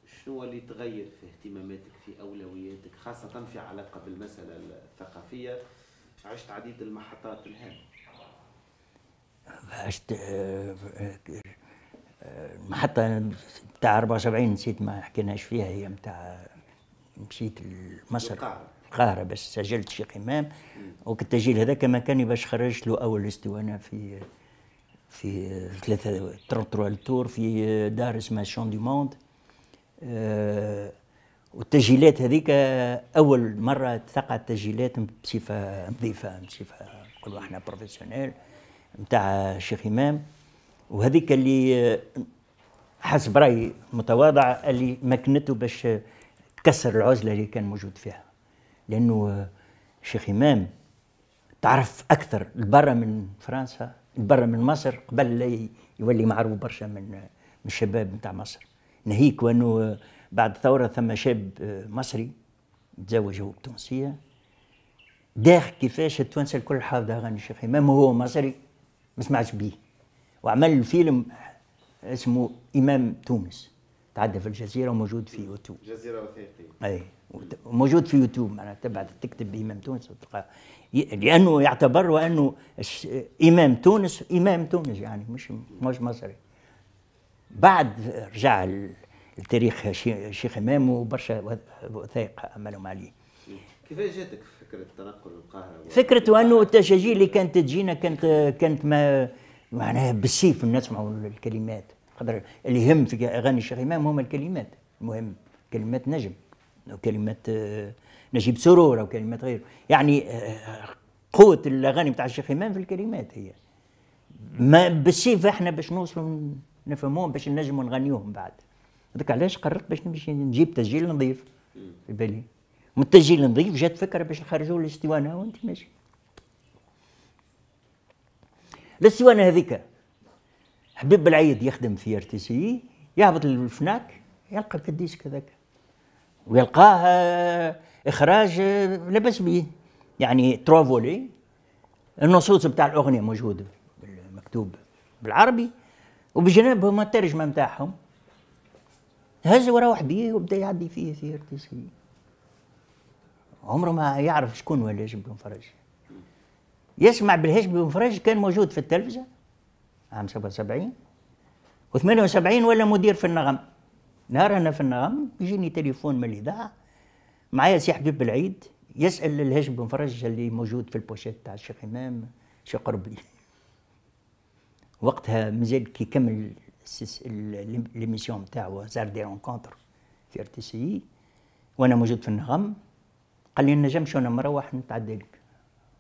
شنو اللي تغير في اهتماماتك في اولوياتك خاصه في علاقه بالمساله الثقافيه عشت عديد المحطات الهامه عشت آه، آه، المحطة بتاع 74 نسيت ما حكيناش فيها هي بتاع مشيت لمصر القاهرة بس سجلت شيخ إمام وكنت هذاك ما كان باش خرجت له أول استوانة في في ثلاثة تروا التور في آه، دار اسمها شون دي موند والتسجيلات هذيك آه، أول مرة تقع التسجيلات بصفة نظيفة بصفة نقولوا احنا بروفيسيونيل نتاع الشيخ إمام وهذيك اللي آه، حسب رأيي متواضع اللي مكنته باش تكسر العزلة اللي كان موجود فيها لأنه الشيخ إمام تعرف أكثر لبرا من فرنسا برا من مصر قبل لا يولي معروف برشا من من الشباب نتاع مصر نهيك وانه بعد الثوره ثم شاب آه، مصري تزوج هو بتونسيه داخل كيفاش التوانسه الكل حافظ اغاني الشيخ امام هو مصري ما سمعش بيه وعمل فيلم اسمه امام تونس تعدى في الجزيره وموجود في يوتيوب جزيره وثائقيه اي موجود في يوتيوب معناها تبعث تكتب امام تونس وتلقاه لانه يعتبر وانه امام تونس امام تونس يعني مش مش مصري بعد رجع التاريخ شيخ امام وبرشا وثائق عملهم عليه كيفاش جاتك فكره تنقل القاهره فكره انه التشاجيل اللي كانت تجينا كانت كانت ما معناها بالسيف نسمعوا الكلمات خاطر اللي يهم في اغاني الشيخ امام هما الكلمات المهم كلمات نجم كلمات آه نجيب سرور او كلمات غيره يعني آه، آه، قوه الاغاني بتاع الشيخ امام في الكلمات هي ما بالصيف احنا باش نوصلوا نفهموهم باش نجموا نغنيوهم بعد هذاك علاش قررت باش نمشي نجيب تسجيل نظيف في بالي من التسجيل النظيف جات فكره باش نخرجوا الاسطوانه وانت ماشي الاسطوانه هذيك حبيب العيد يخدم في ار تي سي يهبط للفناك يلقى في الديسك هذاك ويلقاه اخراج لبس به يعني تروفولي النصوص بتاع الاغنيه موجوده مكتوب بالعربي وبجنابه ما الترجمه بتاعهم هز وروح بيه وبدا يعدي فيه في ارتسي عمره ما يعرف شكون هو الهشام بن فرج يسمع بالهشام بن فرج كان موجود في التلفزه عام 77 و78 ولا مدير في النغم نهار انا في النغم يجيني تليفون من الاذاعه معايا سي حبيب بالعيد يسال الهاشم بن فرج اللي موجود في البوشيت تاع الشيخ امام شو قربي وقتها مازال كيكمل ليميسيون نتاعو زار دي رونكونتر في ار تي سي وانا موجود في النغم قال لي النجم شو انا مروح نتعدى لك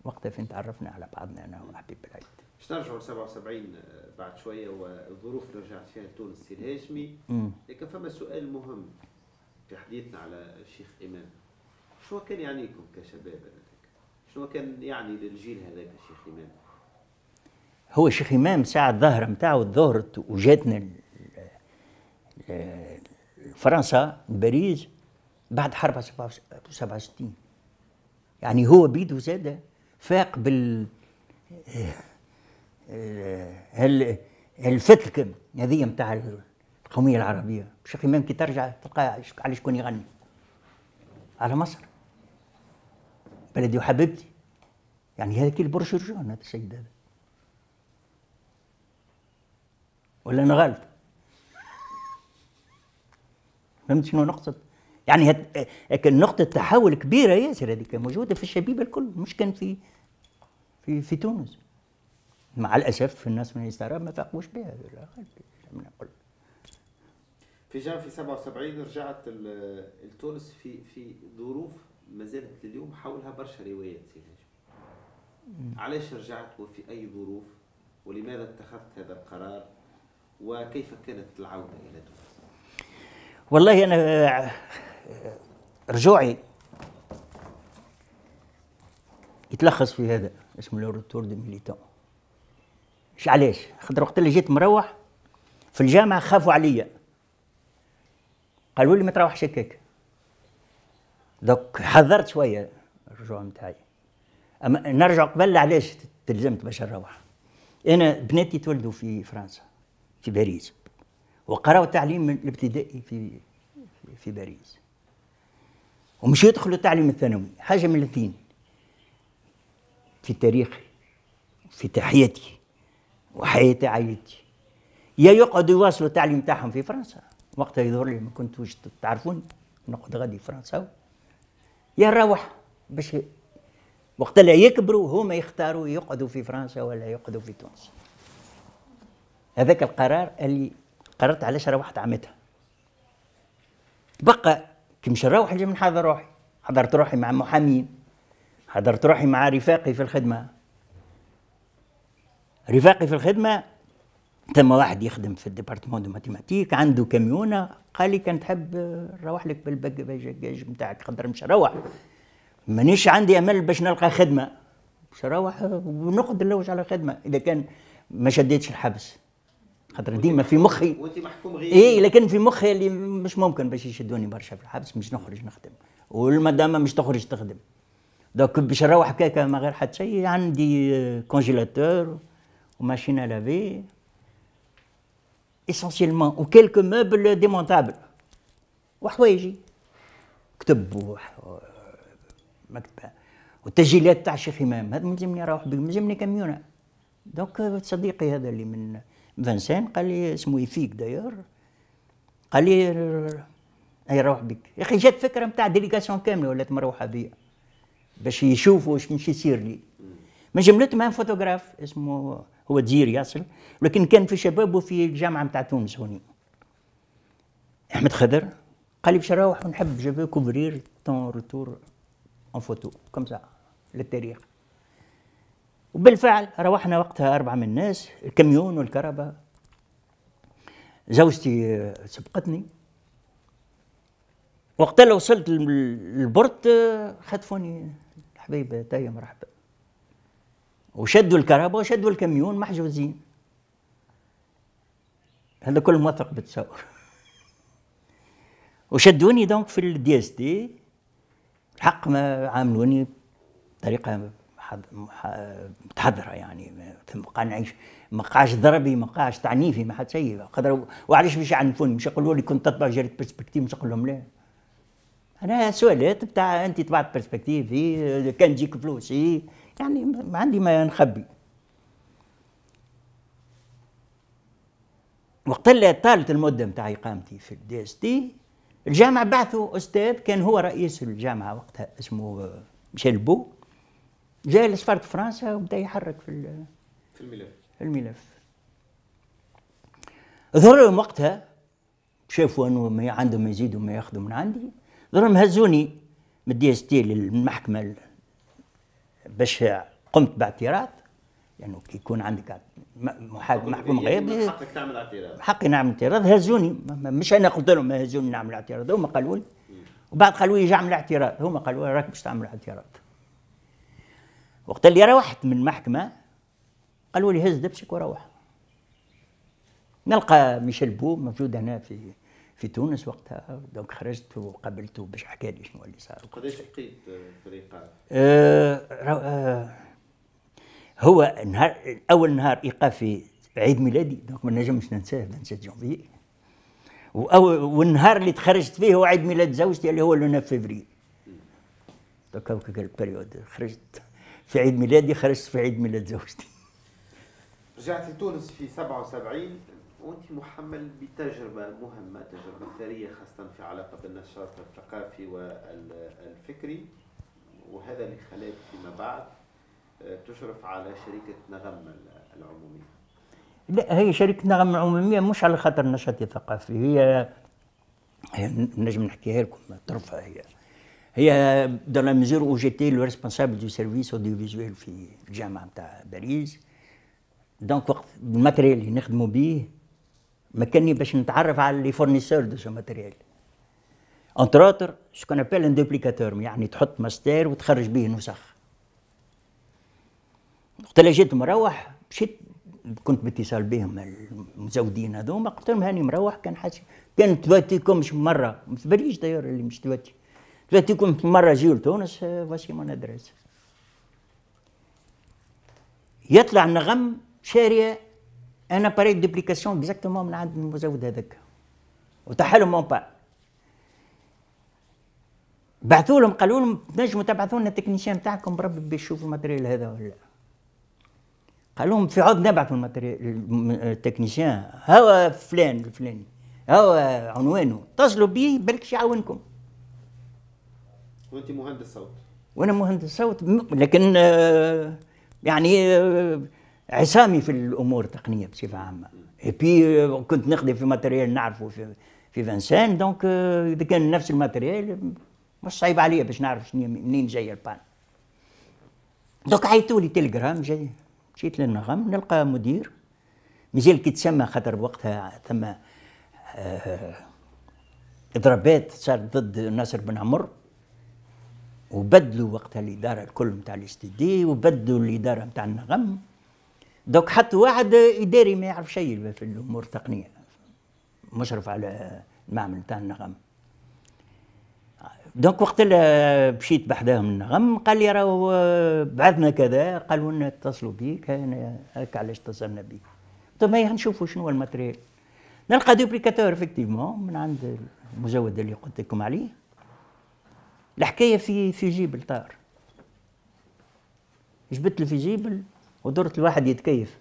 وقتها فين تعرفنا على بعضنا انا وحبيب بالعيد باش نرجعوا آه، 77 بعد شويه والظروف اللي رجعت فيها لتونس الهاشمي لكن فما سؤال مهم في حديثنا على الشيخ امام شنو كان يعنيكم كشباب هذاك؟ شنو كان يعني للجيل هذاك الشيخ إمام؟ هو الشيخ إمام ساعة الظهرة نتاعو ظهرت وجاتنا فرنسا باريس بعد حرب 67 يعني هو بيدو زاد فاق بال هل آه، آه، الفتك هذه نتاع القوميه العربيه الشيخ امام كي ترجع تلقى على شكون يغني على مصر بلدي وحبيبتي يعني هذا كي البروشيرجون هذا السيد هذا ولا انا غالط فهمت شنو نقصد يعني هت... كان نقطة تحول كبيرة ياسر هذيك موجودة في الشبيبة الكل مش كان في في في تونس مع الأسف الناس من اليسار ما فاقوش بها في جام في 77 رجعت لتونس في في ظروف ما زالت لليوم حولها برشا روايات سي هاشم علاش رجعت وفي أي ظروف ولماذا اتخذت هذا القرار وكيف كانت العودة إلى تونس والله أنا رجوعي يتلخص في هذا اسمه لو روتور دو ميليتون مش علاش خاطر وقت اللي جيت مروح في الجامعه خافوا عليا قالوا لي ما تروحش هكاك دوك حذرت شويه الرجوع نتاعي اما نرجع قبل علاش تلزمت باش نروح انا بناتي تولدوا في فرنسا في باريس وقراوا تعليم الابتدائي في في باريس ومش يدخلوا التعليم الثانوي حاجه من الاثنين في تاريخي في تحياتي وحياة عائلتي يا يقعدوا يواصلوا التعليم تاعهم في فرنسا وقتها يظهر لي ما كنتوش تعرفوني نقعد غادي فرنسا يروح باش وقت اللي يكبروا هما يختاروا يقعدوا في فرنسا ولا يقعدوا في تونس هذاك القرار اللي قررت علاش روحت عمتها بقى كي مش نروح نجم نحضر روحي حضرت روحي مع محامين حضرت روحي مع رفاقي في الخدمه رفاقي في الخدمه ثم واحد يخدم في الديبارتمون دو ماتيماتيك عنده كاميونه قال لي كان تحب نروح لك بالباجاج نتاعك خاطر مش نروح مانيش عندي امل باش نلقى خدمه باش نروح ونقعد نلوج على خدمه اذا كان ما شديتش الحبس خاطر ديما في مخي وانت محكوم غير اي لكن في مخي اللي مش ممكن باش يشدوني برشا في الحبس مش نخرج نخدم والمدامه مش تخرج تخدم دوك باش نروح هكاك ما غير حتى شيء عندي كونجيلاتور وماشينه لافي essentiellement وكيلكو موبل ديمونتابل وحوايجي كتب مكتبه وتسجيلات تاع الشيخ امام هذا ملزمني اروح به ملزمني كاميون دونك صديقي هذا اللي من فانسان قال لي اسمه يفيق داير قال لي اي روح بك يا اخي جات فكره نتاع ديليغاسيون كامله ولات مروحه بيا باش يشوفوا واش مش يصير لي من جملتهم فوتوغراف اسمه هو دير ياسر ولكن كان في شباب وفي الجامعه نتاع تونس هوني احمد خضر قال لي باش نروح ونحب جو كوفرير تون روتور اون فوتو كم ساعه للتاريخ وبالفعل روحنا وقتها أربعة من الناس الكميون والكهرباء زوجتي سبقتني وقت اللي وصلت للبرد خطفوني الحبيبة تايا مرحبا وشدوا الكهرباء وشدوا الكميون محجوزين هذا كل موثق بتصور وشدوني دونك في الدي اس دي الحق ما عاملوني بطريقه متحضره يعني ما نعيش ما قاعش ضربي ما قاعش تعنيفي ما حد شيء وعلاش باش يعنفوني مش يقولوا لي كنت تطبع جريده برسبكتيف مش نقول لهم لا انا سؤالات بتاع انت طبعت برسبكتيف كان تجيك فلوس يعني ما عندي ما نخبي وقت اللي طالت المدة متاع إقامتي في الدي اس تي الجامعة بعثوا أستاذ كان هو رئيس الجامعة وقتها اسمه ميشيل بو جاء لسفارة فرنسا وبدا يحرك في في الملف في الملف ظهر لهم وقتها شافوا انه ما عندهم ما يزيدوا ما ياخذوا من عندي ظهر هزوني من الدي اس تي للمحكمة باش قمت باعتراض لانه يعني كي يكون عندك محاكم محكوم يعني، غير حقك تعمل اعتراض حقي نعمل اعتراض هزوني مش انا قلت لهم هزوني نعمل اعتراض هما قالوا لي وبعد قالوا لي اعمل اعتراض هما قالوا لي راك باش تعمل اعتراض وقت اللي روحت من المحكمه قالوا لي هز دبشك وروح نلقى ميشيل بو موجود هنا في في تونس وقتها دونك خرجت وقابلته باش حكى لي شنو اللي صار قداش بقيت في آه،, آه هو نهار اول نهار ايقافي عيد ميلادي دونك ما نجمش ننساه 27 جونفي والنهار اللي تخرجت فيه هو عيد ميلاد زوجتي اللي هو لو 9 فيفري دونك هكاك البريود خرجت في عيد ميلادي خرجت في عيد ميلاد زوجتي رجعت لتونس في 77 وانت محمل بتجربه مهمه تجربه ثريه خاصه في علاقه بالنشاط الثقافي والفكري وهذا اللي خلاك فيما بعد آه، تشرف على شركه نغم العموميه لا هي شركه نغم العموميه مش على خاطر نشاطي الثقافي هي نجم نحكيها لكم طرفها هي هي دون ميزور او جيتي لو ريسبونسابل دو سيرفيس اوديو فيزويل في الجامعه نتاع باريس دونك وقت الماتريال اللي نخدموا به مكاني باش نتعرف على لي فورنيسور دو سو ماتيريال انتراتر اوتر كون ابيل ان دوبليكاتور يعني تحط ماستير وتخرج به نسخ وقت اللي جيت مروح مشيت كنت باتصال بهم المزودين هذوما قلت لهم هاني مروح كان حاسس كان تواتيكمش مره ما تباليش داير اللي مش تواتي تباتيكم مره جيو لتونس فاسي مون ادريس يطلع النغم شاريه ان اباري دوبليكاسيون اكزاكتومون من عند المزود هذاك وتحلهم مون با بعثوا لهم قالوا لهم تنجموا تبعثوا لنا التكنيسيان تاعكم بربي يشوفوا الماتريال هذا ولا قالوا لهم في عود نبعثوا الماتريال التكنيسيان هو فلان الفلاني هو عنوانه اتصلوا به بالك يعاونكم وانت مهندس صوت وانا مهندس صوت لكن آه، يعني آه، عصامي في الامور التقنيه بصفه عامه اي بي euh, كنت نخدم في ماتريال نعرفه في في فانسان دونك euh, اذا كان نفس الماتريال مش صعيب عليا باش نعرف شنو منين جايه البان دونك عيطوا لي تليجرام جاي مشيت للنغم نلقى مدير مازال كي تسمى خاطر وقتها ثم آه، اضرابات صارت ضد ناصر بن عمر وبدلوا وقتها الاداره الكل نتاع الاستدي وبدلوا الاداره نتاع النغم دوك حط واحد اداري ما يعرف شيء في الامور التقنيه مشرف على المعمل نتاع النغم دونك وقت اللي مشيت بحذاهم النغم قال لي راهو بعثنا كذا قالوا لنا اتصلوا بيك هكا علاش اتصلنا بيك قلت ما إيه، نشوفوا شنو الماتريال نلقى دوبليكاتور افكتيفمون من عند المزود اللي قلت لكم عليه الحكايه في في جيب الطار جبت في جيبل ودرت الواحد يتكيف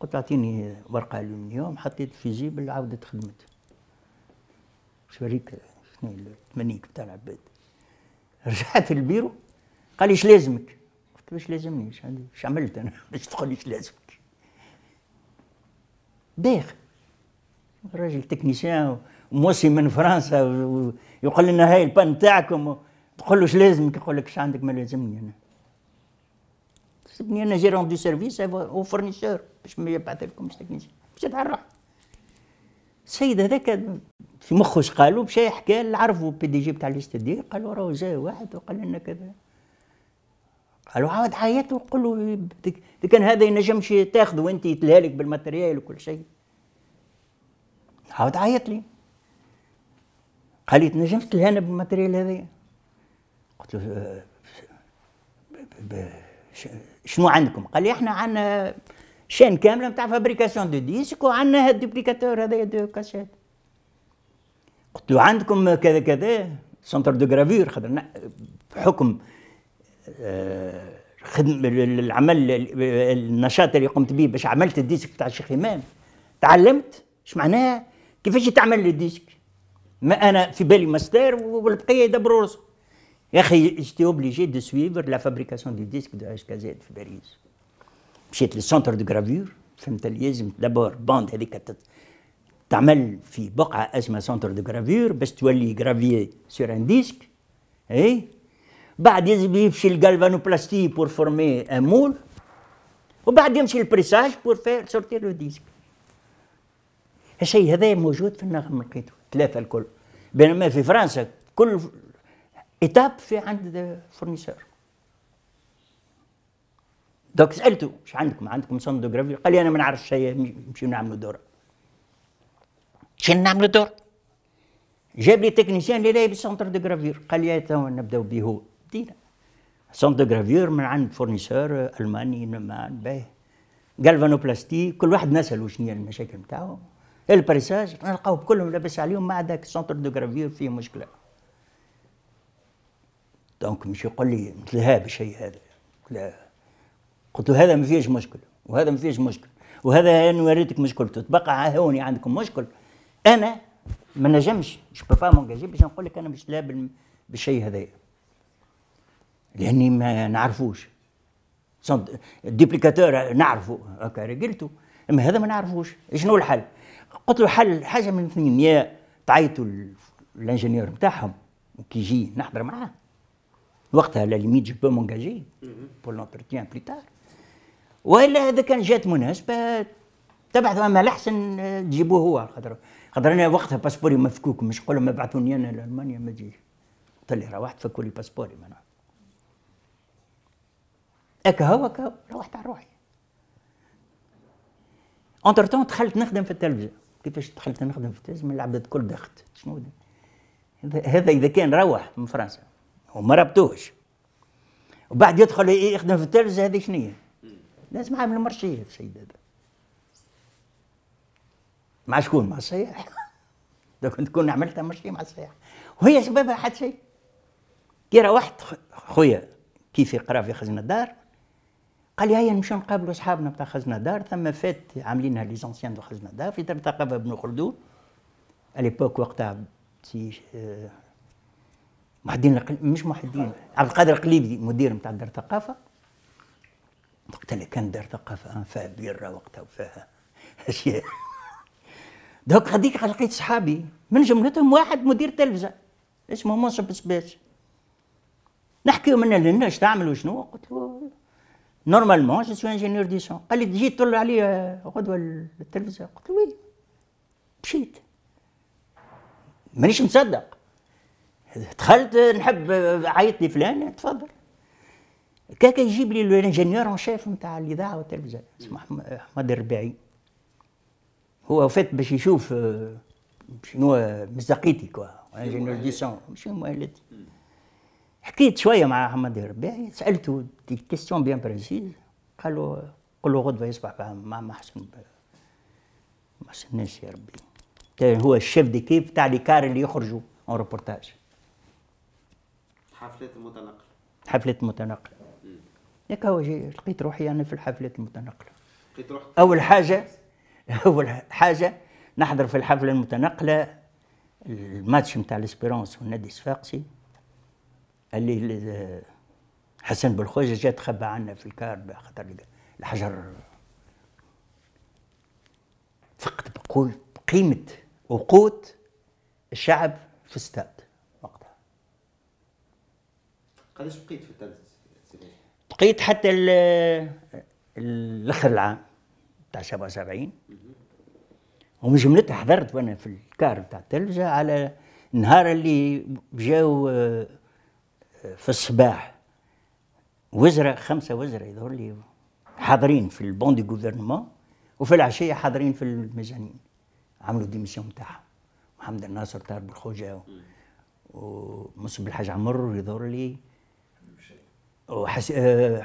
قلت اعطيني ورقه الومنيوم حطيت في جيب عاودت خدمت شوريك شنو التمنيك بتاع العباد رجعت للبيرو قال لي اش لازمك قلت له اش لازمني اش عملت انا باش تقول لي اش لازمك باخ راجل تكنيسيان موسي من فرنسا ويقول لنا هاي البان تاعكم تقول له اش لازمك يقول لك اش عندك ما لازمني انا بني انا جيرون دو سيرفيس او فورنيسور باش ما يبعث لكمش تكنيسيان على يتعرف السيد هذاك في مخه اش قالوا مشى حكى عرفوا بي دي جي بتاع الاستدير قالوا راه جا واحد وقال لنا كذا قالوا عاود عيط وقول له اذا كان هذا ينجمش تاخذه انت يتلهالك بالماتريال وكل شيء عاود عيط لي قال لي تنجمش تلهانا بالماتريال هذايا قلت له شنو عندكم؟ قال لي احنا عندنا شين كامله نتاع فابريكاسيون دو ديسك وعندنا هاد الدوبليكاتور هذايا دو كاسيت قلت له عندكم كذا كذا سنتر دو جرافير خاطر بحكم آه، خدمة العمل النشاط اللي قمت به باش عملت الديسك تاع الشيخ امام تعلمت اش معناها كيفاش تعمل الديسك ما انا في بالي ماستر والبقيه يدبروا رزق J'étais obligé de suivre la fabrication du disque de HKZ à Paris. J'étais au centre de gravure. D'abord, bande hélicoptère. Tu as mis centre de gravure, tu as mis gravier sur un disque. Après, tu as mis le galvanoplastique pour former un moule. Et après, tu as mis le pressage pour faire sortir le disque. C'est ce qui est très bien. C'est ce qui En France, ايتاب في عند فورنيسور دوك سالته ايش عندكم عندكم سوندوغرافي قال لي انا ما نعرفش شيء نمشيو نعملوا دور شنو نعملوا دور جاب لي تكنيسيان اللي لاي بالسونتر دو غرافير قال لي تو نبداو به هو بدينا سونتر دو غرافير من عند فورنيسور الماني نمان باهي بلاستيك كل واحد نسالو شنو هي المشاكل نتاعو البريساج نلقاو كلهم لاباس عليهم ما عدا سونتر دو غرافير فيه مشكله دونك مش يقول لي مثل هذا الشيء هذا لا قلت له هذا ما فيهش مشكل وهذا ما فيهش مشكل وهذا انا وريتك مشكلته تبقى هوني عندكم مشكل انا ما نجمش مش بابا مونجاجي باش نقول لك انا مش لا بالشيء هذايا لاني ما نعرفوش الديبليكاتور نعرفه هكا رجلته اما هذا ما نعرفوش شنو الحل قلت له حل حاجه من اثنين يا تعيطوا الانجينير نتاعهم كي يجي نحضر معاه وقتها على ليميت جو بو مونجاجي بور لونتروتيان بلي تار والا اذا كان جات مناسبه تبعث اما الاحسن آه، تجيبوه هو خاطر خاطر انا وقتها باسبوري مفكوك مش نقول ما بعثوني انا لالمانيا ما تجيش قلت لي روحت فكوا لي باسبوري معناها اكا هو اكا روحت على روحي اونتر تون دخلت نخدم في التلفزه كيفاش دخلت نخدم في التلفزه من العباد الكل دخلت شنو هذا اذا كان روح من فرنسا وما ربطوش وبعد يدخل يخدم في التلفزه هذه شنو لازم عامل مرشيف السيد هذا مع شكون مع السياح لو كنت تكون عملتها مرشيف مع السياح وهي سببها حد شيء كي روحت خويا كيف يقرا في خزنه الدار قال لي هيا نمشيو نقابلوا اصحابنا بتاع خزنه الدار ثم فات عاملينها ليزونسيان دو خزنه الدار في دار الثقافه ابن خلدون اليبوك وقتها سي euh, محدين مش محدين عبد القادر قليبي مدير نتاع دار الثقافه وقت اللي كان دار ثقافه آه، فيها بيرة وقتها وفيها اشياء دوك هذيك لقيت صحابي من جملتهم واحد مدير تلفزه اسمه منصب سباش نحكي من لهنا اش تعمل وشنو قلت له نورمالمون جو سو انجينيور دي سون قال لي تجي تطل عليا آه، غدوه التلفزه قلت له وي مشيت مانيش مصدق دخلت نحب عيط لي فلان تفضل كاكا يجيب لي الانجنيور اون شيف نتاع الاذاعه والتلفزه اسمه احمد الربيعي هو فات باش يشوف آه، شنو مصداقيتي كوا انجنيور دي سون مش مهلتي حكيت شويه مع احمد الربيعي سالته دي كيستيون بيان بريسيز قال له قل له غدوه يصبح مع محسن محسن الناس يا ربي هو الشيف ديكيب تاع ليكار اللي يخرجوا اون روبورتاج حفلة المتنقل حفلة المتنقل ياك هو لقيت روحي انا في الحفلة المتنقله لقيت روحك اول حاجة اول حاجة نحضر في الحفلة المتنقلة الماتش نتاع ليسبيرونس والنادي الصفاقسي اللي حسن بالخوجة جا تخبى عنا في الكار خاطر الحجر فقد بقيمة وقوت الشعب في ستار قداش بقيت في الثالث بقيت حتى الاخر العام تاع 77 ومن جملتها حضرت وانا في الكار تاع التلفزه على النهار اللي جاو آه، في الصباح وزراء خمسه وزراء يظهر لي حاضرين في البون دي غوفرنمون وفي العشيه حاضرين في الميزانين عملوا ديميسيون تاعهم محمد الناصر طارق بالخوجه ومصب الحاج عمر يظهر لي وحس... آه،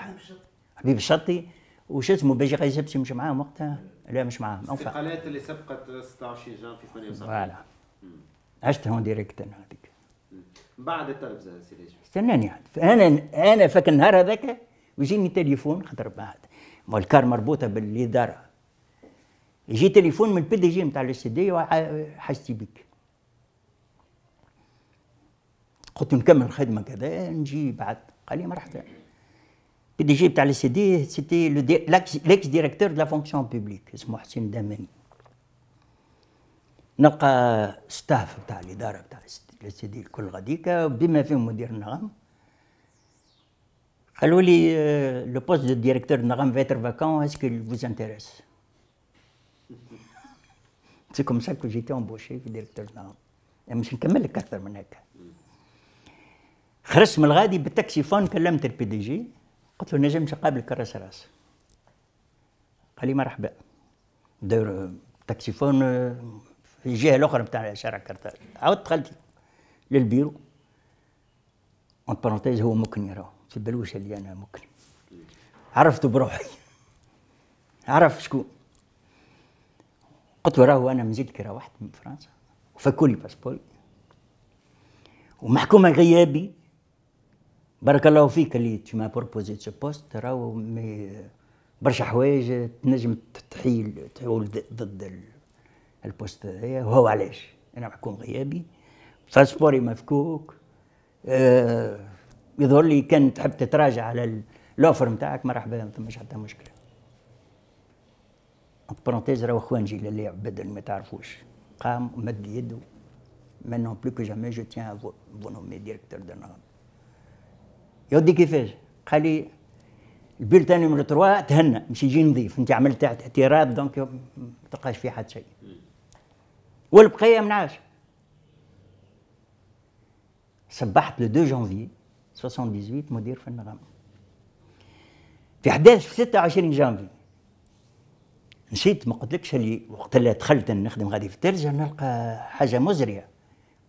حبيب الشطي وش اسمه باجي غيزبتي مش معاهم وقتها لا مش معاهم الانتقالات اللي سبقت 26 جان في 78 فوالا هون ديريكت انا هذيك بعد التلفزه سي استناني عاد انا انا فك النهار هذاك ويجيني تليفون خاطر بعد والكار مربوطه بالاداره يجي تليفون من البي دي جي نتاع السي دي وحاجتي بك قلت نكمل الخدمه كذا نجي بعد قال لي مرحبا بي دي جي تاع لي سي دي سيتي لو ليكس ديريكتور دو لا فونكسيون بوبليك اسمه حسين الدمني نلقى ستاف تاع الاداره تاع لي سي دي الكل غاديك بما فيهم مدير النغم قالوا لي لو بوست دو ديريكتور النغم فيتر فاكون اسكو فوز انتريس سي كوم سا كو جيتي امبوشي في ديريكتور النغم مش نكمل لك اكثر من هكا خرجت من الغادي بالتاكسي فون كلمت البي دي جي قلت له نجم نقابلك راس راس قال لي مرحبا دور تاكسي فون آه، في الجهه الاخرى نتاع شارع كرتاج عاودت دخلت للبيرو اون بارونتيز هو ممكن يراه في البلوشه اللي انا ممكن عرفته بروحي عرف شكون قلت له راهو انا كي روحت من فرنسا وفكولي لي باسبوري ومحكومه غيابي بارك الله فيك اللي تي ما بروبوزي سو بوست راهو برشا حوايج تنجم تحيل تحول ضد البوست هذايا وهو علاش انا محكوم غيابي فاسبوري مفكوك آه يظهر لي كان تحب تتراجع على الاوفر نتاعك مرحبا ما ثماش حتى مشكله برونتيز راهو خوانجي اللي عباد ما تعرفوش قام مد يده maintenant بلو كو جامي جو تيان فو نومي ديريكتور دو d'honneur يا ودي كيفاش قال لي البيلتان من 3 تهنى مش يجي نظيف انت عملت اعتراض دونك ما تلقاش فيه حد شيء والبقيه منعاش صبحت لو 2 جانفي 78 مدير في النظام في 11 في 26 جانفي نسيت ما قلتلكش اللي وقت اللي دخلت نخدم غادي في الترجه نلقى حاجه مزريه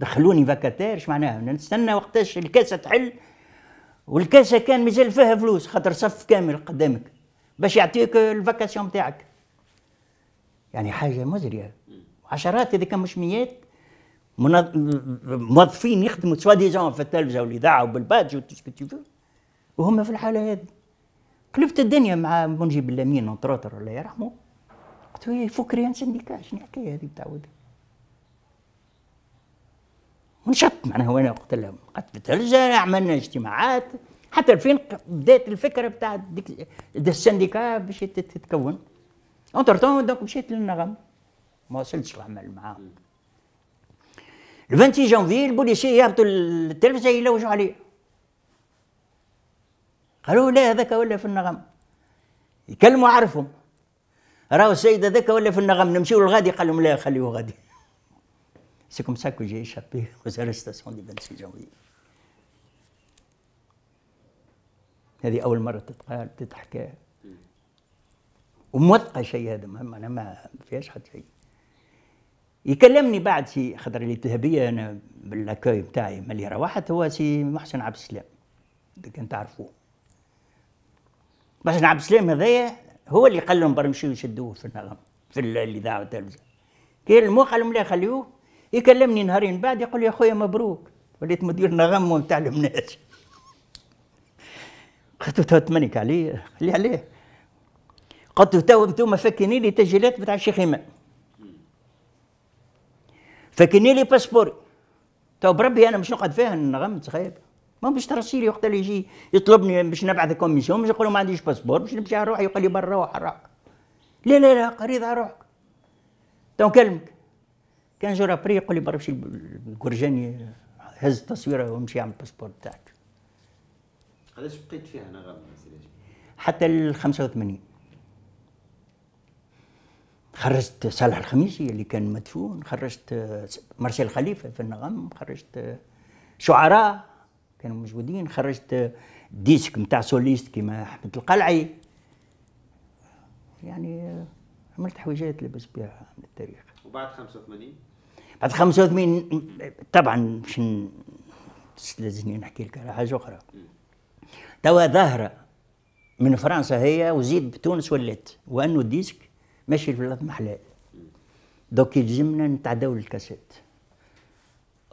دخلوني فاكاتير اش معناها نستنى وقتاش الكاسه تحل والكاسه كان مازال فيها فلوس خاطر صف كامل قدامك باش يعطيك الفاكاسيون بتاعك يعني حاجه مزريه عشرات اذا كان مش مئات موظفين يخدموا سوا ديزون في التلفزه والاذاعه وبالبادج وتسكتيفو وهم في الحاله هذه قلبت الدنيا مع منجي بلامين اونتروتر الله يرحمه قلت له إيه، فكري ان سنديكا شنو الحكايه هذه تعود ونشط معناها وانا لهم قعدت في عملنا اجتماعات حتى فين بدات الفكره بتاع السنديكا باش تتكون اونتر تو دونك مشيت للنغم ما وصلتش العمل معاهم ال 20 جانفي البوليسي يهبطوا التلفزه يلوجوا علي قالوا لا هذاك ولا في النغم يكلموا عرفهم راهو السيد هذاك ولا في النغم نمشيو للغادي قال لهم لا خليه غادي C'est comme ça que j'ai échappé aux arrestations du 26 janvier. هذه أول مرة تتقال تتحكى وموثقة شيء هذا مهم أنا ما فيهاش حتى شيء يكلمني بعد سي خاطر اللي الذهبية أنا باللاكوي بتاعي ملي روحت هو سي محسن عبد السلام كان تعرفوه محسن عبد السلام هذايا هو اللي قال لهم برمشيو يشدوه في النغم في الإذاعة والتلفزة كي المو قال لهم لا خليوه يكلمني نهارين بعد يقول لي يا خويا مبروك وليت مدير نغم نتاع المناج قلت له علي عليه لي عليه قلت له تو انتوما فاكرين لي تسجيلات بتاع الشيخ امام فاكرين لي باسبور تو بربي انا باش نقعد فيها نغم تخيل ما باش ترسيلي وقت اللي يجي يطلبني باش نبعث كوميسيون باش نقول ما عنديش باسبور باش نمشي على روحي يقول لي برا روح لا لا لا قريض على روحك تو نكلمك كان جو رابري يقول لي مشي الكرجاني هز التصويره ومشي يعمل الباسبور تاعك علاش بقيت فيها انا غالبا حتى ال 85 خرجت صالح الخميسي اللي كان مدفون خرجت مارسيل خليفه في النغم خرجت شعراء كانوا موجودين خرجت ديسك نتاع سوليست كيما احمد القلعي يعني عملت حويجات لبس بها من التاريخ وبعد 85 هاد 85 طبعا باش لازمني نحكي لك على حاجه اخرى توا ظاهره من فرنسا هي وزيد بتونس ولات وانه الديسك ماشي في الارض محلاه دوك يلزمنا نتعداو للكاسيت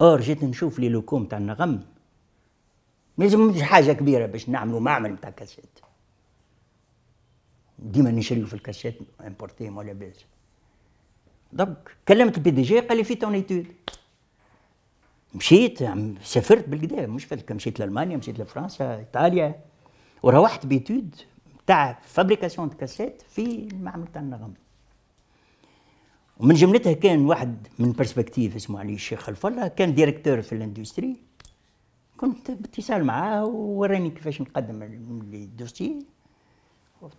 اور جيت نشوف لي لوكو تاع النغم ما يلزمش حاجه كبيره باش نعملوا معمل تاع كاسيت ديما نشريو في الكاسيت امبورتيهم ولا باس دونك كلمت البي دي جي قال لي في تون ايتود مشيت سافرت بالكدا مش فاكر مشيت لالمانيا مشيت لفرنسا ايطاليا وروحت بيتود تاع فابريكاسيون كاسيت في المعمل تاع النغم ومن جملتها كان واحد من برسبكتيف اسمه علي الشيخ خلف الله كان ديريكتور في الاندستري كنت باتصال معاه ووراني كيفاش نقدم لي دوسي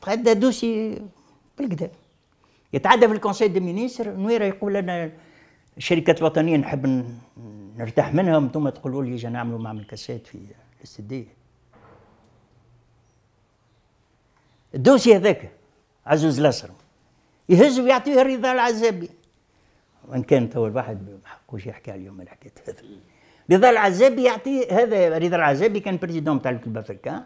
تغدى دوسي بالكدا يتعدى في الكونسي دي مينيستر نويره يقول انا الشركات الوطنيه نحب نرتاح منها انتم تقولوا لي جا نعملوا معمل كاسات في السدية الدوسي هذاك عزوز الاسر يهز ويعطيه الرضا العزابي وان كان تو الواحد ما حقوش يحكي اليوم الحكايه هذا رضا العزابي يعطيه هذا رضا العزابي كان بريزيدون تاع الكلب افريكان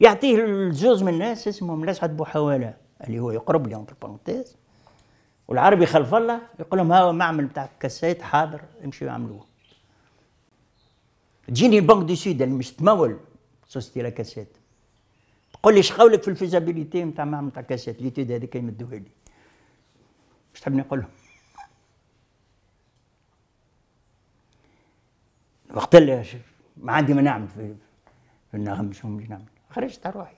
يعطيه الجوز من الناس اسمهم الاسعد بوحواله اللي هو يقرب لي انتر بارونتيز والعربي خلف الله يقول لهم ها يعني معمل بتاع الكاسات حاضر امشوا اعملوه تجيني البنك دي سود اللي مش تمول سوستي لا كاسات تقول لي شقولك في الفيزابيليتي نتاع معمل تاع اللي ليتود هذيك يمدوها لي مش تحبني نقول لهم وقت اللي ما عندي ما نعمل في النغم شو نعمل خرجت على روحي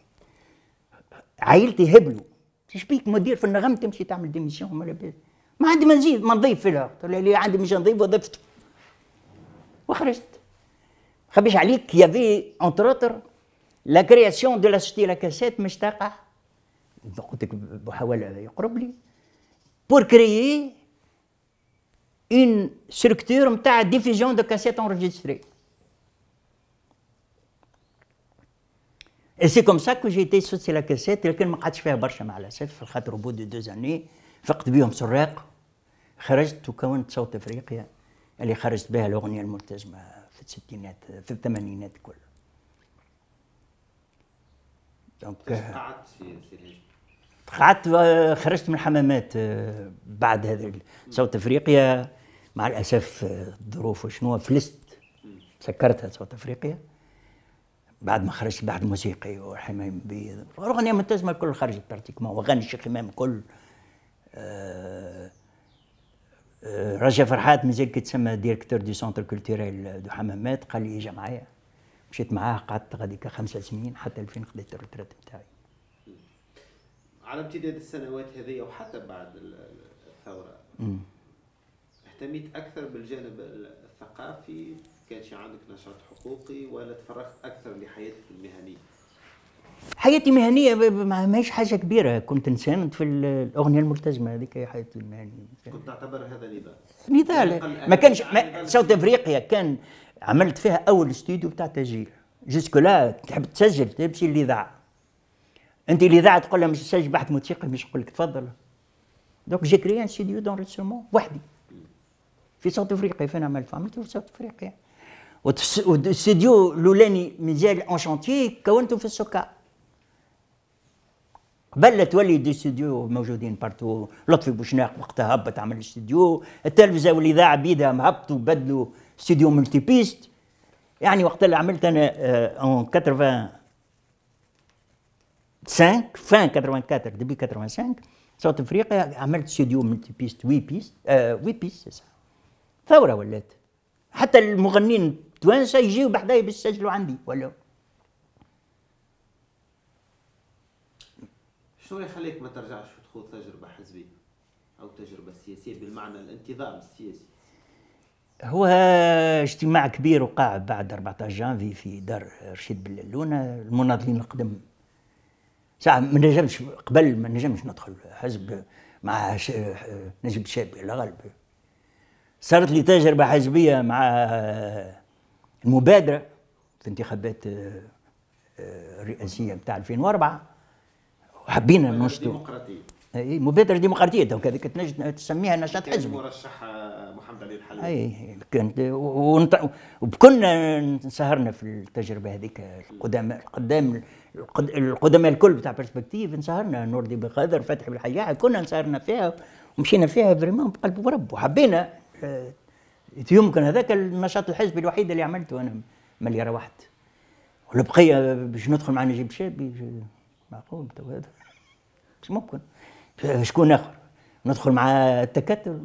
عائلتي هبلوا تشبيك مدير في النغم تمشي تعمل ديميسيون ما لاباس ما عندي ما نزيد ما نضيف في قال لي عندي مش نضيف وظيفته وخرجت خبيش عليك يافي اونتر اوتر لا كرياسيون دو لا سيتي لا كاسيت مش تقع قلت لك بحوالي يقرب لي بور كريي اون ستركتور نتاع ديفيزيون دو كاسيت انرجستري سي كوم سا كو جيتي سوسي لا كاسيت لكن ما قعدتش فيها برشا مع الاسف خاطر بو دو دوز اني فقت بيهم سراق خرجت وكونت صوت افريقيا اللي خرجت بها الاغنيه الملتزمه في الستينات في الثمانينات كل دونك قعدت في قعدت خرجت من الحمامات بعد هذا صوت افريقيا مع الاسف الظروف وشنو فلست سكرتها صوت افريقيا بعد ما خرجت بعد موسيقي وحمام بيض الاغنيه ملتزمه الكل خرجت براتيكمون آه، وغني الشيخ آه، امام الكل رجا فرحات مازال كيتسمى ديريكتور دي سونتر كولتيريل دو حمامات قال لي اجا معايا مشيت معاه قعدت غاديك خمسة سنين حتى الفين خديت الروتريت نتاعي على امتداد السنوات هذه وحتى بعد الثوره اهتميت اكثر بالجانب الثقافي كانش عندك نشاط حقوقي ولا تفرغت اكثر لحياتك المهنيه حياتي مهنية ماهيش حاجة كبيرة كنت نساند في الأغنية الملتزمة هذيك هي حياتي المهنية كنت تعتبر هذا نضال نضال ما كانش ما ساوث أفريقيا كان عملت فيها أول استوديو بتاع تسجيل جوسكو لا تحب تسجل تمشي للإذاعة أنت الإذاعة تقول لها مش تسجل بحث موسيقي مش يقول لك تفضل دونك جي كريي ان ستوديو دونريسمون وحدي في ساوث أفريقيا فين عملت؟ عملت في ساوث أفريقيا والاستديو الاولاني مازال اون شونتيي كونته في السكه قبل تولي دي استوديو موجودين بارتو لطفي بوشناق وقتها هبط عمل استوديو التلفزه والاذاعه بيدها هبطوا بدلوا استوديو ملتي بيست يعني وقت اللي عملت انا اون 85 فان 84 ديبي 85 صوت افريقيا عملت استوديو ملتي بيست وي بيست آه وي بيست ثوره ولات حتى المغنين التوانسه يجيو بحدايا باش يسجلوا عندي ولا شنو يخليك ما ترجعش تخوض تجربه حزبيه او تجربه سياسيه بالمعنى الانتظام السياسي هو اجتماع كبير وقع بعد 14 جانفي في دار رشيد بلالونه المناضلين القدم ساعة ما نجمش قبل ما نجمش ندخل حزب مع نجم الشابي الغالب صارت لي تجربة حزبية مع المبادره في انتخابات آه، آه، الرئاسيه نتاع 2004 وحبينا ننشطوا اي مبادره ديمقراطيه تو هذيك تنجم تسميها نشاط حزبي مرشح آه، محمد علي الحليمي اي كانت ونط... وكنا سهرنا في التجربه هذيك القدماء القدام القدماء الكل بتاع برسبكتيف نسهرنا نور دي بخضر فتحي بالحياة كنا نسهرنا فيها ومشينا فيها فريمون بقلب ورب وحبينا يمكن هذاك النشاط الحزبي الوحيد اللي عملته انا ملي روحت والبقيه باش ندخل مع نجيب شابي معقول تو هذا مش ممكن شكون اخر ندخل مع التكتل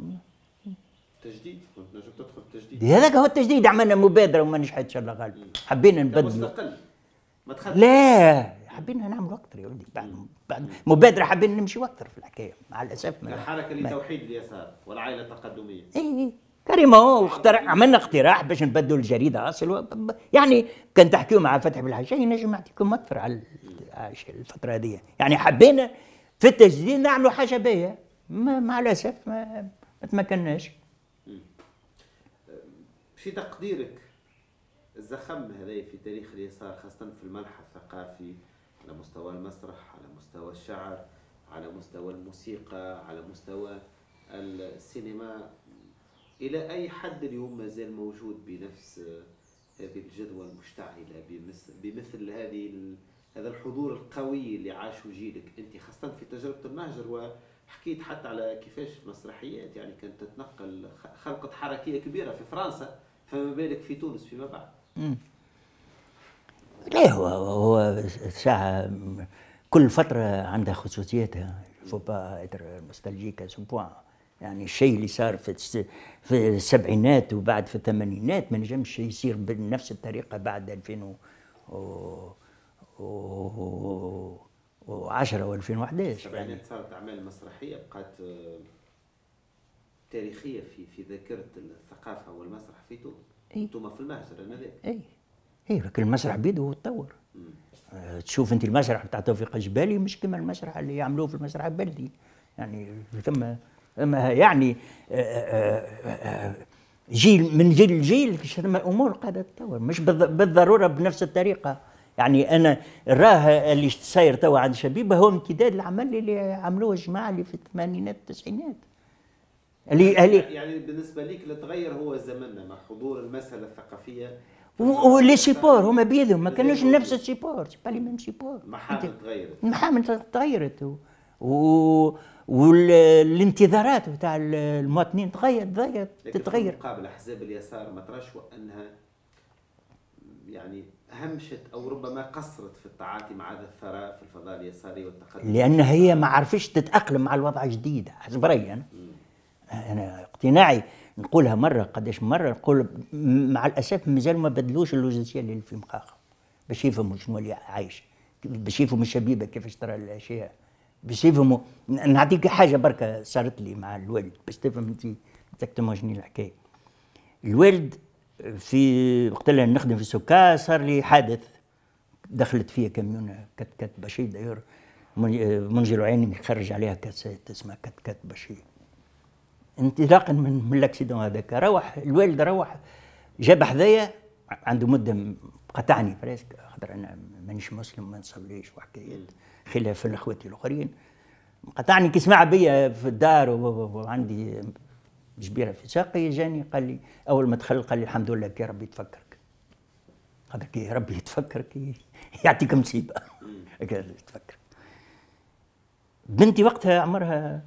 تجديد نجم تدخل تجديد إيه، هذاك هو التجديد عملنا مبادره وما نجحتش الله غالب حبينا نبدل مستقل ما لا حبينا نعملوا اكثر يا ولدي بعد بعد مبادره حبينا نمشي اكثر في الحكايه مع الاسف الحركه لتوحيد اليسار والعائله التقدميه اي اي كريم اهو اخترع عملنا اقتراح باش نبدلوا الجريده اصل يعني كان تحكيو مع فتح بالحشاي نجم نعطيكم اكثر على الفتره هذه يعني حبينا في التجديد نعملوا حاجه باهيه مع الاسف ما, ما تمكناش في تقديرك الزخم هذا في تاريخ اليسار خاصه في الملح الثقافي على مستوى المسرح على مستوى الشعر على مستوى الموسيقى على مستوى السينما الى اي حد اليوم مازال موجود بنفس هذه الجدوى المشتعله بمثل, بمثل هذه هذا الحضور القوي اللي عاشه جيلك انت خاصه في تجربه المهجر وحكيت حتى على كيفاش المسرحيات يعني كانت تتنقل خلقت حركيه كبيره في فرنسا فما بالك في تونس فيما بعد لا هو هو ساعه كل فتره عندها خصوصيتها فو با اتر نوستالجيك سو بوان يعني الشيء اللي صار في في السبعينات وبعد في الثمانينات ما نجمش يصير بنفس الطريقه بعد 2010 و 2011 السبعينات يعني صارت اعمال مسرحيه بقات آه، تاريخيه في في ذاكره الثقافه والمسرح في تونس انتم في المهجر انا اي اي لكن المسرح بيده تطور آه، تشوف انت المسرح بتاع توفيق الجبالي مش كما المسرح اللي يعملوه في المسرح البلدي يعني ثم ما آه، يعني آه، آه، جيل من جيل لجيل امور قاعده تتطور مش بالضروره بنفس الطريقه يعني انا راه اللي صاير توا عند شبيبه هو امتداد العمل اللي عملوه الجماعه اللي في الثمانينات التسعينات اللي يعني اللي يعني بالنسبه لك اللي تغير هو زمننا مع حضور المساله الثقافيه ولي سيبور هما بيدهم ما كانوش نفس السيبور سي با لي ميم سيبور محامل تغيرت محامل تغيرت و... و... والانتظارات بتاع المواطنين تغير تغير تتغير مقابل احزاب اليسار ما تراش وانها يعني همشت او ربما قصرت في التعاطي مع هذا الثراء في الفضاء اليساري والتقدم لان هي ما عرفتش تتاقلم مع الوضع الجديد حسب رايي انا انا اقتناعي نقولها مره قداش مره نقول مع الاسف مازال ما بدلوش اللوجيسيال اللي في مخاخهم باش يفهموا شنو اللي عايش باش يفهموا الشبيبه كيفاش ترى الاشياء باش يفهموا نعطيك حاجه بركه صارت لي مع الوالد باش تفهم انت اكزاكتومون شنو الحكايه الوالد في وقت اللي نخدم في سكا صار لي حادث دخلت فيها كاميون كت كت بشي داير منجل عيني خرج عليها كاسات اسمها كت كت بشي انطلاقا من, من الاكسيدون هذاك روح الوالد روح جاب حذايا عنده مده قطعني فريسك خاطر انا مانيش مسلم ما نصليش وحكايات خلاف اخوتي الاخرين قطعني كي سمع بيا في الدار وعندي جبيره في ساقي جاني قال لي اول ما دخل قال لي الحمد لله كي ربي تفكرك هذا إيه، كي ربي يتفكرك إيه، يعطيك مصيبه تفكر بنتي وقتها عمرها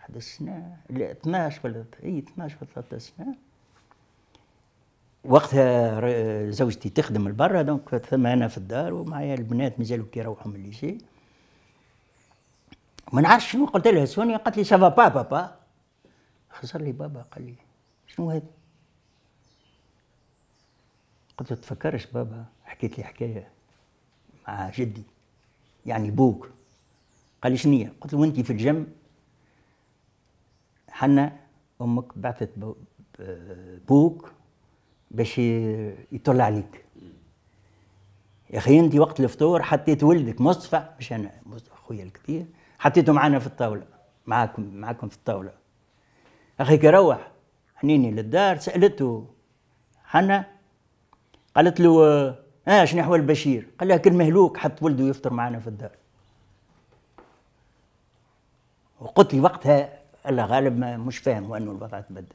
11 إيه، سنه لا 12 ولا اي 12 ولا 13 سنه وقتها زوجتي تخدم لبرا دونك ثم انا في الدار ومعايا البنات مازالوا كي يروحوا من الليسي ما نعرفش شنو قلت لها سونيا قالت لي سافا با بابا خسر لي بابا قال لي شنو هذا قلت له تفكرش بابا حكيت لي حكايه مع جدي يعني بوك قال لي شنية قلت له وانت في الجم حنا امك بعثت بوك باش يطلع عليك يا اخي انت وقت الفطور حطيت ولدك مصطفى مش انا خويا الكبير حطيته معنا في الطاوله معاكم معاكم في الطاوله اخي كي روح حنيني للدار سالته حنا قالت له آه،, اه شنو احوال بشير قال لها كل مهلوك حط ولده يفطر معنا في الدار وقلت لي وقتها الله غالب ما مش فاهم وانه الوضع تبدل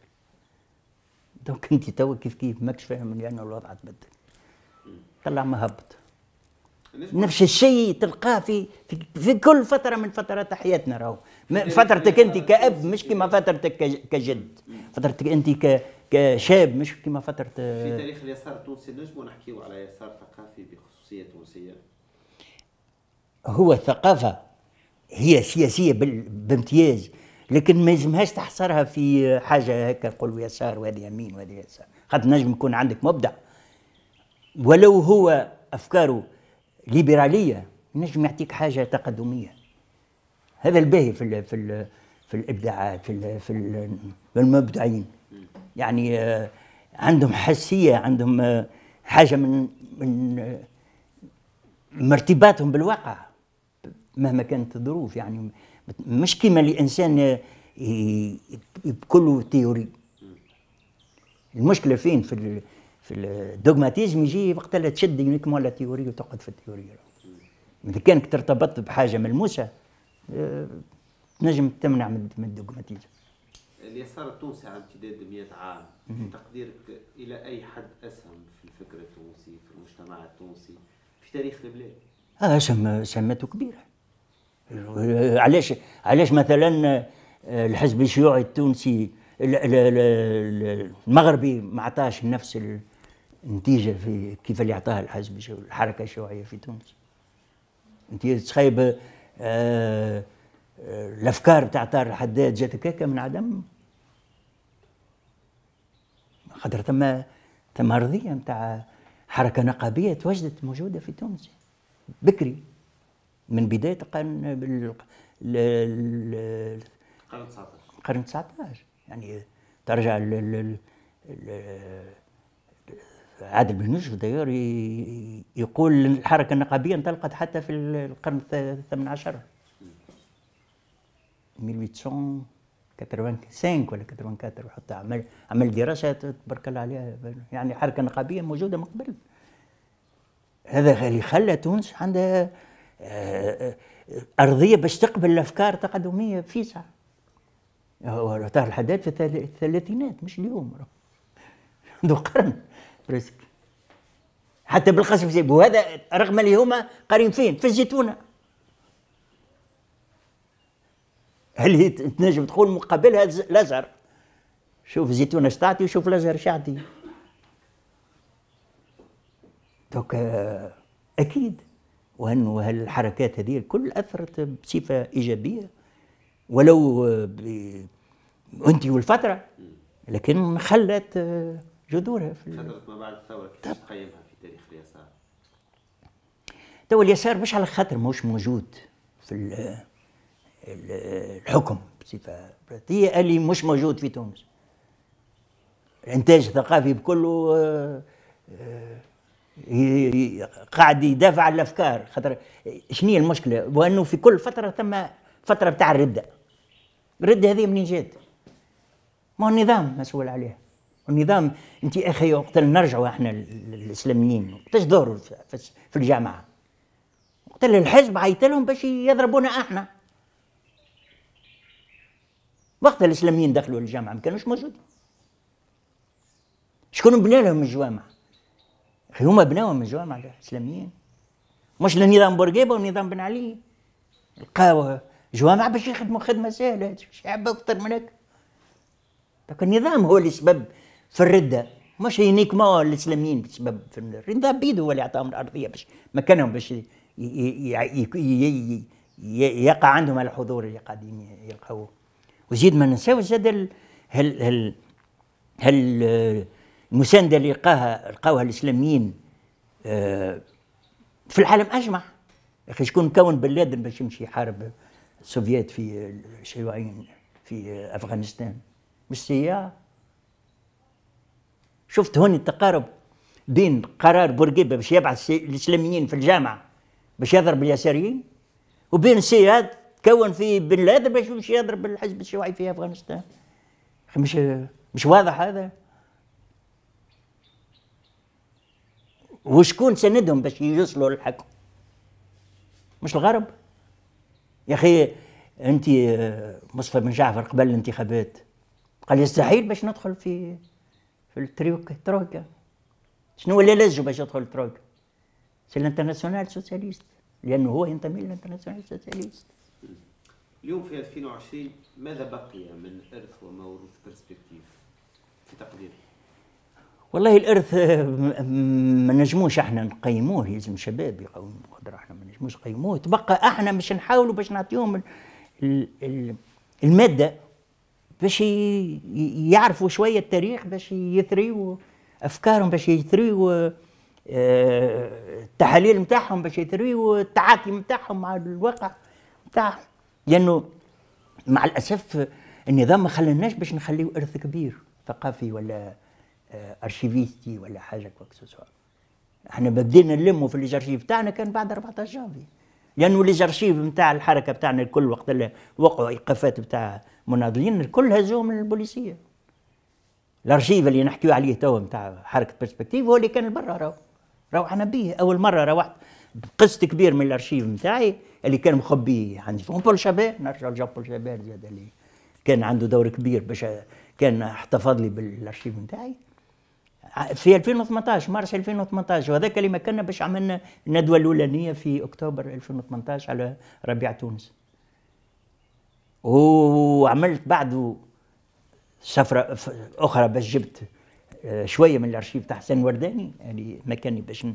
دوك انت توا كيف كيف ماكش فاهم لان يعني الوضع تبدل طلع ما هبط نفس الشيء تلقاه في, في في كل فتره من فترات حياتنا راهو يعني فترتك انت كاب مش كما فترتك كجد فترتك انت ك كشاب مش كما فتره في تاريخ اليسار التونسي نجمو نحكيو على يسار ثقافي بخصوصيه تونسيه هو الثقافه هي سياسيه بامتياز لكن ما يلزمهاش تحصرها في حاجه هكا نقولوا يسار وهذه يمين وهذه يسار خاطر نجم يكون عندك مبدع ولو هو افكاره ليبراليه نجم يعطيك حاجه تقدميه هذا الباهي في الـ في الـ في الابداعات في الـ في, الـ في المبدعين يعني آه، عندهم حسيه عندهم آه، حاجه من من آه، مرتباتهم بالواقع مهما كانت الظروف يعني مش كيما الانسان بكله آه، تيوري المشكله فين في في الدوغماتيزم يجي وقت اللي تشد يونيك لا تيوري وتقعد في التيوري اذا كانك ترتبط بحاجه ملموسه تنجم آه، تمنع من الدوغماتيزم اليسار التونسي على امتداد 100 عام في تقديرك الى اي حد اسهم في الفكر التونسي في المجتمع التونسي في تاريخ البلاد؟ اه سمته كبيره آه، علاش علاش مثلا آه، الحزب الشيوعي التونسي المغربي ما عطاش نفس النتيجه في كيف اللي عطاها الحزب الحركه الشيوعيه في تونس انت تخيب آه، الافكار بتاع طار الحداد جات هكاك من عدم خاطر ثم ثم ارضيه نتاع حركه نقابيه توجدت موجوده في تونس بكري من بدايه القرن القرن 19 القرن 19 يعني ترجع عادل بن نجف داير يقول الحركه النقابيه انطلقت حتى في القرن الثامن عشر 1885 ولا 84 وحتى عمل عمل دراسات تبارك الله عليها يعني حركه نقابيه موجوده من قبل هذا اللي خلى تونس عندها آه، آه، آه، ارضيه باش تقبل الافكار تقدميه في ساعه ترى الحداد في الثلاثينات مش اليوم منذ قرن برسك حتى بالقصب وهذا رغم اللي هما قارين فين في الزيتونه هل هي تنجم تقول مقابلها الازهر شوف الزيتونه شتعطي وشوف الازهر شعطي دوك اكيد وهالحركات هذه الكل اثرت بصفه ايجابيه ولو انت والفتره لكن خلت جذورها في فتره ما بعد الثوره كيفاش تقيمها في تاريخ اليسار؟ تو اليسار مش على خاطر مش موجود في الحكم بصفه هي اللي مش موجود في تونس الانتاج الثقافي بكله آه، آه، قاعد يدافع على الافكار خاطر شنو المشكله وانه في كل فتره ثم فتره بتاع الرده الرده هذه منين جات ما النظام مسؤول عليها النظام انت اخي وقت نرجعوا احنا الاسلاميين وقتاش ظهروا في الجامعه وقت الحزب عيط لهم باش يضربونا احنا وقت الاسلاميين دخلوا الجامعه ما كانوش موجودين شكون بنى لهم الجوامع هما بناوهم من الجوامع الاسلاميين مش لنظام بورقيبه ونظام بن علي لقاو جوامع باش يخدموا خدمه سهله شعب اكثر من لكن النظام هو اللي سبب في الرده مش هينيك ما الاسلاميين بسبب في النظام بيد هو اللي عطاهم الارضيه باش مكانهم باش يقع عندهم الحضور اللي قاعدين يلقاوه وزيد ما ننساوش هل هل هل هل المسانده اللي لقاها لقاوها الاسلاميين آه، في العالم اجمع اخي شكون كون بن لادن باش يمشي يحارب السوفييت في الشيوعيين في افغانستان مش هي شفت هون التقارب بين قرار بورقيبه باش يبعث الاسلاميين في الجامعه باش يضرب اليساريين وبين سياد تكون في بن لادن باش يمشي يضرب الحزب الشيوعي في افغانستان مش مش واضح هذا وشكون سندهم باش يوصلوا للحكم مش الغرب يا اخي انت آه، مصطفى بن جعفر قبل الانتخابات قال يستحيل باش ندخل في في التريوك ترويكا شنو اللي لجوا باش يدخل الترويكا سي الانترناسيونال سوسياليست لانه هو ينتمي للانترناسيونال سوسياليست اليوم في 2020 ماذا بقي من ارث وموروث برسبكتيف في تقديري والله الارث آه، ما نجموش احنا نقيموه لازم شباب يقوموا قدر احنا ما نجموش نقيموه تبقى احنا باش نحاولوا باش نعطيهم الماده باش يعرفوا شويه التاريخ باش يثريوا افكارهم باش يثريوا آه، التحاليل نتاعهم باش يثريوا التعاطي نتاعهم مع الواقع نتاعهم لانه مع الاسف النظام ما خلناش باش نخليه ارث كبير ثقافي ولا ارشيفيستي آه، ولا حاجه كوك كوكسوسوار احنا بدينا نلموا في ليزارشيف تاعنا كان بعد 14 جانفي لانه ليزارشيف نتاع الحركه بتاعنا الكل وقت اللي وقعوا ايقافات نتاع مناضلين الكل هزوهم البوليسيه الارشيف اللي نحكيو عليه توا نتاع حركه برسبكتيف هو اللي كان برا راهو روحنا به اول مره روحت قسط كبير من الارشيف نتاعي اللي كان مخبي عندي بول شابير نرجع لجابول شابير زاد اللي كان عنده دور كبير باش كان احتفظ لي بالارشيف نتاعي في 2018 مارس 2018 وهذاك اللي مكنا باش عملنا الندوه الاولانيه في اكتوبر 2018 على ربيع تونس وعملت بعده سفره اخرى باش جبت آه، شويه من الارشيف تاع حسين ورداني يعني مكاني باش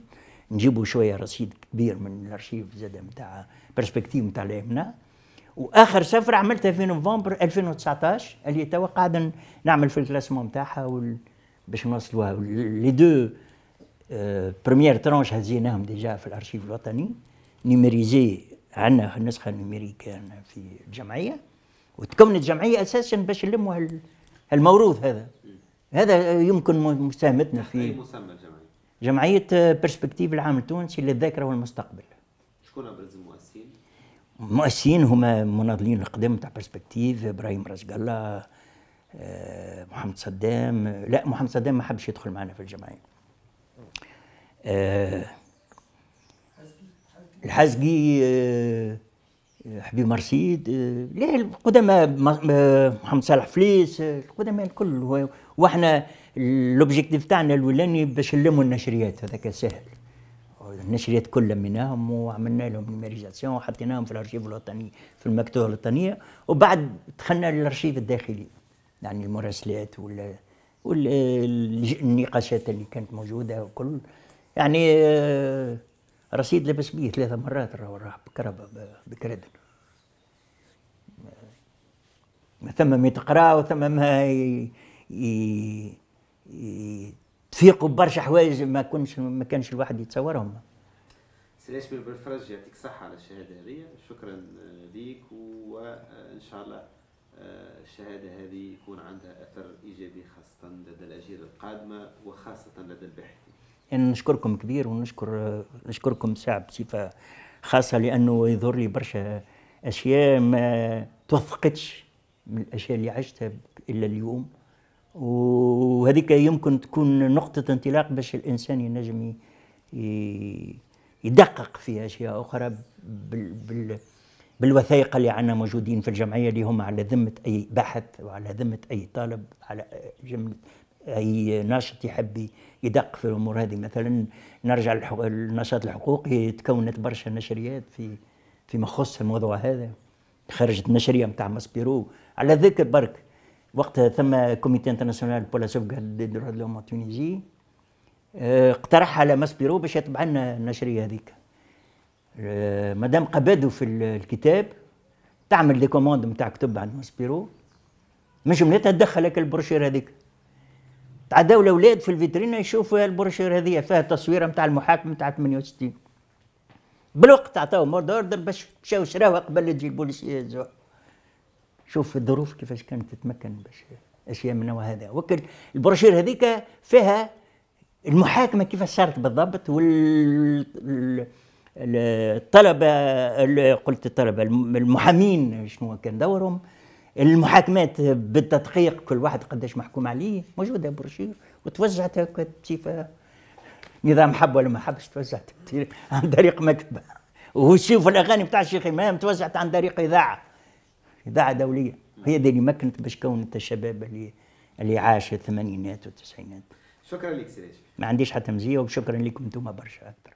نجيبوا شويه رصيد كبير من الارشيف زاد نتاع برسبكتيف نتاع الامنا واخر سفره عملتها في نوفمبر 2019 اللي توا قاعد نعمل في الكلاسمون نتاعها وال... باش نوصلوها لي دو اه ترونش هزيناهم ديجا في الارشيف الوطني نيميريزي عندنا النسخه الامريكان في الجمعيه وتكونت الجمعيه اساسا باش نلموا هالموروث هذا هذا يمكن مساهمتنا في اي مسمى الجمعيه؟ جمعيه بيرسبكتيف آه، العام التونسي للذاكره والمستقبل شكون ابرز المؤسسين؟ المؤسسين هما مناضلين القدام تاع بيرسبكتيف ابراهيم رزق الله آه، محمد صدام لا محمد صدام ما حبش يدخل معنا في الجمعيه آه، الحزقي آه، حبيب مرسيد لا القدماء محمد صالح فليس القدماء الكل واحنا الاوبجيكتيف تاعنا الاولاني باش نلموا النشريات هذاك سهل النشريات كل لميناهم وعملنا لهم نيميريزاسيون وحطيناهم في الارشيف الوطني في المكتبه الوطنيه وبعد دخلنا للارشيف الداخلي يعني المراسلات وال والنقاشات اللي كانت موجوده وكل يعني آه، رصيد لبس بيه ثلاث مرات راح بكرب بكردن ثم ما تقرا وثم ما تفيقوا برشا حوايج ما كنش ما كانش الواحد يتصورهم سي اسمي بالفرج يعطيك صحه على الشهاده هذه شكرا ليك وان شاء الله آه، الشهادة هذه يكون عندها أثر إيجابي خاصة لدى الأجيال القادمة وخاصة لدى الباحثين يعني نشكركم كبير ونشكر نشكركم الشعب بصفة خاصة لأنه يظهر لي برشا أشياء ما توثقتش من الأشياء اللي عشتها إلا اليوم وهذيك يمكن تكون نقطة انطلاق باش الإنسان ينجم يدقق في أشياء أخرى بال, بال بالوثائق اللي عندنا موجودين في الجمعيه اللي هم على ذمه اي بحث وعلى ذمه اي طالب على جمله اي ناشط يحب يدق في الامور هذه مثلا نرجع للنشاط الحقوقي تكونت برشا نشريات في فيما يخص الموضوع هذا خرجت نشريه نتاع ماسبيرو على ذكر برك وقتها ثم كوميتي انترناسيونال بولا لا سوفغارد دي دروا تونيزي آه، اقترح على ماسبيرو باش يطبع لنا النشريه هذيك آه، مدام قبادو في الكتاب تعمل دي كوموند نتاع كتب عند ماسبيرو مش تدخل تدخلك البروشير هذيك تعداو الاولاد في الفيترينا يشوفوا البروشير هذه فيها تصويره نتاع المحاكم نتاع 68 بالوقت عطاو مورد اوردر باش مشاو شراوها قبل تجي البوليسيه الزوار شوف الظروف كيفاش كانت تتمكن باش اشياء من نوع هذا وكل البروشير هذيك فيها المحاكمه كيفاش صارت بالضبط وال الطلبه قلت الطلبه المحامين شنو كان دورهم المحاكمات بالتدقيق كل واحد قداش محكوم عليه موجوده بروشير وتوزعت هكا بصفه نظام حب ولا ما حبش توزعت عن طريق مكتبه وشوف الاغاني بتاع الشيخ امام توزعت عن طريق اذاعه اذاعه دوليه هي دي اللي مكنت باش كونت الشباب اللي اللي عاش الثمانينات والتسعينات شكرا لك سيدي ما عنديش حتى مزيه وشكرا لكم انتم برشا اكثر